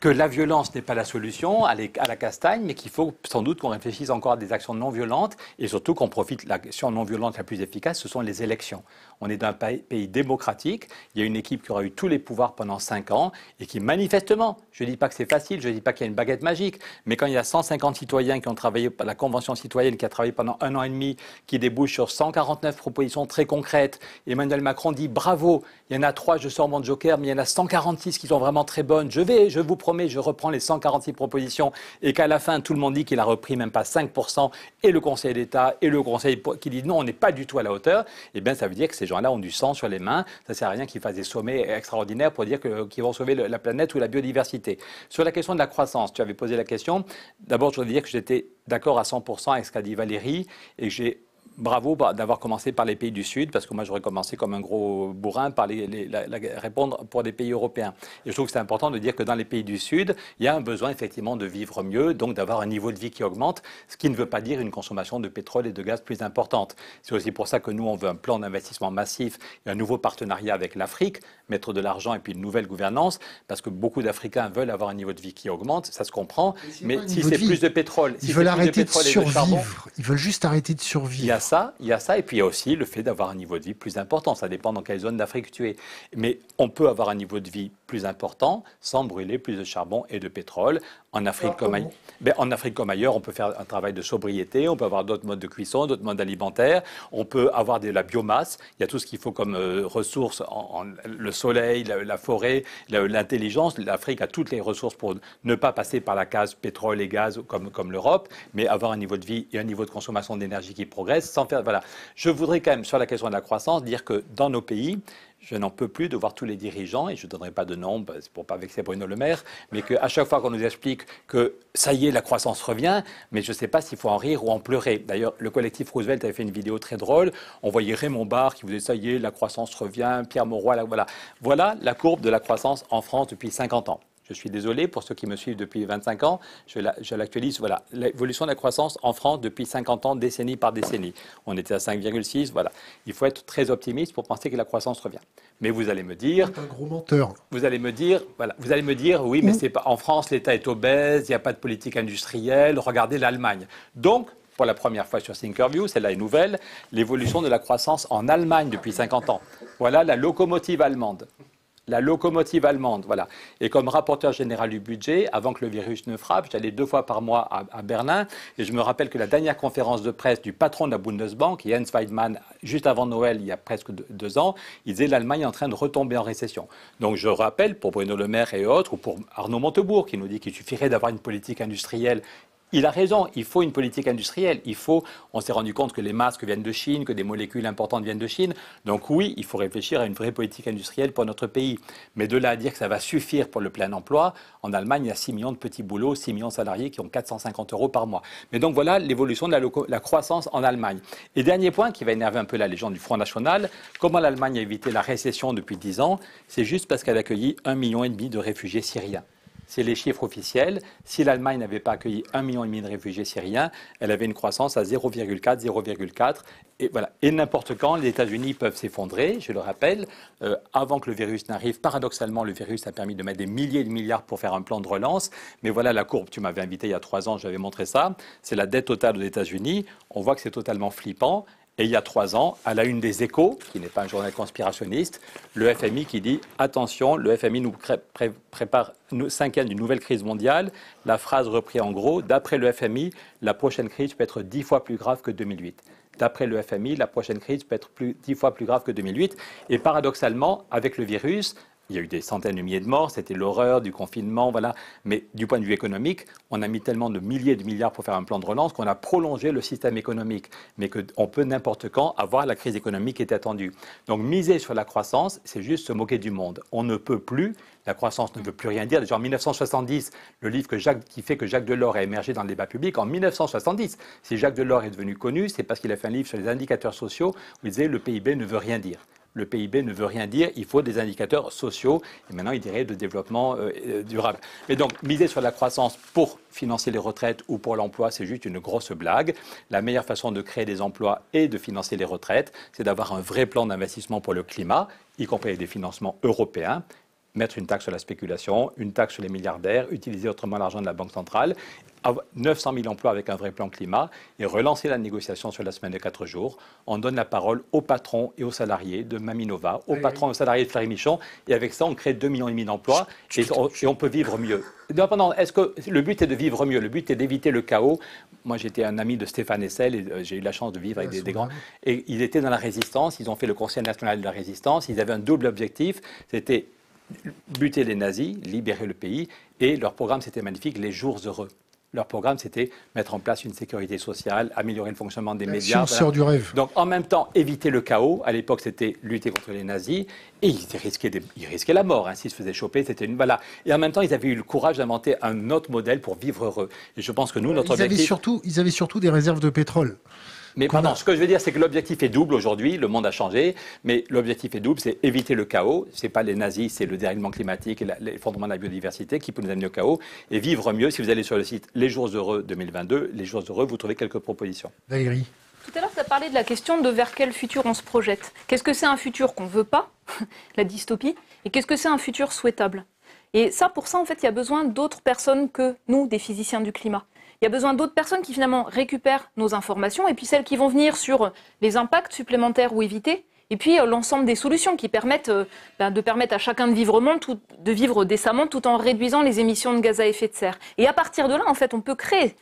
que la violence n'est pas la solution à, la castagne, mais qu'il faut sans doute qu'on réfléchisse encore à des actions non violentes et surtout qu'on profite. L'action non violente la plus efficace, ce sont les élections. On est dans un pays démocratique. Il y a une équipe qui aura eu tous les pouvoirs pendant 5 ans et qui, manifestement, je ne dis pas que c'est facile, je ne dis pas qu'il y a une baguette magique, mais quand il y a 150 citoyens qui ont travaillé, la Convention citoyenne qui a travaillé pendant un an et demi, qui débouche sur 149 propositions très concrètes, Emmanuel Macron dit bravo, il y en a 3, je sors mon joker, mais il y en a 146 qui sont vraiment très bonnes. Je vais, je vous promets, je reprends les 146 propositions et qu'à la fin, tout le monde dit qu'il a repris même pas 5% et le Conseil d'État et le Conseil qui dit non, on n'est pas du tout à la hauteur, eh bien, ça veut dire que ces gens là ont du sang sur les mains. Ça ne sert à rien qu'ils fassent des sommets extraordinaires pour dire qu'ils vont sauver la planète ou la biodiversité. Sur la question de la croissance, tu avais posé la question. D'abord, je voudrais dire que j'étais d'accord à 100% avec ce qu'a dit Valérie et j'ai bravo bah, d'avoir commencé par les pays du Sud, parce que moi j'aurais commencé comme un gros bourrin par répondre pour des pays européens. Et je trouve que c'est important de dire que dans les pays du Sud, il y a un besoin effectivement de vivre mieux, donc d'avoir un niveau de vie qui augmente, ce qui ne veut pas dire une consommation de pétrole et de gaz plus importante. C'est aussi pour ça que nous, on veut un plan d'investissement massif et un nouveau partenariat avec l'Afrique, mettre de l'argent et puis une nouvelle gouvernance, parce que beaucoup d'Africains veulent avoir un niveau de vie qui augmente, ça se comprend. Mais, si c'est plus de pétrole, ils veulent arrêter de, survivre. ils veulent juste arrêter de survivre. Il y a ça, il y a ça, et puis il y a aussi le fait d'avoir un niveau de vie plus important. Ça dépend dans quelle zone d'Afrique tu es. Mais on peut avoir un niveau de vie plus important sans brûler plus de charbon et de pétrole. En Afrique, comme, ben, en Afrique comme ailleurs, on peut faire un travail de sobriété, on peut avoir d'autres modes de cuisson, d'autres modes alimentaires, on peut avoir de la biomasse, il y a tout ce qu'il faut comme euh, ressources, en, le soleil, la, forêt, l'intelligence. L'Afrique a toutes les ressources pour ne pas passer par la case pétrole et gaz comme, comme l'Europe, mais avoir un niveau de vie et un niveau de consommation d'énergie qui progresse sans faire... Voilà. Je voudrais quand même, sur la question de la croissance, dire que dans nos pays, je n'en peux plus de voir tous les dirigeants, et je ne donnerai pas de nom bah, pour ne pas vexer Bruno Le Maire, mais qu'à chaque fois qu'on nous explique que ça y est, la croissance revient, mais je ne sais pas s'il faut en rire ou en pleurer. D'ailleurs, le collectif Roosevelt avait fait une vidéo très drôle. On voyait Raymond Barre qui vous disait ça y est, la croissance revient, Pierre Mauroy, voilà. Voilà la courbe de la croissance en France depuis 50 ans. Je suis désolé pour ceux qui me suivent depuis 25 ans. Je l'actualise. Voilà, l'évolution de la croissance en France depuis 50 ans, décennie par décennie. On était à 5,6. Voilà. Il faut être très optimiste pour penser que la croissance revient. Mais vous allez me dire. Un gros menteur. Vous allez me dire, voilà, vous allez me dire, oui, mais mm. c'est pas. En France, l'État est obèse. Il n'y a pas de politique industrielle. Regardez l'Allemagne. Donc, pour la première fois sur Thinkerview, celle-là est nouvelle, l'évolution de la croissance en Allemagne depuis 50 ans. Voilà la locomotive allemande la locomotive allemande, voilà. Et comme rapporteur général du budget, avant que le virus ne frappe, j'allais deux fois par mois à, Berlin. Et je me rappelle que la dernière conférence de presse du patron de la Bundesbank, Jens Weidmann, juste avant Noël, il y a presque deux ans, il disait l'Allemagne est en train de retomber en récession. Donc je rappelle, pour Bruno Le Maire et autres, ou pour Arnaud Montebourg, qui nous dit qu'il suffirait d'avoir une politique industrielle il a raison, il faut une politique industrielle. on s'est rendu compte que les masques viennent de Chine, que des molécules importantes viennent de Chine. Donc oui, il faut réfléchir à une vraie politique industrielle pour notre pays. Mais de là à dire que ça va suffire pour le plein emploi, en Allemagne, il y a 6 millions de petits boulots, 6 millions de salariés qui ont 450 euros par mois. Mais donc voilà l'évolution de la, la croissance en Allemagne. Et dernier point qui va énerver un peu la légende du Front National, comment l'Allemagne a évité la récession depuis 10 ans, c'est juste parce qu'elle a accueilli 1,5 million de réfugiés syriens. C'est les chiffres officiels. Si l'Allemagne n'avait pas accueilli 1,5 million de réfugiés syriens, elle avait une croissance à 0,4, 0,4. Et voilà. Et n'importe quand, les États-Unis peuvent s'effondrer, je le rappelle. Euh, avant que le virus n'arrive, paradoxalement, le virus a permis de mettre des milliers de milliards pour faire un plan de relance. Mais voilà la courbe. Tu m'avais invité il y a trois ans, j'avais montré ça. C'est la dette totale des États-Unis. On voit que c'est totalement flippant. Et il y a trois ans, à la une des échos, qui n'est pas un journal conspirationniste, le FMI qui dit attention, le FMI nous prépare nous prépare d'une nouvelle crise mondiale. La phrase reprise en gros, d'après le FMI, la prochaine crise peut être dix fois plus grave que 2008. D'après le FMI, la prochaine crise peut être dix fois plus grave que 2008. Et paradoxalement, avec le virus, il y a eu des centaines de milliers de morts, c'était l'horreur du confinement, voilà. Mais du point de vue économique, on a mis tellement de milliers de milliards pour faire un plan de relance qu'on a prolongé le système économique, mais qu'on peut n'importe quand avoir la crise économique qui est attendue. Donc miser sur la croissance, c'est juste se moquer du monde. On ne peut plus, la croissance ne veut plus rien dire. Déjà en 1970, le livre que Jacques, qui fait que Jacques Delors a émergé dans le débat public, en 1970, si Jacques Delors est devenu connu, c'est parce qu'il a fait un livre sur les indicateurs sociaux où il disait le PIB ne veut rien dire le PIB ne veut rien dire, il faut des indicateurs sociaux, et maintenant il dirait de développement euh, euh, durable. Mais donc, miser sur la croissance pour financer les retraites ou pour l'emploi, c'est juste une grosse blague. La meilleure façon de créer des emplois et de financer les retraites, c'est d'avoir un vrai plan d'investissement pour le climat, y compris avec des financements européens, mettre une taxe sur la spéculation, une taxe sur les milliardaires, utiliser autrement l'argent de la Banque centrale, 900 000 emplois avec un vrai plan climat et relancer la négociation sur la semaine de 4 jours. On donne la parole aux patrons et aux salariés de Maminova, aux patron patrons et aux salariés de Fleury Michon et avec ça on crée 2,5 millions d'emplois et, on peut vivre mieux. est-ce le but est de vivre mieux Le but est d'éviter le chaos. Moi, j'étais un ami de Stéphane Essel et euh, j'ai eu la chance de vivre avec des, des grands. Et ils étaient dans la résistance. Ils ont fait le Conseil national de la résistance. Ils avaient un double objectif. C'était buter les nazis, libérer le pays, et leur programme, c'était magnifique, les jours heureux. Leur programme, c'était mettre en place une sécurité sociale, améliorer le fonctionnement des médias. du rêve. Donc, en même temps, éviter le chaos. À l'époque, c'était lutter contre les nazis. Et ils risquaient, ils la mort. Hein. S'ils se faisaient choper, c'était une balade. Et en même temps, ils avaient eu le courage d'inventer un autre modèle pour vivre heureux. Et je pense que nous, notre ils surtout, ils avaient surtout des réserves de pétrole. Mais pardon, ce que je veux dire, c'est que l'objectif est double aujourd'hui, le monde a changé, mais l'objectif est double, c'est éviter le chaos, c'est pas les nazis, c'est le dérèglement climatique et l'effondrement de la biodiversité qui peut nous amener au chaos, et vivre mieux, si vous allez sur le site Les Jours Heureux 2022, Les Jours Heureux, vous trouvez quelques propositions. Valérie tout à l'heure, tu as parlé de la question de vers quel futur on se projette. Qu'est-ce que c'est un futur qu'on ne veut pas, la dystopie, et qu'est-ce que c'est un futur souhaitable Et ça, pour ça, en fait, il y a besoin d'autres personnes que nous, des physiciens du climat. Il y a besoin d'autres personnes qui finalement récupèrent nos informations et puis celles qui vont venir sur les impacts supplémentaires ou évités. Et puis euh, l'ensemble des solutions qui permettent euh, ben, de permettre à chacun de vivre, monde, de vivre décemment tout en réduisant les émissions de gaz à effet de serre. Et à partir de là, en fait, on peut créer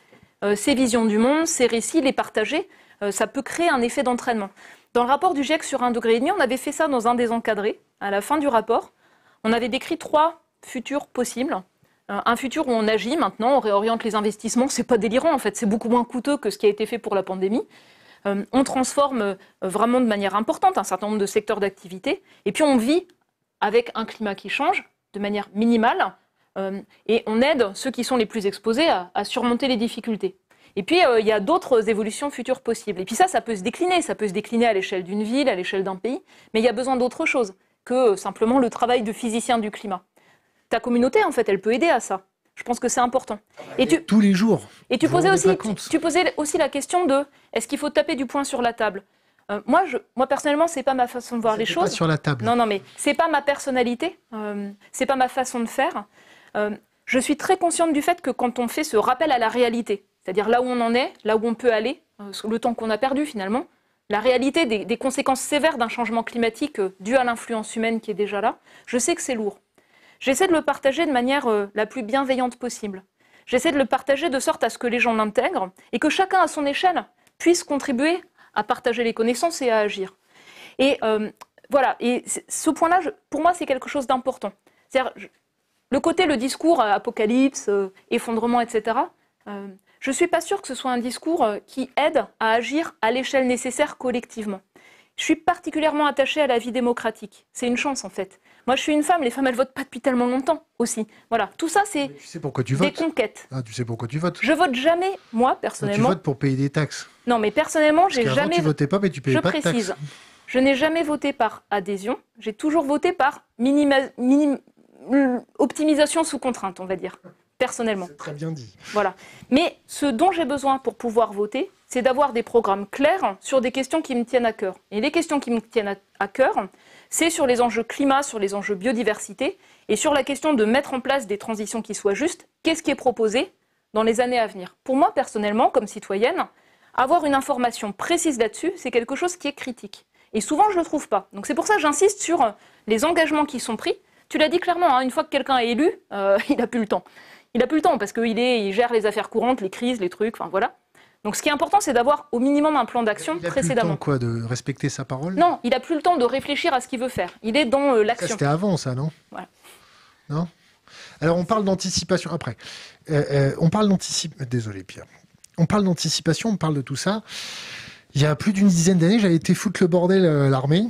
euh, ces visions du monde, ces récits, les partager. ça peut créer un effet d'entraînement. Dans le rapport du GIEC sur un degré, on avait fait ça dans un des encadrés. À la fin du rapport, on avait décrit trois futurs possibles. Euh, un futur où on agit maintenant, on réoriente les investissements, ce n'est pas délirant en fait, c'est beaucoup moins coûteux que ce qui a été fait pour la pandémie. Euh, on transforme euh, vraiment de manière importante un certain nombre de secteurs d'activité, et puis on vit avec un climat qui change de manière minimale, et on aide ceux qui sont les plus exposés à, surmonter les difficultés. Et puis, il y a d'autres évolutions futures possibles. Et puis ça, ça peut se décliner. Ça peut se décliner à l'échelle d'une ville, à l'échelle d'un pays. Mais il y a besoin d'autre chose que simplement le travail de physicien du climat ta communauté, en fait, elle peut aider à ça. Je pense que c'est important. Et tu, tous les jours. Et tu posais, aussi, tu, posais aussi la question de est-ce qu'il faut taper du poing sur la table euh, moi, je, moi, personnellement, c'est pas ma façon de voir les choses. Pas sur la table. Non, non, mais c'est pas ma personnalité, euh, c'est pas ma façon de faire. Euh, je suis très consciente du fait que quand on fait ce rappel à la réalité, c'est-à-dire là où on en est, là où on peut aller, le temps qu'on a perdu finalement, la réalité des conséquences sévères d'un changement climatique dû à l'influence humaine qui est déjà là, je sais que c'est lourd. J'essaie de le partager de manière euh, la plus bienveillante possible. J'essaie de le partager de sorte à ce que les gens l'intègrent et que chacun à son échelle puisse contribuer à partager les connaissances et à agir. Et euh, voilà, et ce point-là, pour moi, c'est quelque chose d'important. cest le côté, le discours euh, apocalypse, effondrement, etc., je ne suis pas sûre que ce soit un discours qui aide à agir à l'échelle nécessaire collectivement. Je suis particulièrement attachée à la vie démocratique. C'est une chance en fait. Moi, je suis une femme. Les femmes, elles votent pas depuis tellement longtemps aussi. Voilà. Tout ça, c'est pourquoi tu des conquêtes. Ah, tu sais pourquoi tu votes. Je vote jamais, moi personnellement. Ah, tu votes pour payer des taxes. Non, mais personnellement, j'ai jamais. Tu votais pas, mais tu payais je pas précise. de taxes. Je n'ai jamais voté par adhésion. J'ai toujours voté par minima... Mm, optimisation sous contrainte, on va dire personnellement. Très bien dit. Voilà. Mais ce dont j'ai besoin pour pouvoir voter, c'est d'avoir des programmes clairs sur des questions qui me tiennent à cœur. Et les questions qui me tiennent à cœur, c'est sur les enjeux climat, sur les enjeux biodiversité et sur la question de mettre en place des transitions qui soient justes. Qu'est-ce qui est proposé dans les années à venir Pour moi, personnellement, comme citoyenne, avoir une information précise là-dessus, c'est quelque chose qui est critique. Et souvent, je ne le trouve pas. Donc c'est pour ça que j'insiste sur euh, les engagements qui sont pris. Tu l'as dit clairement, hein, une fois que quelqu'un est élu, euh, il n'a plus le temps. Il n'a plus le temps parce qu'il il gère les affaires courantes, les crises, les trucs, enfin voilà. Donc ce qui est important, c'est d'avoir au minimum un plan d'action précédemment. Il a plus le temps, quoi, de respecter sa parole Non, il n'a plus le temps de réfléchir à ce qu'il veut faire. Il est dans euh, l'action. C'était avant, ça, non Voilà. Non Alors on parle d'anticipation après. Euh, euh, on parle d'anticipation. Désolé, Pierre. On parle d'anticipation, on parle de tout ça. Il y a plus d'une dizaine d'années, j'avais été foutre le bordel à l'armée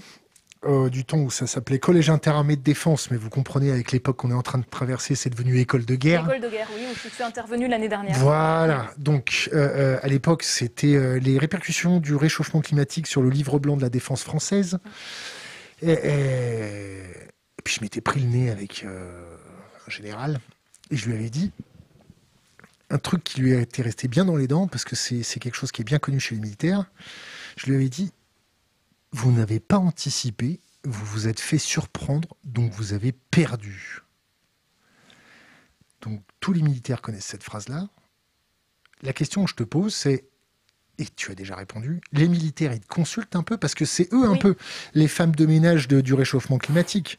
euh, du temps où ça s'appelait Collège interarmé de défense, mais vous comprenez, avec l'époque qu'on est en train de traverser, c'est devenu école de guerre. École de guerre, oui, où je suis intervenu l'année dernière. Voilà, donc euh, euh, à l'époque, c'était les répercussions du réchauffement climatique sur le livre blanc de la défense française. Et, puis je m'étais pris le nez avec un général, et je lui avais dit, un truc qui lui a été resté bien dans les dents, parce que c'est quelque chose qui est bien connu chez les militaires. Je lui avais dit, vous n'avez pas anticipé, vous vous êtes fait surprendre, donc vous avez perdu. Donc tous les militaires connaissent cette phrase-là. La question que je te pose, c'est et tu as déjà répondu, les militaires, ils te consultent un peu parce que c'est eux un peu les femmes de ménage du réchauffement climatique.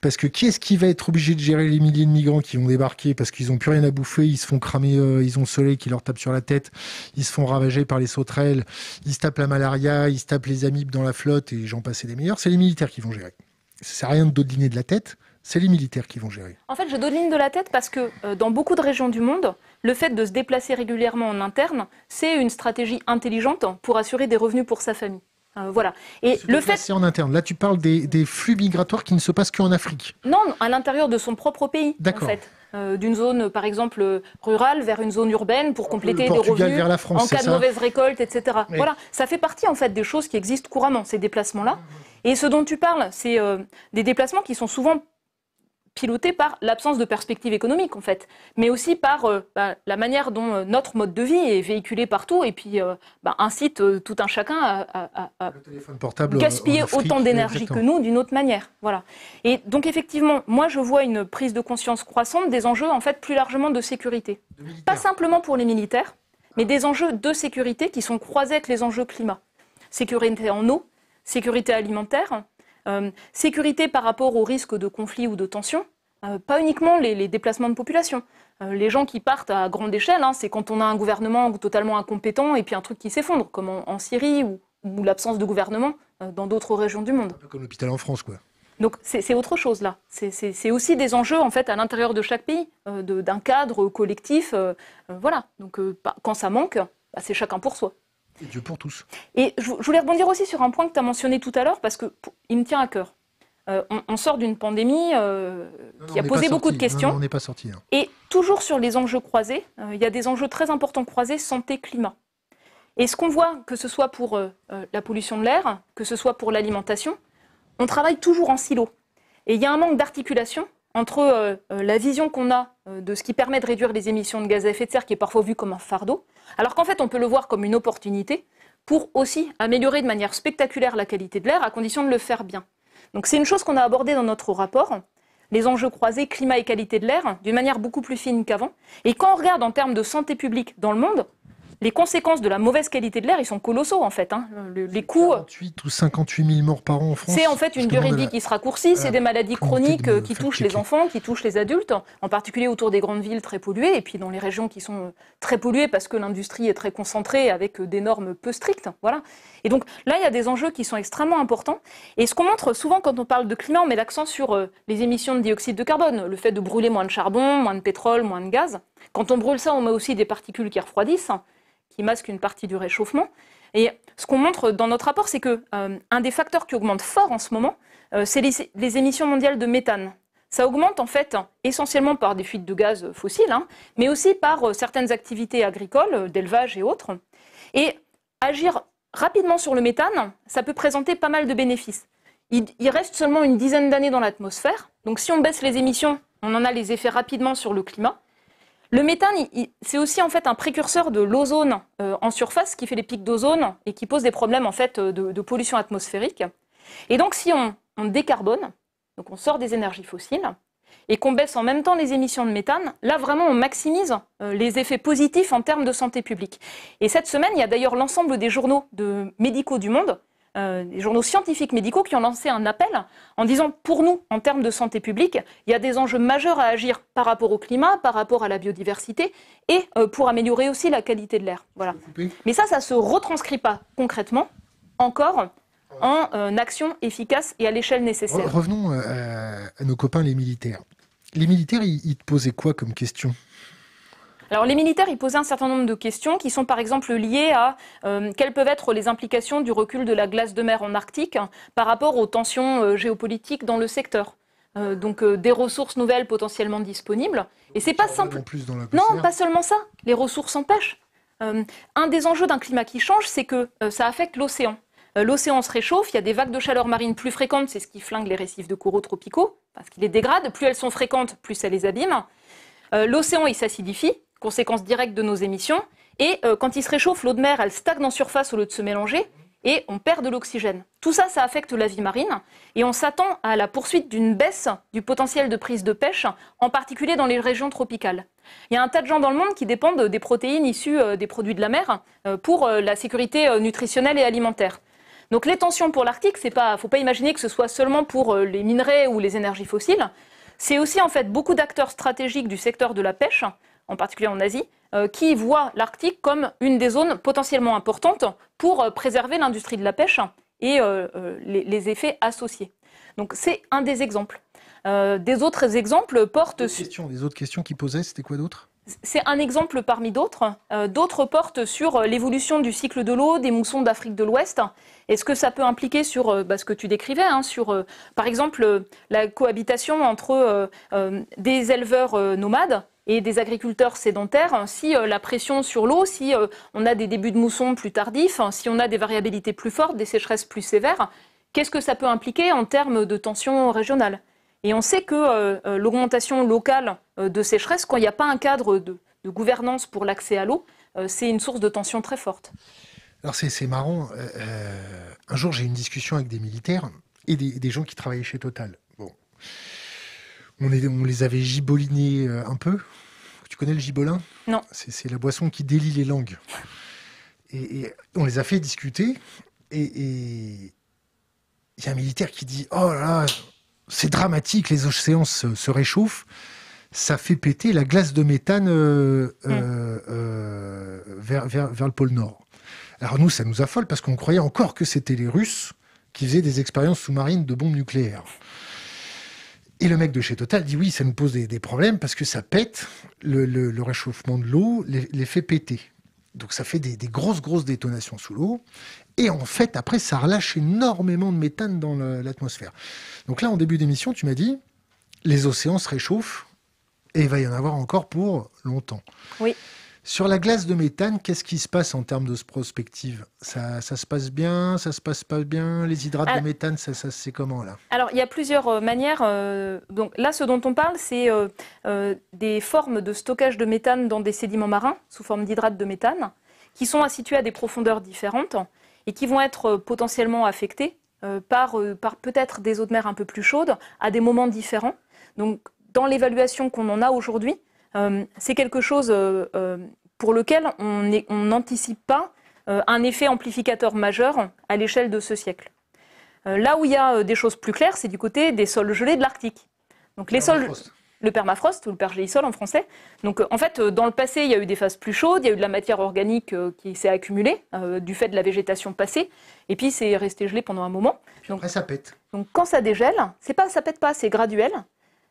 Parce que qui est-ce qui va être obligé de gérer les milliers de migrants qui vont débarquer parce qu'ils n'ont plus rien à bouffer, ils se font cramer, euh, ils ont le soleil qui leur tape sur la tête, ils se font ravager par les sauterelles, ils se tapent la malaria, ils se tapent les amibes dans la flotte et j'en passe des meilleurs, c'est les militaires qui vont gérer. Ça sert rien de dodiner de la tête c'est les militaires qui vont gérer. En fait, je donne de la tête parce que euh, dans beaucoup de régions du monde, le fait de se déplacer régulièrement en interne, c'est une stratégie intelligente pour assurer des revenus pour sa famille. Euh, voilà. Et se le fait. en interne. Là, tu parles des, flux migratoires qui ne se passent qu'en Afrique. Non, à l'intérieur de son propre pays. En fait. Euh, d'une zone, par exemple, rurale vers une zone urbaine pour compléter des revenus vers la France, en cas de mauvaise récolte, etc. Voilà, ça fait partie en fait des choses qui existent couramment, ces déplacements-là. Et ce dont tu parles, c'est des déplacements qui sont souvent piloté par l'absence de perspective économique, en fait, mais aussi par euh, bah, la manière dont euh, notre mode de vie est véhiculé partout et puis euh, bah, incite tout un chacun à, gaspiller autant d'énergie que nous d'une autre manière. Voilà. Et donc, effectivement, moi, je vois une prise de conscience croissante des enjeux, en fait, plus largement de sécurité. Pas simplement pour les militaires, mais des enjeux de sécurité qui sont croisés avec les enjeux climat. Sécurité en eau, sécurité alimentaire, euh, sécurité par rapport au risque de conflit ou de tension, euh, pas uniquement les, déplacements de population. Euh, les gens qui partent à grande échelle, hein, c'est quand on a un gouvernement totalement incompétent et puis un truc qui s'effondre, comme en, Syrie ou, l'absence de gouvernement dans d'autres régions du monde. comme l'hôpital en France, quoi. Donc c'est autre chose là. C'est aussi des enjeux en fait à l'intérieur de chaque pays, d'un cadre collectif. voilà. Donc quand ça manque, bah, c'est chacun pour soi. Et Dieu pour tous. Et je, voulais rebondir aussi sur un point que tu as mentionné tout à l'heure, parce qu'il me tient à cœur. Euh, on, sort d'une pandémie euh, qui a posé beaucoup de questions. on n'est pas sorti. Hein. Et toujours sur les enjeux croisés, euh, il y a des enjeux très importants croisés santé-climat. Et ce qu'on voit, que ce soit pour la pollution de l'air, que ce soit pour l'alimentation, on travaille toujours en silo. Et il y a un manque d'articulation entre euh, euh, la vision qu'on a euh, de ce qui permet de réduire les émissions de gaz à effet de serre, qui est parfois vu comme un fardeau, alors qu'en fait on peut le voir comme une opportunité pour aussi améliorer de manière spectaculaire la qualité de l'air, à condition de le faire bien. Donc c'est une chose qu'on a abordée dans notre rapport, les enjeux croisés climat et qualité de l'air, d'une manière beaucoup plus fine qu'avant. Et quand on regarde en termes de santé publique dans le monde, les conséquences de la mauvaise qualité de l'air, ils sont colossaux en fait. Hein. les coûts. 58 ou 58 000 morts par an en France. C'est en fait une durée de vie qui se raccourcit. C'est ah, des maladies chroniques euh, qui touchent les enfants, qui touchent les adultes, en particulier autour des grandes villes très polluées et puis dans les régions qui sont très polluées parce que l'industrie est très concentrée avec euh, des normes peu strictes. Voilà. Et donc là, il y a des enjeux qui sont extrêmement importants. Et ce qu'on montre souvent quand on parle de climat, on met l'accent sur euh, les émissions de dioxyde de carbone, le fait de brûler moins de charbon, moins de pétrole, moins de gaz. Quand on brûle ça, on met aussi des particules qui refroidissent qui masque une partie du réchauffement. Et ce qu'on montre dans notre rapport, c'est que euh, un des facteurs qui augmente fort en ce moment, euh, c'est les, émissions mondiales de méthane. Ça augmente en fait essentiellement par des fuites de gaz fossiles, hein, mais aussi par euh, certaines activités agricoles, d'élevage et autres. Et agir rapidement sur le méthane, ça peut présenter pas mal de bénéfices. il reste seulement une dizaine d'années dans l'atmosphère, donc si on baisse les émissions, on en a les effets rapidement sur le climat. Le méthane, c'est aussi en fait un précurseur de l'ozone euh, en surface qui fait les pics d'ozone et qui pose des problèmes en fait euh, de, pollution atmosphérique. Et donc si on, décarbone, donc on sort des énergies fossiles et qu'on baisse en même temps les émissions de méthane, là vraiment on maximise euh, les effets positifs en termes de santé publique. Et cette semaine, il y a d'ailleurs l'ensemble des journaux médicaux du monde euh, des journaux scientifiques médicaux qui ont lancé un appel en disant pour nous, en termes de santé publique, il y a des enjeux majeurs à agir par rapport au climat, par rapport à la biodiversité et euh, pour améliorer aussi la qualité de l'air. Voilà. Mais ça, ça ne se retranscrit pas concrètement encore en euh, action efficace et à l'échelle nécessaire. Revenons à, nos copains les militaires. Les militaires, ils, ils te posaient quoi comme question alors les militaires, ils posaient un certain nombre de questions qui sont par exemple liées à euh, quelles peuvent être les implications du recul de la glace de mer en Arctique hein, par rapport aux tensions euh, géopolitiques dans le secteur. Euh, donc des ressources nouvelles potentiellement disponibles. Et c'est pas simple. non, pas seulement ça. Les ressources en pêche. un des enjeux d'un climat qui change, c'est que ça affecte l'océan. L'océan se réchauffe, il y a des vagues de chaleur marine plus fréquentes, c'est ce qui flingue les récifs de coraux tropicaux, parce qu'il les dégrade. Plus elles sont fréquentes, plus ça les abîme. L'océan, il s'acidifie, conséquence directe de nos émissions. Et euh, quand il se réchauffe, l'eau de mer, elle stagne en surface au lieu de se mélanger et on perd de l'oxygène. Tout ça, ça affecte la vie marine et on s'attend à la poursuite d'une baisse du potentiel de prise de pêche, en particulier dans les régions tropicales. Il y a un tas de gens dans le monde qui dépendent des protéines issues euh, des produits de la mer euh, pour la sécurité nutritionnelle et alimentaire. Donc les tensions pour l'Arctique, il ne faut pas imaginer que ce soit seulement pour les minerais ou les énergies fossiles. C'est aussi en fait beaucoup d'acteurs stratégiques du secteur de la pêche, en particulier en Asie, euh, qui voient l'Arctique comme une des zones potentiellement importantes pour euh, préserver l'industrie de la pêche et euh, les, effets associés. Donc c'est un des exemples. des autres exemples portent sur... Les autres questions qui posaient, c'était quoi d'autre c'est un exemple parmi d'autres. d'autres portent sur l'évolution du cycle de l'eau des moussons d'Afrique de l'Ouest est ce que ça peut impliquer sur bah, ce que tu décrivais, hein, sur par exemple la cohabitation entre des éleveurs nomades et des agriculteurs sédentaires, hein, si euh, la pression sur l'eau, si euh, on a des débuts de mousson plus tardifs, hein, si on a des variabilités plus fortes, des sécheresses plus sévères, qu'est-ce que ça peut impliquer en termes de tension régionale Et on sait que euh, l'augmentation locale de sécheresse, quand il n'y a pas un cadre de, gouvernance pour l'accès à l'eau, c'est une source de tension très forte. Alors c'est marrant. un jour, j'ai eu une discussion avec des militaires et des gens qui travaillaient chez Total. On, les avait gibolinés euh, un peu. Tu connais le gibolin Non. C'est la boisson qui délie les langues. Et, on les a fait discuter. Et il y a un militaire qui dit Oh là là, c'est dramatique, les océans se, réchauffent. Ça fait péter la glace de méthane euh, euh, vers, vers le pôle Nord. Alors nous, ça nous affole parce qu'on croyait encore que c'était les Russes qui faisaient des expériences sous-marines de bombes nucléaires. Et le mec de chez Total dit oui, ça nous pose des, problèmes parce que ça pète, le, réchauffement de l'eau les, fait péter. Donc ça fait des, des grosses, grosses détonations sous l'eau. Et en fait, après, ça relâche énormément de méthane dans l'atmosphère. Donc là, en début d'émission, tu m'as dit, les océans se réchauffent et il va y en avoir encore pour longtemps. Oui. Sur la glace de méthane, qu'est-ce qui se passe en termes de prospective ça, se passe bien, ça se passe pas bien Les hydrates de méthane, ça, c'est comment là Alors, il y a plusieurs euh, manières. Euh, donc là, ce dont on parle, c'est euh, des formes de stockage de méthane dans des sédiments marins sous forme d'hydrates de méthane, qui sont situés à des profondeurs différentes et qui vont être potentiellement affectés par, par peut-être des eaux de mer un peu plus chaudes à des moments différents. Donc, dans l'évaluation qu'on en a aujourd'hui, c'est quelque chose pour lequel on n'anticipe pas euh, un effet amplificateur majeur à l'échelle de ce siècle. Euh, là où il y a euh, des choses plus claires, c'est du côté des sols gelés de l'Arctique. Donc les sols, le permafrost ou le pergélisol en français. Donc en fait, dans le passé, il y a eu des phases plus chaudes, il y a eu de la matière organique qui s'est accumulée du fait de la végétation passée, et puis c'est resté gelé pendant un moment. après, ça pète. Donc quand ça dégèle, c'est pas ça pète pas, c'est graduel.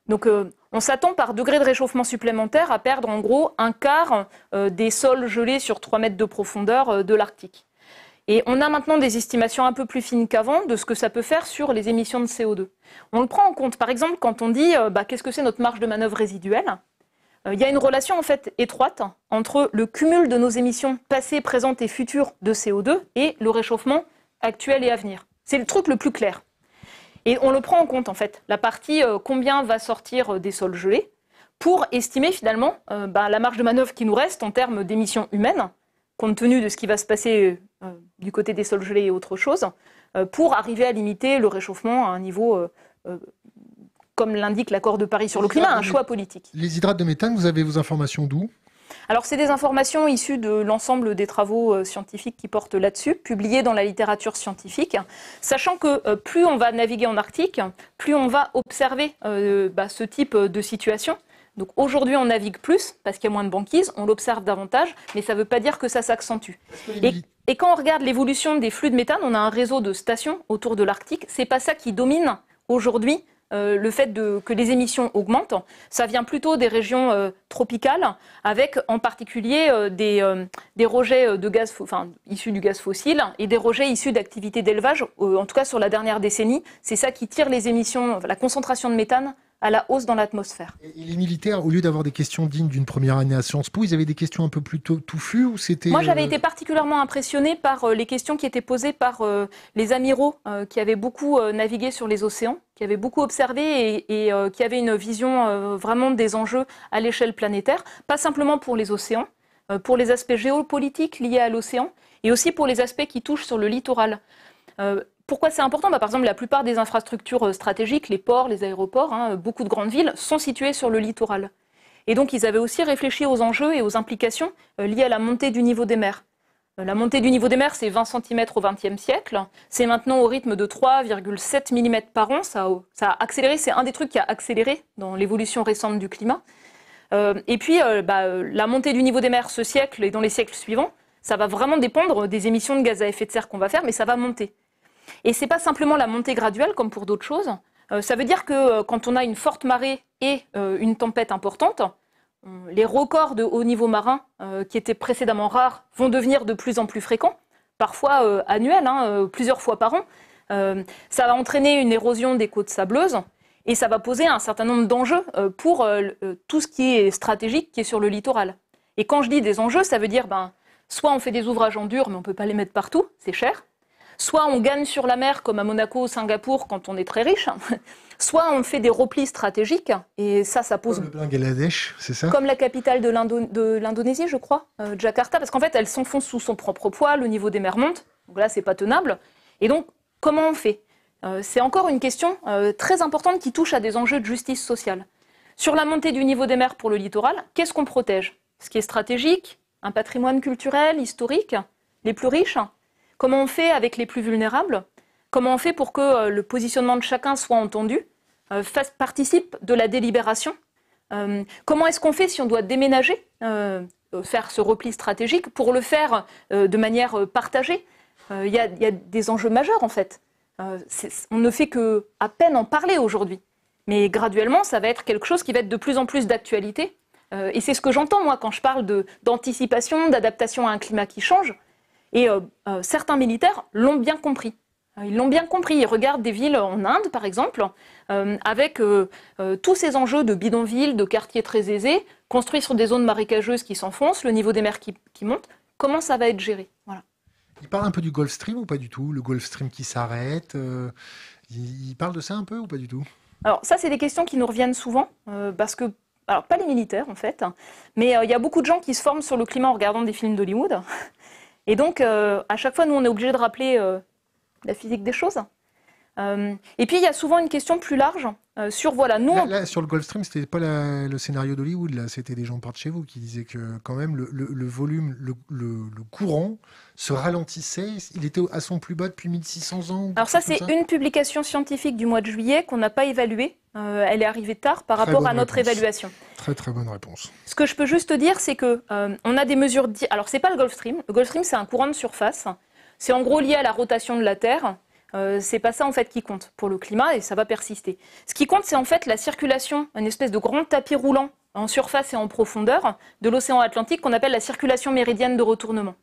Donc euh, on s'attend par degré de réchauffement supplémentaire à perdre en gros un quart euh, des sols gelés sur 3 mètres de profondeur euh, de l'Arctique. Et on a maintenant des estimations un peu plus fines qu'avant de ce que ça peut faire sur les émissions de CO2. On le prend en compte, par exemple, quand on dit bah, qu'est-ce que c'est notre marge de manœuvre résiduelle. Il y a une relation en fait étroite entre le cumul de nos émissions passées, présentes et futures de CO2 et le réchauffement actuel et à venir. C'est le truc le plus clair. Et on le prend en compte, en fait, la partie euh, combien va sortir euh, des sols gelés pour estimer finalement euh, bah, la marge de manœuvre qui nous reste en termes d'émissions humaines, compte tenu de ce qui va se passer du côté des sols gelés et autre chose, pour arriver à limiter le réchauffement à un niveau comme l'indique l'accord de Paris sur le climat, un choix politique. Les hydrates de méthane, vous avez vos informations d'où alors, c'est des informations issues de l'ensemble des travaux euh, scientifiques qui portent là-dessus, publiés dans la littérature scientifique, sachant que euh, plus on va naviguer en Arctique, plus on va observer euh, bah, ce type de situation. Donc aujourd'hui, on navigue plus parce qu'il y a moins de banquises, on l'observe davantage, mais ça ne veut pas dire que ça s'accentue. Et, et, quand on regarde l'évolution des flux de méthane, on a un réseau de stations autour de l'Arctique. C'est pas ça qui domine aujourd'hui euh, le fait que les émissions augmentent, ça vient plutôt des régions euh, tropicales, avec en particulier euh, des, rejets de gaz, enfin, issus du gaz fossile et des rejets issus d'activités d'élevage, en tout cas sur la dernière décennie. C'est ça qui tire les émissions, la concentration de méthane à la hausse dans l'atmosphère. Et les militaires, au lieu d'avoir des questions dignes d'une première année à Sciences Po, ils avaient des questions un peu plus touffues ou c'était Moi, j'avais été particulièrement impressionnée par les questions qui étaient posées par les amiraux qui avaient beaucoup navigué sur les océans qui avait beaucoup observé et, euh, qui avait une vision euh, vraiment des enjeux à l'échelle planétaire, pas simplement pour les océans, euh, pour les aspects géopolitiques liés à l'océan, et aussi pour les aspects qui touchent sur le littoral. pourquoi c'est important bah, Par exemple, la plupart des infrastructures stratégiques, les ports, les aéroports, hein, beaucoup de grandes villes, sont situées sur le littoral. Et donc, ils avaient aussi réfléchi aux enjeux et aux implications liées à la montée du niveau des mers. La montée du niveau des mers, c'est 20 cm au XXe siècle. C'est maintenant au rythme de 3,7 mm par an. Ça a, accéléré. C'est un des trucs qui a accéléré dans l'évolution récente du climat. Euh, et puis, euh, bah, la montée du niveau des mers ce siècle et dans les siècles suivants, ça va vraiment dépendre des émissions de gaz à effet de serre qu'on va faire, mais ça va monter. Et ce n'est pas simplement la montée graduelle comme pour d'autres choses. Euh, ça veut dire que quand on a une forte marée et une tempête importante, euh, les records de haut niveau marin, euh, qui étaient précédemment rares, vont devenir de plus en plus fréquents, parfois euh, annuels, hein, plusieurs fois par an. ça va entraîner une érosion des côtes sableuses et ça va poser un certain nombre d'enjeux pour tout ce qui est stratégique qui est sur le littoral. Et quand je dis des enjeux, ça veut dire ben, soit on fait des ouvrages en dur, mais on ne peut pas les mettre partout, c'est cher. Soit on gagne sur la mer, comme à Monaco ou Singapour, quand on est très riche. Hein. Soit on fait des replis stratégiques, et ça, ça pose... Comme Bangladesh, c'est ça Comme la capitale de l'Indonésie, je crois, euh, Jakarta, parce qu'en fait, elle s'enfonce sous son propre poids, le niveau des mers monte, donc là, c'est pas tenable. Et donc, comment on fait euh, C'est encore une question euh, très importante qui touche à des enjeux de justice sociale. Sur la montée du niveau des mers pour le littoral, qu'est-ce qu'on protège Ce qui est stratégique, un patrimoine culturel, historique, les plus riches Comment on fait avec les plus vulnérables Comment on fait pour que euh, le positionnement de chacun soit entendu, euh, fasse, participe de la délibération euh, Comment est-ce qu'on fait si on doit déménager, faire ce repli stratégique, pour le faire de manière partagée Il y, a des enjeux majeurs en fait. on ne fait que à peine en parler aujourd'hui. Mais graduellement, ça va être quelque chose qui va être de plus en plus d'actualité. et c'est ce que j'entends, moi, quand je parle d'anticipation, d'adaptation à un climat qui change. Et certains militaires l'ont bien compris. Euh, ils l'ont bien compris. Ils regardent des villes en Inde, par exemple, euh, avec euh, tous ces enjeux de bidonvilles, de quartiers très aisés, construits sur des zones marécageuses qui s'enfoncent, le niveau des mers qui, monte. Comment ça va être géré Voilà. Il parle un peu du Gulf Stream ou pas du tout Le Gulf Stream qui s'arrête il, parle de ça un peu ou pas du tout Alors ça, c'est des questions qui nous reviennent souvent, parce que alors pas les militaires en fait, mais il y a beaucoup de gens qui se forment sur le climat en regardant des films d'Hollywood. Et donc à chaque fois, nous on est obligé de rappeler la physique des choses. Euh, et puis il y a souvent une question plus large euh, sur voilà nous là, là, sur le Gulfstream c'était pas le scénario d'Hollywood là c'était des gens par de chez vous qui disaient que quand même le, volume le, courant se ralentissait il était à son plus bas depuis 1600 ans alors ça c'est une publication scientifique du mois de juillet qu'on n'a pas évaluée euh, elle est arrivée tard par rapport à notre évaluation très très bonne réponse ce que je peux juste dire c'est que on a des mesures Alors, alors c'est pas le Stream. le Stream, c'est un courant de surface c'est en gros lié à la rotation de la Terre. ce euh, c'est pas ça en fait qui compte pour le climat et ça va persister. Ce qui compte, c'est en fait la circulation, une espèce de grand tapis roulant en surface et en profondeur de l'océan Atlantique qu'on appelle la circulation méridienne de retournement.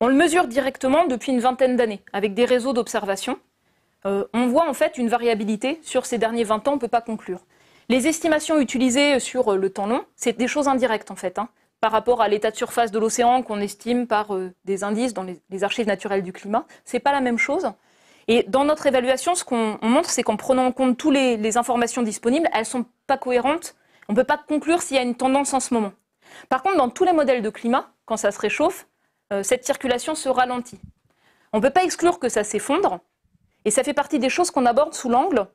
On le mesure directement depuis une vingtaine d'années avec des réseaux d'observation. Euh, on voit en fait une variabilité sur ces derniers 20 ans, on ne peut pas conclure. Les estimations utilisées sur le temps long, c'est des choses indirectes en fait. Hein par rapport à l'état de surface de l'océan qu'on estime par euh, des indices dans les, archives naturelles du climat. Ce n'est pas la même chose. Et dans notre évaluation, ce qu'on montre, c'est qu'en prenant en compte toutes les, informations disponibles, elles ne sont pas cohérentes. On ne peut pas conclure s'il y a une tendance en ce moment. Par contre, dans tous les modèles de climat, quand ça se réchauffe, euh, cette circulation se ralentit. On ne peut pas exclure que ça s'effondre. Et ça fait partie des choses qu'on aborde sous l'angle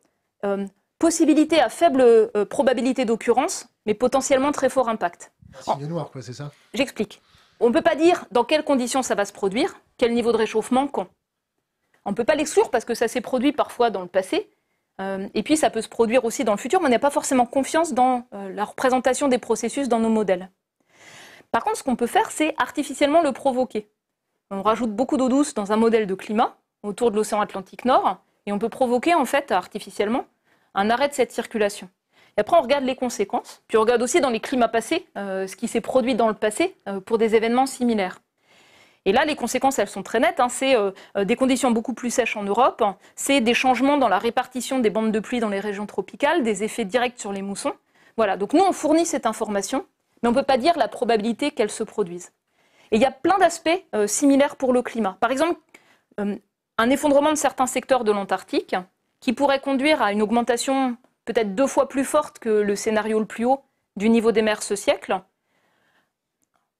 euh, possibilité à faible probabilité d'occurrence mais potentiellement très fort impact. C'est signe noir, quoi, c'est ça J'explique. On ne peut pas dire dans quelles conditions ça va se produire, quel niveau de réchauffement, quand. On ne peut pas l'exclure parce que ça s'est produit parfois dans le passé, euh, et puis ça peut se produire aussi dans le futur, mais on n'a pas forcément confiance dans euh, la représentation des processus dans nos modèles. Par contre, ce qu'on peut faire, c'est artificiellement le provoquer. On rajoute beaucoup d'eau douce dans un modèle de climat autour de l'océan Atlantique Nord, et on peut provoquer en fait artificiellement un arrêt de cette circulation. Et après, on regarde les conséquences, puis on regarde aussi dans les climats passés, euh, ce qui s'est produit dans le passé euh, pour des événements similaires. Et là, les conséquences, elles sont très nettes. Hein. C'est euh, des conditions beaucoup plus sèches en Europe, hein. c'est des changements dans la répartition des bandes de pluie dans les régions tropicales, des effets directs sur les moussons. Voilà, donc nous, on fournit cette information, mais on ne peut pas dire la probabilité qu'elle se produisent. Et il y a plein d'aspects similaires pour le climat. Par exemple, un effondrement de certains secteurs de l'Antarctique qui pourrait conduire à une augmentation peut-être deux fois plus forte que le scénario le plus haut du niveau des mers ce siècle.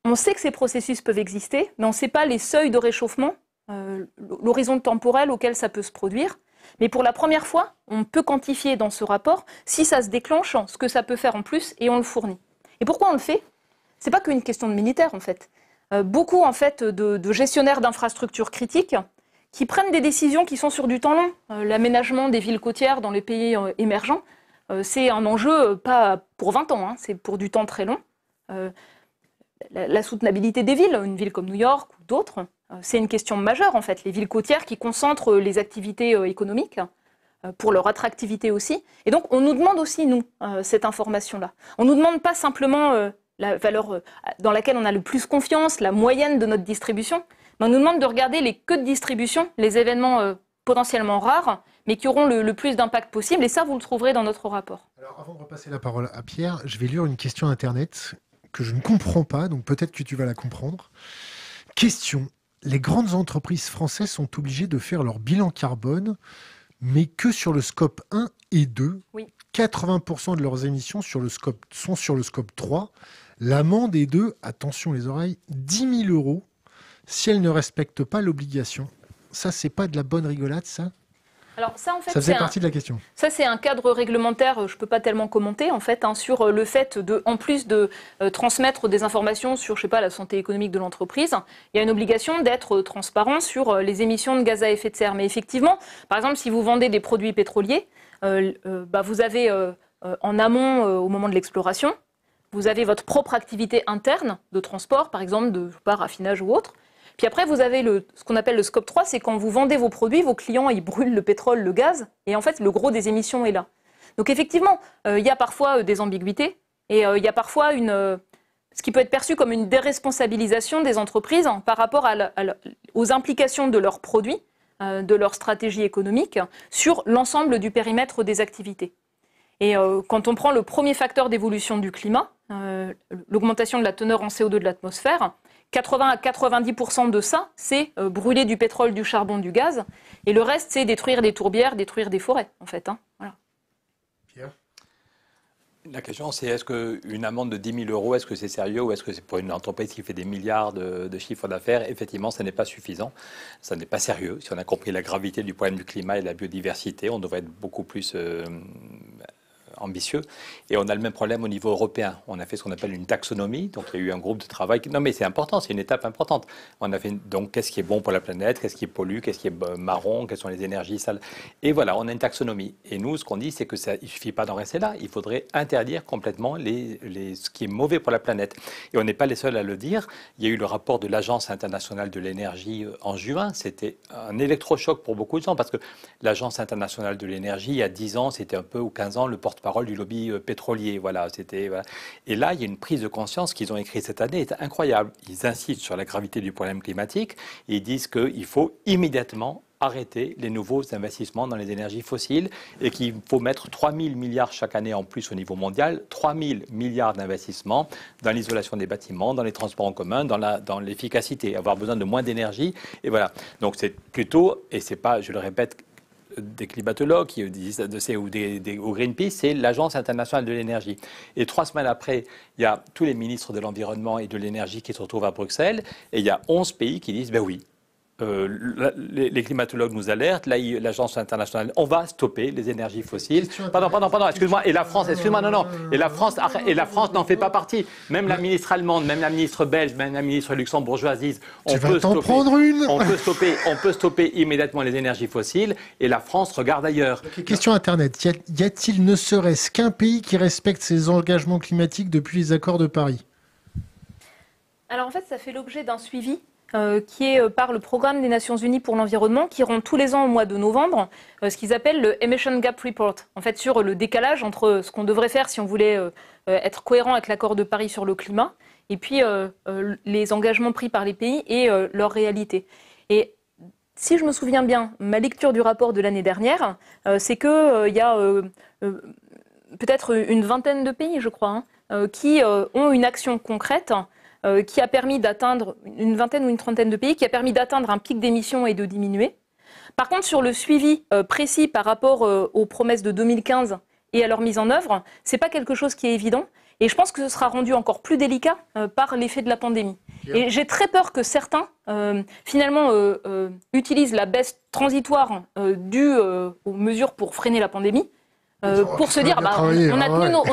On sait que ces processus peuvent exister, mais on ne sait pas les seuils de réchauffement, euh, l'horizon temporel auquel ça peut se produire. Mais pour la première fois, on peut quantifier dans ce rapport si ça se déclenche, ce que ça peut faire en plus, et on le fournit. Et pourquoi on le fait Ce n'est pas qu'une question de militaire en fait. Euh, beaucoup en fait de, gestionnaires d'infrastructures critiques qui prennent des décisions qui sont sur du temps long. Euh, l'aménagement des villes côtières dans les pays émergents, euh, c'est un enjeu euh, pas pour 20 ans, hein, c'est pour du temps très long. Euh, la, la, soutenabilité des villes, une ville comme New York ou d'autres, c'est une question majeure en fait. Les villes côtières qui concentrent les activités économiques pour leur attractivité aussi. Et donc on nous demande aussi, nous, cette information-là. On ne nous demande pas simplement la valeur dans laquelle on a le plus confiance, la moyenne de notre distribution, mais on nous demande de regarder les queues de distribution, les événements potentiellement rares, mais qui auront le, plus d'impact possible. Et ça, vous le trouverez dans notre rapport. Alors, avant de repasser la parole à Pierre, je vais lire une question Internet que je ne comprends pas, donc peut-être que tu vas la comprendre. Question. Les grandes entreprises françaises sont obligées de faire leur bilan carbone, mais que sur le scope 1 et 2. 80% de leurs émissions sur le scope, sont sur le scope 3. L'amende est de, attention les oreilles, 10 000 euros si elles ne respectent pas l'obligation ça, c'est pas de la bonne rigolade, ça ça, faisait partie de la question. Ça, c'est un cadre réglementaire, je ne peux pas tellement commenter, en fait, hein, sur euh, le fait de, en plus de euh, transmettre des informations sur, je sais pas, la santé économique de l'entreprise, il y a une obligation d'être euh, transparent sur les émissions de gaz à effet de serre. Mais effectivement, par exemple, si vous vendez des produits pétroliers, bah, vous avez en amont, au moment de l'exploration, vous avez votre propre activité interne de transport, par exemple de raffinage ou autre, puis après, vous avez ce qu'on appelle le scope 3, c'est quand vous vendez vos produits, vos clients, ils brûlent le pétrole, le gaz, et en fait, le gros des émissions est là. Donc effectivement, euh, il y a parfois euh, des ambiguïtés, et euh, il y a parfois ce qui peut être perçu comme une déresponsabilisation des entreprises par rapport aux implications de leurs produits, de leur stratégie économique, sur l'ensemble du périmètre des activités. Et quand on prend le premier facteur d'évolution du climat, l'augmentation de la teneur en CO2 de l'atmosphère, 80 à 90% de ça, c'est euh, brûler du pétrole, du charbon, du gaz. Et le reste, c'est détruire des tourbières, détruire des forêts, en fait. Hein. Pierre la question, c'est est-ce qu'une amende de 10 000 euros, est-ce que c'est sérieux ou est-ce que c'est pour une entreprise qui fait des milliards de, chiffres d'affaires Effectivement, ça n'est pas suffisant. Ça n'est pas sérieux. Si on a compris la gravité du problème du climat et de la biodiversité, on devrait être beaucoup plus euh, ambitieux. Et on a le même problème au niveau européen. On a fait ce qu'on appelle une taxonomie. Donc il y a eu un groupe de travail. Qui... Non mais c'est important, c'est une étape importante. On a fait donc qu'est-ce qui est bon pour la planète, qu'est-ce qui est pollue, qu'est-ce qui est euh, marron, quelles sont les énergies sales. Et voilà, on a une taxonomie. Et nous, ce qu'on dit, c'est que ça, suffit pas d'en rester là. Il faudrait interdire complètement les, les, ce qui est mauvais pour la planète. Et on n'est pas les seuls à le dire. Il y a eu le rapport de l'Agence internationale de l'énergie euh, en juin. C'était un électrochoc pour beaucoup de gens parce que l'Agence internationale de l'énergie, il y a 10 ans, c'était un peu ou 15 ans, le porte parole du lobby euh, pétrolier. Voilà, c'était. Et là, il y a une prise de conscience qu'ils ont écrite cette année, est incroyable. Ils insistent sur la gravité du problème climatique et ils disent qu'il faut immédiatement arrêter les nouveaux investissements dans les énergies fossiles et qu'il faut mettre 3 000 milliards chaque année en plus au niveau mondial, 3 000 milliards d'investissements dans l'isolation des bâtiments, dans les transports en commun, dans l'efficacité, dans avoir besoin de moins d'énergie. Et voilà. Donc c'est plutôt, et c'est pas, je le répète, des climatologues qui, ou des, au Greenpeace, c'est l'Agence internationale de l'énergie. Et trois semaines après, il y a tous les ministres de l'Environnement et de l'énergie qui se retrouvent à Bruxelles, et il y a 11 pays qui disent, ben oui, euh, les, climatologues nous alertent, l'Agence internationale, on va stopper les énergies fossiles. Pardon, pardon, pardon, excuse-moi, et la France, excuse-moi, non, non, et la France, et la France n'en fait pas partie. Même la ministre allemande, même la ministre belge, même la ministre luxembourgeoise on peut prendre une. on on peut stopper immédiatement les énergies fossiles, et la France regarde ailleurs. Question Internet, y a-t-il ne serait-ce qu'un pays qui respecte ses engagements climatiques depuis les accords de Paris Alors en fait, ça fait l'objet d'un suivi euh, qui est euh, par le programme des Nations Unies pour l'environnement, qui rend tous les ans au mois de novembre euh, ce qu'ils appellent le Emission Gap Report, en fait sur le décalage entre ce qu'on devrait faire si on voulait être cohérent avec l'accord de Paris sur le climat, et puis les engagements pris par les pays et leur réalité. Et si je me souviens bien, ma lecture du rapport de l'année dernière, c'est qu'il y a peut-être une vingtaine de pays, je crois, hein, qui ont une action concrète euh, qui a permis d'atteindre une vingtaine ou une trentaine de pays, qui a permis d'atteindre un pic d'émissions et de diminuer. Par contre, sur le suivi euh, précis par rapport euh, aux promesses de 2015 et à leur mise en œuvre, ce n'est pas quelque chose qui est évident. Et je pense que ce sera rendu encore plus délicat par l'effet de la pandémie. Et j'ai très peur que certains, finalement, utilisent la baisse transitoire due aux mesures pour freiner la pandémie euh, pour se dire, bah, ah on,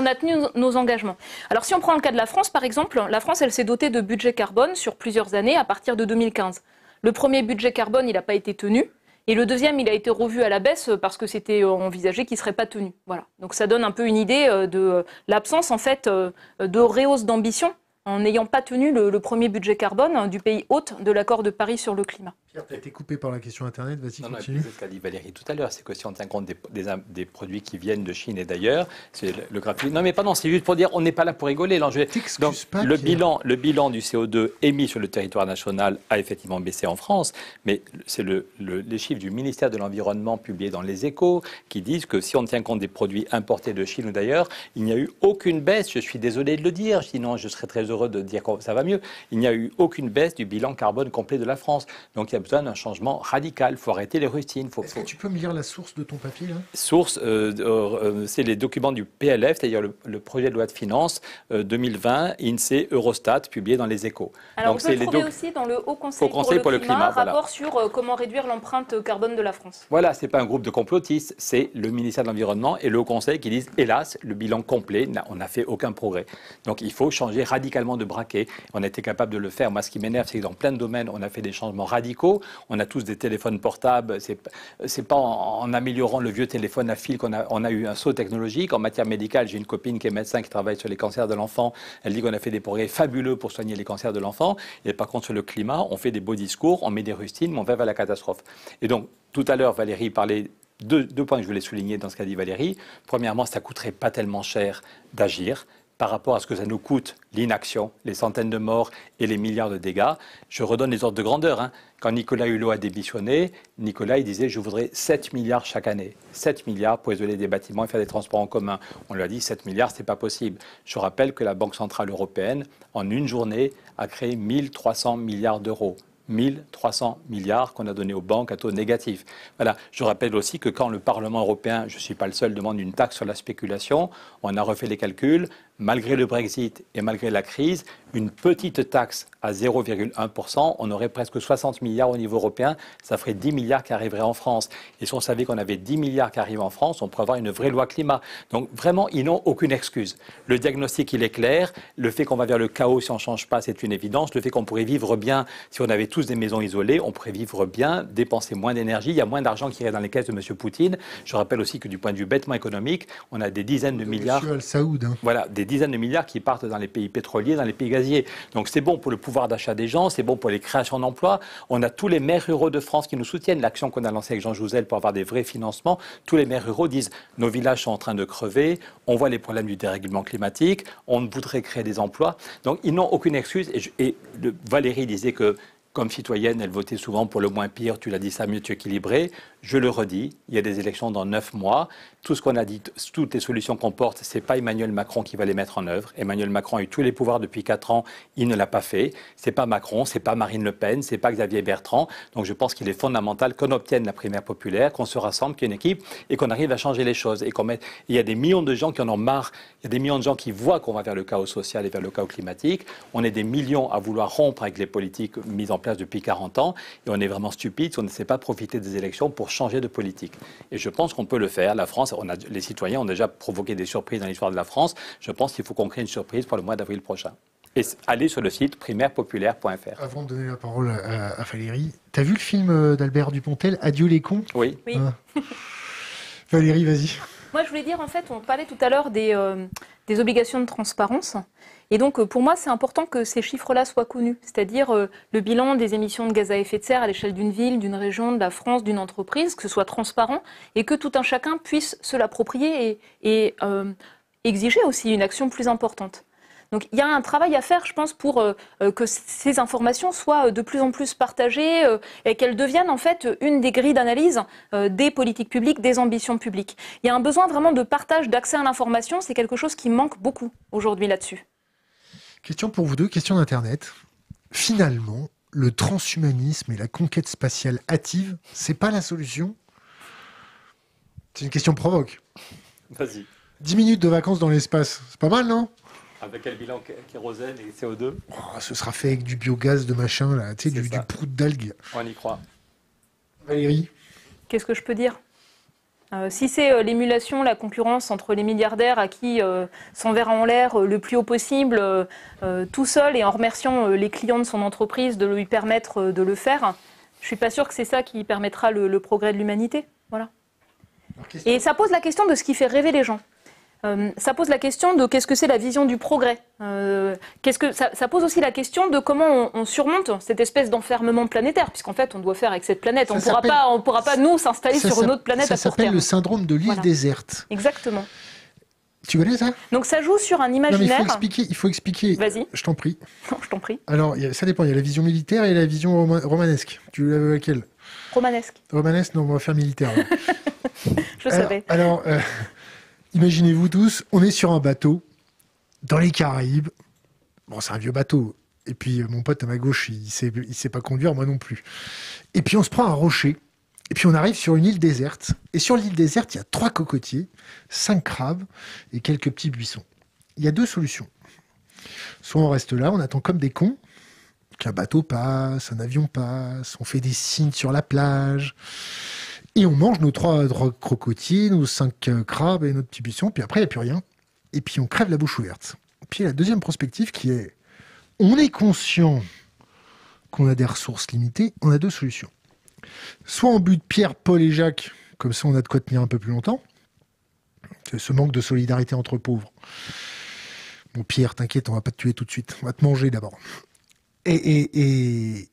a tenu nos, engagements. Alors si on prend le cas de la France, par exemple, la France, elle s'est dotée de budget carbone sur plusieurs années à partir de 2015. Le premier budget carbone, il n'a pas été tenu. Et le deuxième, il a été revu à la baisse parce que c'était euh, envisagé qu'il ne serait pas tenu. Voilà. Donc ça donne un peu une idée euh, de l'absence, en fait, de réhausse d'ambition en n'ayant pas tenu le premier budget carbone hein, du pays hôte de l'accord de Paris sur le climat as été coupé par la question Internet, vas-y, continue. Non, ce qu'a dit Valérie tout à l'heure, c'est que si on tient compte des, des, produits qui viennent de Chine et d'ailleurs, c'est le, graphique. Non, mais pardon, c'est juste pour dire, on n'est pas là pour rigoler. L'enjeu. Donc, le, bilan, le bilan du CO2 émis sur le territoire national a effectivement baissé en France, mais c'est le, les chiffres du ministère de l'Environnement publiés dans Les Échos qui disent que si on tient compte des produits importés de Chine ou d'ailleurs, il n'y a eu aucune baisse. Je suis désolé de le dire, sinon je serais très heureux de dire que ça va mieux. Il n'y a eu aucune baisse du bilan carbone complet de la France. Donc, il y besoin d'un changement radical. Il faut arrêter les rustines. Est-ce que tu peux me lire la source de ton papier Source, euh, euh, euh, c'est les documents du PLF, c'est-à-dire le, projet de loi de finances 2020, INSEE, Eurostat, publié dans les échos. Alors, Donc, on peut le trouver aussi dans le Haut Conseil, pour, le, climat, rapport sur comment réduire l'empreinte carbone de la France. Voilà, ce n'est pas un groupe de complotistes, c'est le ministère de l'Environnement et le Haut Conseil qui disent, hélas, le bilan complet, on n'a fait aucun progrès. Donc il faut changer radicalement de braquet. On a été capable de le faire. Moi, ce qui m'énerve, c'est que dans plein de domaines, on a fait des changements radicaux. On a tous des téléphones portables. Ce n'est pas en, améliorant le vieux téléphone à fil qu'on a, eu un saut technologique. En matière médicale, j'ai une copine qui est médecin qui travaille sur les cancers de l'enfant. Elle dit qu'on a fait des progrès fabuleux pour soigner les cancers de l'enfant. Et par contre, sur le climat, on fait des beaux discours, on met des rustines, mais on va vers la catastrophe. Et donc, tout à l'heure, Valérie parlait de deux, points que je voulais souligner dans ce qu'a dit Valérie. Premièrement, ça coûterait pas tellement cher d'agir par rapport à ce que ça nous coûte l'inaction, les centaines de morts et les milliards de dégâts. Je redonne les ordres de grandeur. Hein. Quand Nicolas Hulot a démissionné, Nicolas il disait Je voudrais 7 milliards chaque année. 7 milliards pour isoler des bâtiments et faire des transports en commun. On lui a dit 7 milliards, ce n'est pas possible. Je rappelle que la Banque Centrale Européenne, en une journée, a créé 1300 milliards d'euros. 1300 milliards qu'on a donné aux banques à taux négatif. Voilà, je rappelle aussi que quand le Parlement européen, je ne suis pas le seul, demande une taxe sur la spéculation, on a refait les calculs, malgré le Brexit et malgré la crise, une petite taxe à 0,1%, on aurait presque 60 milliards au niveau européen, ça ferait 10 milliards qui arriveraient en France. Et si on savait qu'on avait 10 milliards qui arrivent en France, on pourrait avoir une vraie loi climat. Donc vraiment, ils n'ont aucune excuse. Le diagnostic, il est clair. Le fait qu'on va vers le chaos si on ne change pas, c'est une évidence. Le fait qu'on pourrait vivre bien si on avait tous des maisons isolées, on pourrait vivre bien, dépenser moins d'énergie, il y a moins d'argent qui irait dans les caisses de M. Poutine. Je rappelle aussi que du point de vue bêtement économique, on a des dizaines de, milliards... Hein. Voilà, des dizaines de milliards qui partent dans les pays pétroliers, dans les pays gaziers. Donc c'est bon pour le pouvoir d'achat des gens, c'est bon pour les créations d'emplois. On a tous les maires ruraux de France qui nous soutiennent. L'action qu'on a lancée avec Jean Jouzel pour avoir des vrais financements, tous les maires ruraux disent nos villages sont en train de crever, on voit les problèmes du dérèglement climatique, on voudrait créer des emplois. Donc ils n'ont aucune excuse. Et, Valérie disait que comme citoyenne, elle votait souvent pour le moins pire, tu l'as dit ça, mieux tu équilibré. Je le redis, il y a des élections dans neuf mois. Tout ce qu'on a dit, toutes les solutions qu'on porte, c'est pas Emmanuel Macron qui va les mettre en œuvre. Emmanuel Macron a eu tous les pouvoirs depuis quatre ans, il ne l'a pas fait. C'est pas Macron, c'est pas Marine Le Pen, c'est pas Xavier Bertrand. Donc je pense qu'il est fondamental qu'on obtienne la primaire populaire, qu'on se rassemble, qu'il y ait une équipe et qu'on arrive à changer les choses. Et Il y a des millions de gens qui en ont marre. Il y a des millions de gens qui voient qu'on va vers le chaos social et vers le chaos climatique. On est des millions à vouloir rompre avec les politiques mises en place place depuis 40 ans et on est vraiment stupide si on ne sait pas profiter des élections pour changer de politique. Et je pense qu'on peut le faire. La France, on a, les citoyens ont déjà provoqué des surprises dans l'histoire de la France. Je pense qu'il faut qu'on crée une surprise pour le mois d'avril prochain. Et allez sur le site primairepopulaire.fr. Avant de donner la parole à, Valérie, t'as vu le film euh, d'Albert Dupontel, Adieu les cons Oui. Ah. Valérie, vas-y. Moi, je voulais dire, en fait, on parlait tout à l'heure des euh, obligations de transparence. Et donc, euh, pour moi, c'est important que ces chiffres-là soient connus, c'est-à-dire euh, le bilan des émissions de gaz à effet de serre à l'échelle d'une ville, d'une région, de la France, d'une entreprise, que ce soit transparent et que tout un chacun puisse se l'approprier et, euh, exiger aussi une action plus importante. Donc il y a un travail à faire, je pense, pour que ces informations soient de plus en plus partagées et qu'elles deviennent en fait une des grilles d'analyse des politiques publiques, des ambitions publiques. Il y a un besoin vraiment de partage, d'accès à l'information. C'est quelque chose qui manque beaucoup aujourd'hui là-dessus. Question pour vous deux, question d'Internet. Finalement, le transhumanisme et la conquête spatiale hâtive, c'est pas la solution C'est une question provoque. Vas-y. 10 minutes de vacances dans l'espace, c'est pas mal, non Avec quel bilan kérosène et CO2 Ce sera fait avec du biogaz de machin, là, tu sais, du, du d'algues. On y croit. Valérie Qu'est-ce que je peux dire euh, si c'est euh, l'émulation, la concurrence entre les milliardaires à qui euh, s'enverra en l'air le plus haut possible, tout seul et en remerciant les clients de son entreprise de lui permettre de le faire, je ne suis pas sûr que c'est ça qui permettra le, le progrès de l'humanité. Voilà. Et ça pose la question de ce qui fait rêver les gens. Euh, ça pose la question de qu'est-ce que c'est la vision du progrès. Euh, ce que ça, pose aussi la question de comment on, surmonte cette espèce d'enfermement planétaire, puisqu'en fait on doit faire avec cette planète. on pourra pas, on pourra pas nous s'installer sur une autre planète ça à Ça s'appelle le syndrome de l'île déserte. Exactement. Tu connais ça Donc ça joue sur un imaginaire. il faut expliquer. Vas-y. Je t'en prie. Non, je t'en prie. Alors ça dépend. Il y a la vision militaire et la vision romanesque. Tu veux laquelle Romanesque. Romanesque. Non, on va faire militaire. je savais. Alors. Euh, Imaginez-vous tous, on est sur un bateau dans les Caraïbes. Bon, c'est un vieux bateau. Et puis euh, mon pote à ma gauche, il sait, sait pas conduire, moi non plus. Et puis on se prend un rocher. Et puis on arrive sur une île déserte. Et sur l'île déserte, il y a trois cocotiers, cinq crabes et quelques petits buissons. Il y a deux solutions. Soit on reste là, on attend comme des cons qu'un bateau passe, un avion passe, on fait des signes sur la plage. Et on mange nos trois crocotines, nos cinq euh, crabes et notre petit buisson, puis après, il n'y a plus rien. Et puis on crève la bouche ouverte. Puis la deuxième prospective qui est, on est conscient qu'on a des ressources limitées, on a deux solutions. Soit on bute Pierre, Paul et Jacques, comme ça on a de quoi tenir un peu plus longtemps. Ce manque de solidarité entre pauvres. Bon, Pierre, t'inquiète, on va pas te tuer tout de suite. On va te manger d'abord. et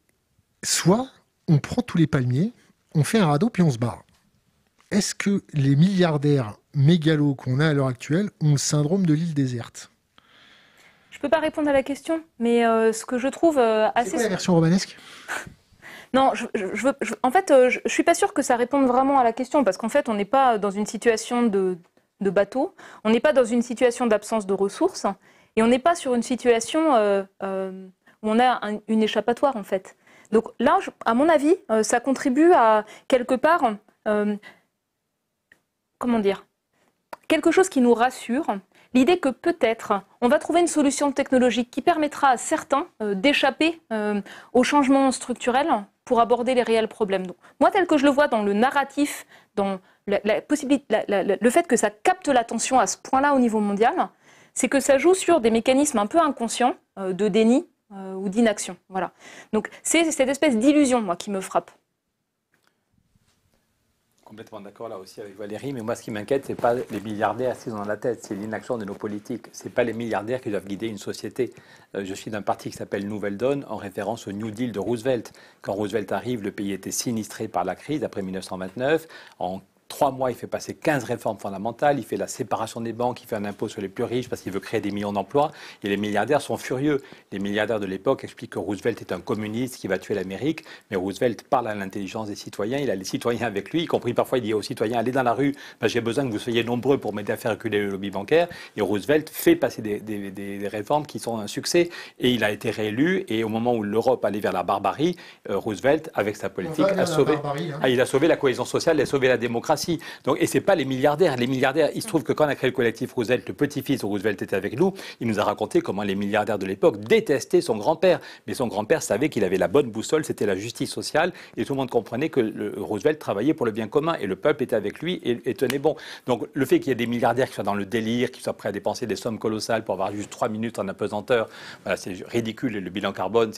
soit on prend tous les palmiers, on fait un radeau puis on se barre. Est-ce que les milliardaires mégalos qu'on a à l'heure actuelle ont le syndrome de l'île déserte Je peux pas répondre à la question, mais euh, ce que je trouve euh, assez. C'est la version romanesque Non, je, en fait, euh, je, ne suis pas sûre que ça réponde vraiment à la question, parce qu'en fait, on n'est pas dans une situation de, bateau, on n'est pas dans une situation d'absence de ressources, et on n'est pas sur une situation où on a une échappatoire, en fait. Donc là, à mon avis, euh, ça contribue à quelque part, euh, comment dire, quelque chose qui nous rassure. L'idée que peut-être on va trouver une solution technologique qui permettra à certains euh, d'échapper aux changements structurels pour aborder les réels problèmes. Donc, moi, tel que je le vois dans le narratif, dans la, possibilité, le fait que ça capte l'attention à ce point-là au niveau mondial, c'est que ça joue sur des mécanismes un peu inconscients de déni, euh, ou d'inaction. Voilà. Donc c'est cette espèce d'illusion, moi, qui me frappe. Complètement d'accord là aussi avec Valérie, mais moi ce qui m'inquiète, c'est pas les milliardaires assis dans la tête, c'est l'inaction de nos politiques. C'est pas les milliardaires qui doivent guider une société. Euh, je suis d'un parti qui s'appelle Nouvelle Donne, en référence au New Deal de Roosevelt. Quand Roosevelt arrive, le pays était sinistré par la crise après 1929. En trois mois, il fait passer 15 réformes fondamentales, il fait la séparation des banques, il fait un impôt sur les plus riches parce qu'il veut créer des millions d'emplois, et les milliardaires sont furieux. Les milliardaires de l'époque expliquent que Roosevelt est un communiste qui va tuer l'Amérique, mais Roosevelt parle à l'intelligence des citoyens, il a les citoyens avec lui, y compris parfois il dit aux citoyens, allez dans la rue, j'ai besoin que vous soyez nombreux pour m'aider à faire reculer le lobby bancaire, et Roosevelt fait passer des, réformes qui sont un succès, et il a été réélu, et au moment où l'Europe allait vers la barbarie, euh, Roosevelt, avec sa politique, a sauvé, hein. ah, il a sauvé la cohésion sociale, il a sauvé la démocratie donc, et ce n'est pas les milliardaires. Les milliardaires, il se trouve que quand on a créé le collectif Roosevelt, le petit-fils Roosevelt était avec nous, il nous a raconté comment les milliardaires de l'époque détestaient son grand-père. Mais son grand-père savait qu'il avait la bonne boussole, c'était la justice sociale, et tout le monde comprenait que le, Roosevelt travaillait pour le bien commun, et le peuple était avec lui et, tenait bon. Donc le fait qu'il y ait des milliardaires qui soient dans le délire, qui soient prêts à dépenser des sommes colossales pour avoir juste trois minutes en apesanteur, c'est ridicule. Le bilan carbone,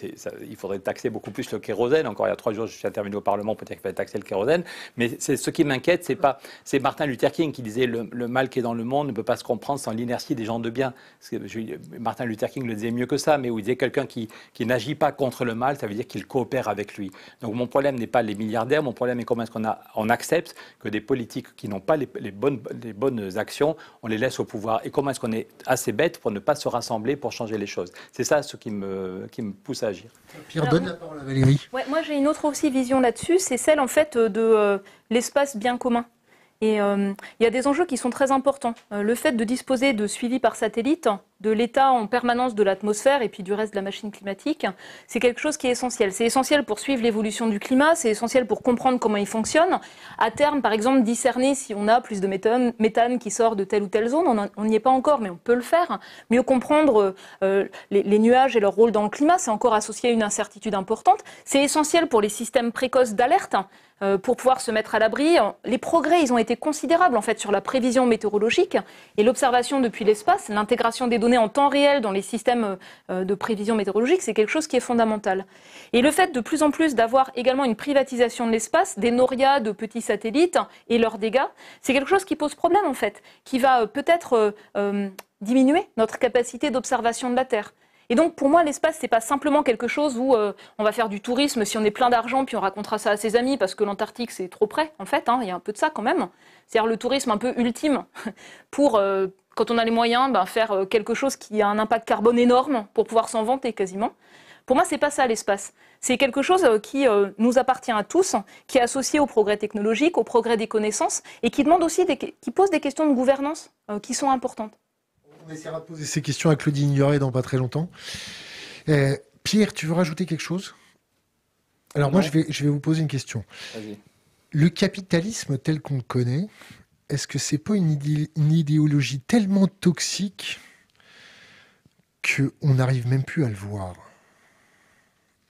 il faudrait taxer beaucoup plus le kérosène. Encore il y a trois jours, je suis intervenu au Parlement pour dire qu'il fallait taxer le kérosène. Mais c'est ce qui m'inquiète, c'est c'est pas, c'est Martin Luther King qui disait le, le, mal qui est dans le monde ne peut pas se comprendre sans l'inertie des gens de bien. Martin Luther King le disait mieux que ça, mais où il disait quelqu'un qui, qui n'agit pas contre le mal, ça veut dire qu'il coopère avec lui. Donc mon problème n'est pas les milliardaires, mon problème est comment est-ce qu'on accepte que des politiques qui n'ont pas les, bonnes, les bonnes actions, on les laisse au pouvoir. Et comment est-ce qu'on est assez bête pour ne pas se rassembler pour changer les choses. C'est ça ce qui me, qui me pousse à agir. Pierre, donne la parole à Valérie. moi, j'ai une autre aussi vision là-dessus, c'est celle en fait de euh, l'espace bien commun. Et euh, il y a des enjeux qui sont très importants. Euh, le fait de disposer de suivi par satellite de l'état en permanence de l'atmosphère et puis du reste de la machine climatique, c'est quelque chose qui est essentiel. C'est essentiel pour suivre l'évolution du climat, c'est essentiel pour comprendre comment il fonctionne. À terme, par exemple, discerner si on a plus de méthane, qui sort de telle ou telle zone. On n'y est pas encore, mais on peut le faire. Mieux comprendre euh, les, les nuages et leur rôle dans le climat, c'est encore associé à une incertitude importante. C'est essentiel pour les systèmes précoces d'alerte. Euh, pour pouvoir se mettre à l'abri. Les progrès, ils ont été considérables en fait sur la prévision météorologique et l'observation depuis l'espace, l'intégration des données en temps réel dans les systèmes euh, de prévision météorologique, c'est quelque chose qui est fondamental. Et le fait de plus en plus d'avoir également une privatisation de l'espace, des norias de petits satellites et leurs dégâts, c'est quelque chose qui pose problème en fait, qui va euh, peut-être diminuer notre capacité d'observation de la Terre. Et donc pour moi, l'espace, n'est pas simplement quelque chose où euh, on va faire du tourisme si on est plein d'argent, puis on racontera ça à ses amis, parce que l'Antarctique, c'est trop près, en fait. Hein, il y a un peu de ça quand même. C'est-à-dire le tourisme un peu ultime pour, euh, quand on a les moyens, ben, faire euh, quelque chose qui a un impact carbone énorme pour pouvoir s'en vanter quasiment. Pour moi, ce n'est pas ça l'espace. C'est quelque chose qui nous appartient à tous, qui est associé au progrès technologique, au progrès des connaissances, et qui demande aussi qui pose des questions de gouvernance qui sont importantes on essaiera de poser ces questions à Claudine Ignoré dans pas très longtemps. Eh, Pierre, tu veux rajouter quelque chose Alors moi, je vais, je vais vous poser une question. Le capitalisme tel qu'on le connaît, est-ce que c'est pas une, idéologie tellement toxique qu'on n'arrive même plus à le voir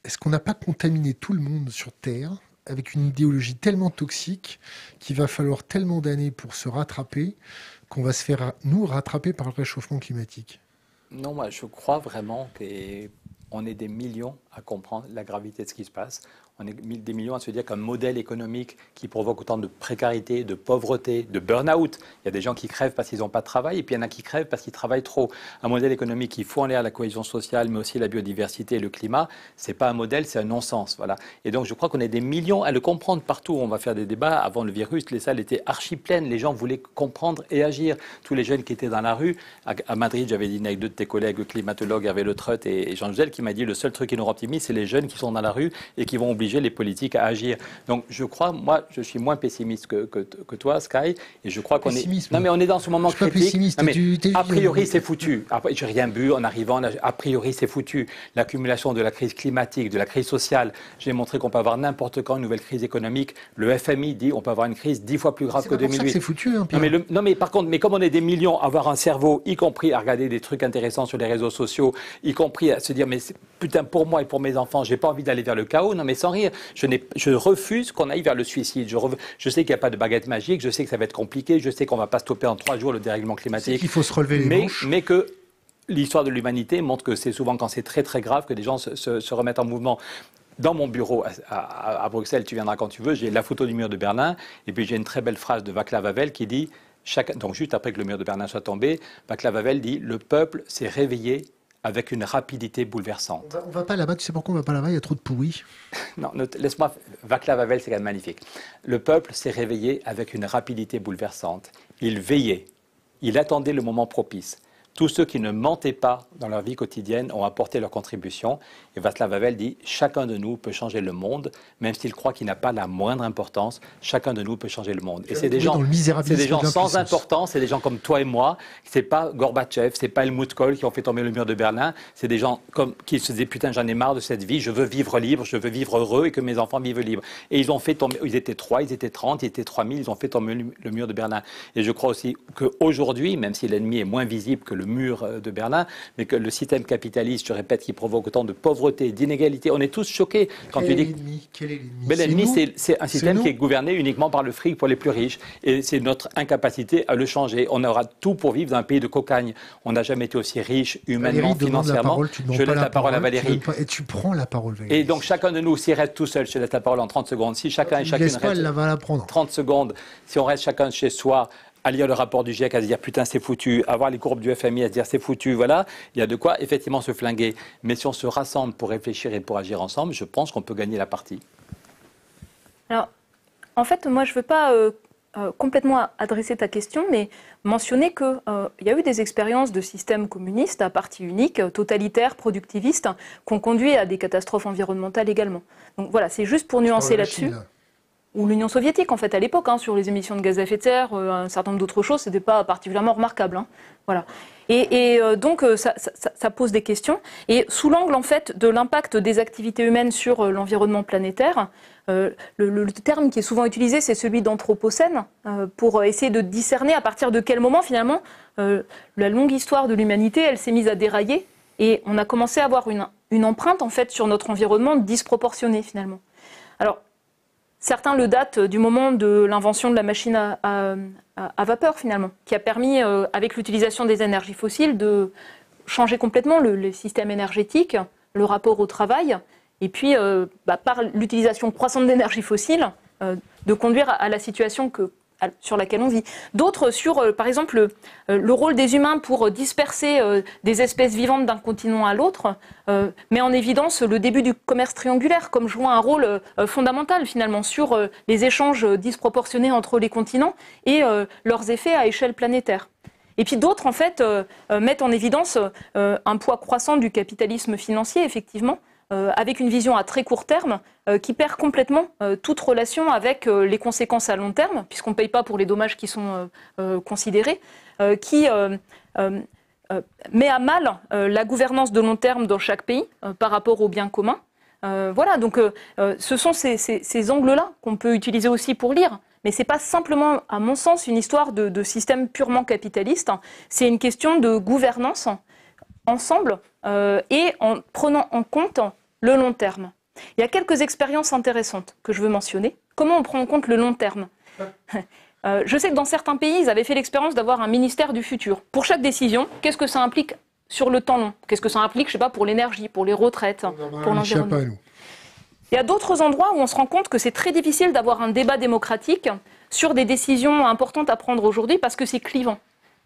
Est-ce qu'on n'a pas contaminé tout le monde sur Terre avec une idéologie tellement toxique qu'il va falloir tellement d'années pour se rattraper qu'on va se faire, nous, rattraper par le réchauffement climatique Non, moi, je crois vraiment qu'on est des millions à comprendre la gravité de ce qui se passe on est des millions à se dire qu'un modèle économique qui provoque autant de précarité, de pauvreté, de burn-out, il y a des gens qui crèvent parce qu'ils n'ont pas de travail, et puis il y en a qui crèvent parce qu'ils travaillent trop. Un modèle économique qui fout en l'air la cohésion sociale, mais aussi la biodiversité et le climat, c'est pas un modèle, c'est un non-sens. Voilà. Et donc je crois qu'on est des millions à le comprendre partout. On va faire des débats. Avant le virus, les salles étaient archi pleines, les gens voulaient comprendre et agir. Tous les jeunes qui étaient dans la rue, à Madrid, j'avais dîné avec deux de tes collègues climatologues, Hervé Le Treut et Jean joselle qui m'a dit le seul truc qui nous optimise, c'est les jeunes qui sont dans la rue et qui vont obliger les politiques à agir. Donc je crois, moi, je suis moins pessimiste que, toi, Sky, et je crois qu'on est. Non, mais on est dans ce moment critique. pessimiste, a priori, c'est foutu. Ah, bah, j'ai rien bu en arrivant. A priori, c'est foutu. L'accumulation de la crise climatique, de la crise sociale. J'ai montré qu'on peut avoir n'importe quand une nouvelle crise économique. Le FMI dit on peut avoir une crise dix fois plus grave que 2008. C'est foutu. Hein, non, mais le, non, mais par contre, mais comme on est des millions, à avoir un cerveau, y compris à regarder des trucs intéressants sur les réseaux sociaux, y compris à se dire mais putain pour moi et pour mes enfants, j'ai pas envie d'aller vers le chaos. Non, mais sans je, refuse qu'on aille vers le suicide. Je, sais qu'il n'y a pas de baguette magique, je sais que ça va être compliqué, je sais qu'on ne va pas stopper en trois jours le dérèglement climatique. Il faut se relever les mais, Mais que l'histoire de l'humanité montre que c'est souvent quand c'est très très grave que les gens se, remettent en mouvement. Dans mon bureau à, Bruxelles, tu viendras quand tu veux, j'ai la photo du mur de Berlin et puis j'ai une très belle phrase de Vaclav Havel qui dit, donc juste après que le mur de Berlin soit tombé, Vaclav Havel dit, le peuple s'est réveillé avec une rapidité bouleversante. On ne va pas là-bas, tu sais pourquoi on ne va pas là-bas, il y a trop de pourris. non, laisse-moi, Vaclav Havel, c'est quand même magnifique. Le peuple s'est réveillé avec une rapidité bouleversante. Il veillait, il attendait le moment propice. Tous ceux qui ne mentaient pas dans leur vie quotidienne ont apporté leur contribution. Et Václav Havel dit Chacun de nous peut changer le monde, même s'il croit qu'il n'a pas la moindre importance. Chacun de nous peut changer le monde. Et c'est des, gens, c'est des gens sans importance, c'est des gens comme toi et moi. C'est pas Gorbatchev, c'est pas Helmut Kohl qui ont fait tomber le mur de Berlin. C'est des gens comme, qui se disaient Putain, j'en ai marre de cette vie, je veux vivre libre, je veux vivre heureux et que mes enfants vivent libre. » Et ils ont fait tomber, ils étaient trois, ils étaient trente, ils étaient mille. ils ont fait tomber le mur de Berlin. Et je crois aussi qu'aujourd'hui, même si l'ennemi est moins visible que le le mur euh, de Berlin, mais que le système capitaliste, je répète, qui provoque autant de pauvreté, d'inégalité, on est tous choqués quand quel tu dis. est l'ennemi ben, c'est un système qui est gouverné uniquement par le fric pour les plus riches, et c'est notre incapacité à le changer. On aura tout pour vivre dans un pays de cocagne. On n'a jamais été aussi riche humainement, financièrement. je laisse la, parole, à Valérie. et tu prends la parole, Valérie. Et donc chacun de nous, s'il reste tout seul, je laisse la parole en 30 secondes. Si chacun et chacune reste. va la prendre. 30 secondes. Si on reste chacun chez soi, à lire le rapport du GIEC, à se dire putain c'est foutu, à voir les courbes du FMI, à se dire c'est foutu, voilà, il y a de quoi effectivement se flinguer. Mais si on se rassemble pour réfléchir et pour agir ensemble, je pense qu'on peut gagner la partie. Alors, en fait, moi je ne veux pas euh, euh, complètement adresser ta question, mais mentionner qu'il euh, y a eu des expériences de systèmes communistes à parti unique, totalitaires, productivistes, hein, qui ont conduit à des catastrophes environnementales également. Donc voilà, c'est juste pour nuancer là-dessus ou l'Union soviétique, en fait, à l'époque, hein, sur les émissions de gaz à effet de serre, euh, un certain nombre d'autres choses, ce n'était pas particulièrement remarquable. Hein. Voilà. Et, euh, donc, euh, ça, pose des questions. Et sous l'angle, en fait, de l'impact des activités humaines sur l'environnement planétaire, le, terme qui est souvent utilisé, c'est celui d'anthropocène, pour essayer de discerner à partir de quel moment, finalement, la longue histoire de l'humanité, elle s'est mise à dérailler, et on a commencé à avoir une, une empreinte, en fait, sur notre environnement disproportionnée, finalement. Alors, Certains le datent du moment de l'invention de la machine à, vapeur, finalement, qui a permis, euh, avec l'utilisation des énergies fossiles, de changer complètement le, système énergétique, le rapport au travail, et puis, euh, bah, par l'utilisation croissante d'énergies fossiles, euh, de conduire à la situation que, sur laquelle on vit. D'autres sur, euh, par exemple, euh, le, rôle des humains pour euh, disperser des espèces vivantes d'un continent à l'autre, met en évidence le début du commerce triangulaire comme jouant un rôle fondamental finalement sur les échanges disproportionnés entre les continents et leurs effets à échelle planétaire. Et puis d'autres, en fait, mettent en évidence un poids croissant du capitalisme financier, effectivement, avec une vision à très court terme euh, qui perd complètement euh, toute relation avec euh, les conséquences à long terme, puisqu'on ne paye pas pour les dommages qui sont considérés, qui met à mal la gouvernance de long terme dans chaque pays par rapport aux biens communs. voilà, donc ce sont ces, angles-là qu'on peut utiliser aussi pour lire. Mais ce n'est pas simplement, à mon sens, une histoire de, système purement capitaliste. C'est une question de gouvernance ensemble et en prenant en compte le long terme. Il y a quelques expériences intéressantes que je veux mentionner. Comment on prend en compte le long terme euh, Je sais que dans certains pays, ils avaient fait l'expérience d'avoir un ministère du futur. Pour chaque décision, qu'est-ce que ça implique sur le temps long Qu'est-ce que ça implique, je sais pas, pour l'énergie, pour les retraites, pour l'environnement Il y a d'autres endroits où on se rend compte que c'est très difficile d'avoir un débat démocratique sur des décisions importantes à prendre aujourd'hui parce que c'est clivant.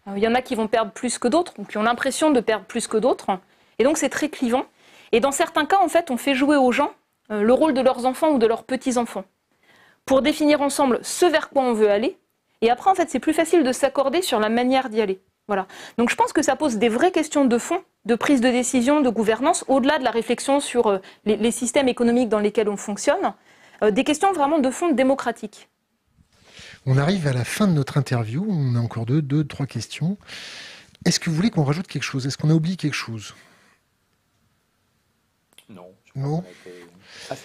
Euh, il y en a qui vont perdre plus que d'autres ou qui ont l'impression de perdre plus que d'autres. Et donc c'est très clivant. Et dans certains cas, en fait, on fait jouer aux gens euh, le rôle de leurs enfants ou de leurs petits-enfants pour définir ensemble ce vers quoi on veut aller. Et après, en fait, c'est plus facile de s'accorder sur la manière d'y aller. Donc je pense que ça pose des vraies questions de fond, de prise de décision, de gouvernance, au-delà de la réflexion sur euh, les, systèmes économiques dans lesquels on fonctionne, euh, des questions vraiment de fond démocratiques. On arrive à la fin de notre interview, on a encore deux, deux, trois questions. Est-ce que vous voulez qu'on rajoute quelque chose Est-ce qu'on a oublié quelque chose non.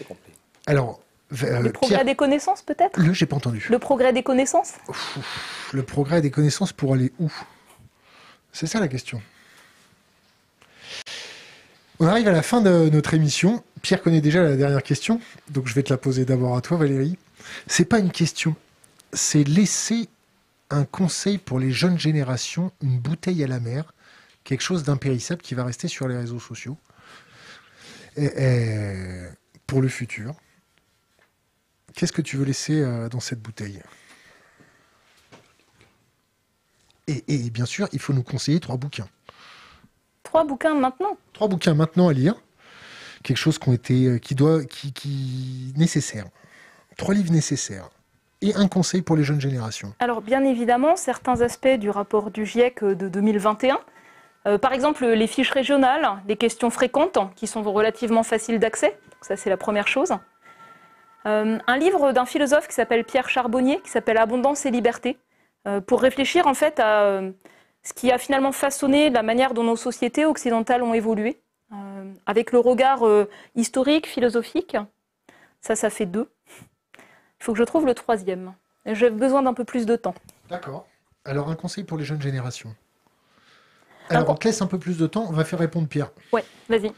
complet. Alors, euh, le progrès des connaissances, peut-être Le, j'ai pas entendu. Le progrès des connaissances Le progrès des connaissances pour aller où C'est ça la question. On arrive à la fin de notre émission. Pierre connaît déjà la dernière question, donc je vais te la poser d'abord à toi, Valérie. C'est pas une question, c'est laisser un conseil pour les jeunes générations, une bouteille à la mer, quelque chose d'impérissable qui va rester sur les réseaux sociaux. Et, pour le futur, qu'est-ce que tu veux laisser euh, dans cette bouteille et, bien sûr, il faut nous conseiller trois bouquins. Trois bouquins maintenant Trois bouquins maintenant à lire. Quelque chose qui été, euh, qui doit, qui nécessaire. Trois livres nécessaires et un conseil pour les jeunes générations Alors bien évidemment, certains aspects du rapport du GIEC euh, de 2021 euh, par exemple, les fiches régionales, les questions fréquentes qui sont relativement faciles d'accès. Ça, c'est la première chose. Euh, un livre d'un philosophe qui s'appelle Pierre Charbonnier, qui s'appelle Abondance et Liberté, euh, pour réfléchir en fait à ce qui a finalement façonné la manière dont nos sociétés occidentales ont évolué, avec le regard historique, philosophique. Ça, ça fait deux. Il faut que je trouve le troisième. J'ai besoin d'un peu plus de temps. D'accord. Alors, un conseil pour les jeunes générations alors, on te laisse un peu plus de temps, on va faire répondre Pierre. Ouais, vas-y.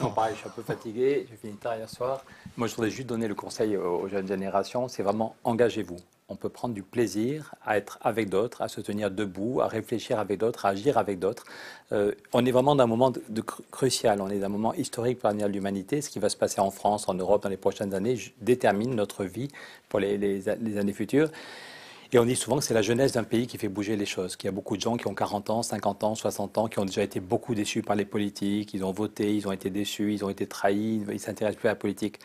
Non, pareil, je suis un peu fatigué, j'ai fini tard hier soir. Moi, je voudrais juste donner le conseil aux jeunes générations, c'est vraiment engagez-vous. On peut prendre du plaisir à être avec d'autres, à se tenir debout, à réfléchir avec d'autres, à agir avec d'autres. Euh, on est vraiment dans un moment de, crucial, on est dans un moment historique pour l'humanité. Ce qui va se passer en France, en Europe dans les prochaines années détermine notre vie pour les années futures. Et on dit souvent que c'est la jeunesse d'un pays qui fait bouger les choses, qu'il y a beaucoup de gens qui ont 40 ans, 50 ans, 60 ans, qui ont déjà été beaucoup déçus par les politiques, ils ont voté, ils ont été déçus, ils ont été trahis, ils ne s'intéressent plus à la politique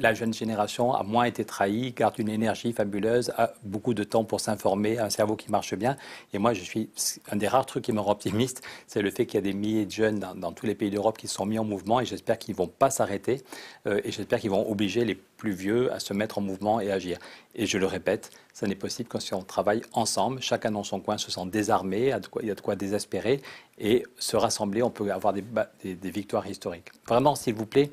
la jeune génération a moins été trahie, garde une énergie fabuleuse, a beaucoup de temps pour s'informer, un cerveau qui marche bien. Et moi, je suis un des rares trucs qui me rend optimiste, c'est le fait qu'il y a des milliers de jeunes dans, tous les pays d'Europe qui sont mis en mouvement et j'espère qu'ils ne vont pas s'arrêter euh, et j'espère qu'ils vont obliger les plus vieux à se mettre en mouvement et agir. Et je le répète, ça n'est possible que si on travaille ensemble, chacun dans son coin se sent désarmé, il y a de quoi désespérer et se rassembler, on peut avoir des victoires historiques. Vraiment, s'il vous plaît,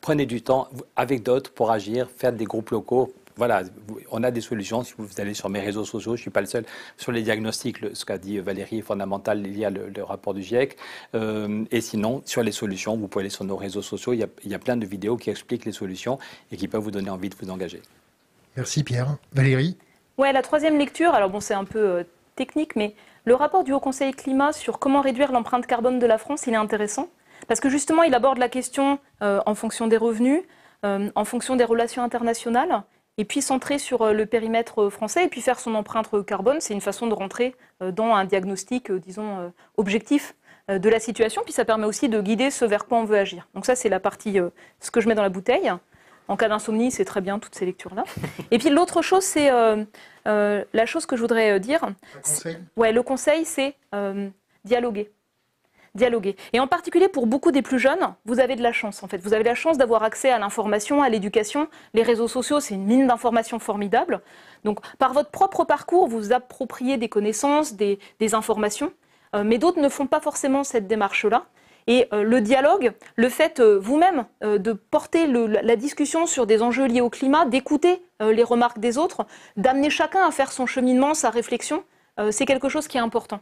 prenez du temps avec d'autres pour agir, faire des groupes locaux. Voilà, on a des solutions. Si vous allez sur mes réseaux sociaux, je ne suis pas le seul. Sur les diagnostics, ce qu'a dit Valérie est fondamental. Il y a le, rapport du GIEC. Euh, et sinon, sur les solutions, vous pouvez aller sur nos réseaux sociaux. Il y, a, plein de vidéos qui expliquent les solutions et qui peuvent vous donner envie de vous engager. Merci Pierre. Valérie Ouais, la troisième lecture, alors bon, c'est un peu euh, technique, mais le rapport du Haut Conseil Climat sur comment réduire l'empreinte carbone de la France, il est intéressant. Parce que justement, il aborde la question euh, en fonction des revenus, euh, en fonction des relations internationales, et puis centrer sur euh, le périmètre français, et puis faire son empreinte carbone, c'est une façon de rentrer dans un diagnostic, disons, objectif de la situation, puis ça permet aussi de guider ce vers quoi on veut agir. Donc ça, c'est la partie, ce que je mets dans la bouteille. En cas d'insomnie, c'est très bien toutes ces lectures-là. Et puis l'autre chose, c'est la chose que je voudrais dire. Le conseil Ouais, le conseil, c'est dialoguer dialoguer. Et en particulier pour beaucoup des plus jeunes, vous avez de la chance en fait. Vous avez la chance d'avoir accès à l'information, à l'éducation. Les réseaux sociaux, c'est une mine d'informations formidable. Donc par votre propre parcours, vous, vous appropriez des connaissances, des, informations. Euh, mais d'autres ne font pas forcément cette démarche-là. Et euh, le dialogue, le fait euh, vous-même de porter la discussion sur des enjeux liés au climat, d'écouter les remarques des autres, d'amener chacun à faire son cheminement, sa réflexion, c'est quelque chose qui est important.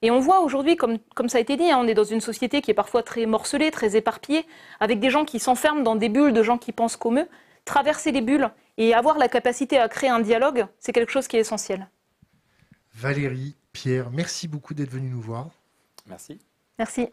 Et on voit aujourd'hui, comme, ça a été dit, hein, on est dans une société qui est parfois très morcelée, très éparpillée, avec des gens qui s'enferment dans des bulles de gens qui pensent comme eux. Traverser les bulles et avoir la capacité à créer un dialogue, c'est quelque chose qui est essentiel. Valérie, Pierre, merci beaucoup d'être venus nous voir. Merci. Merci.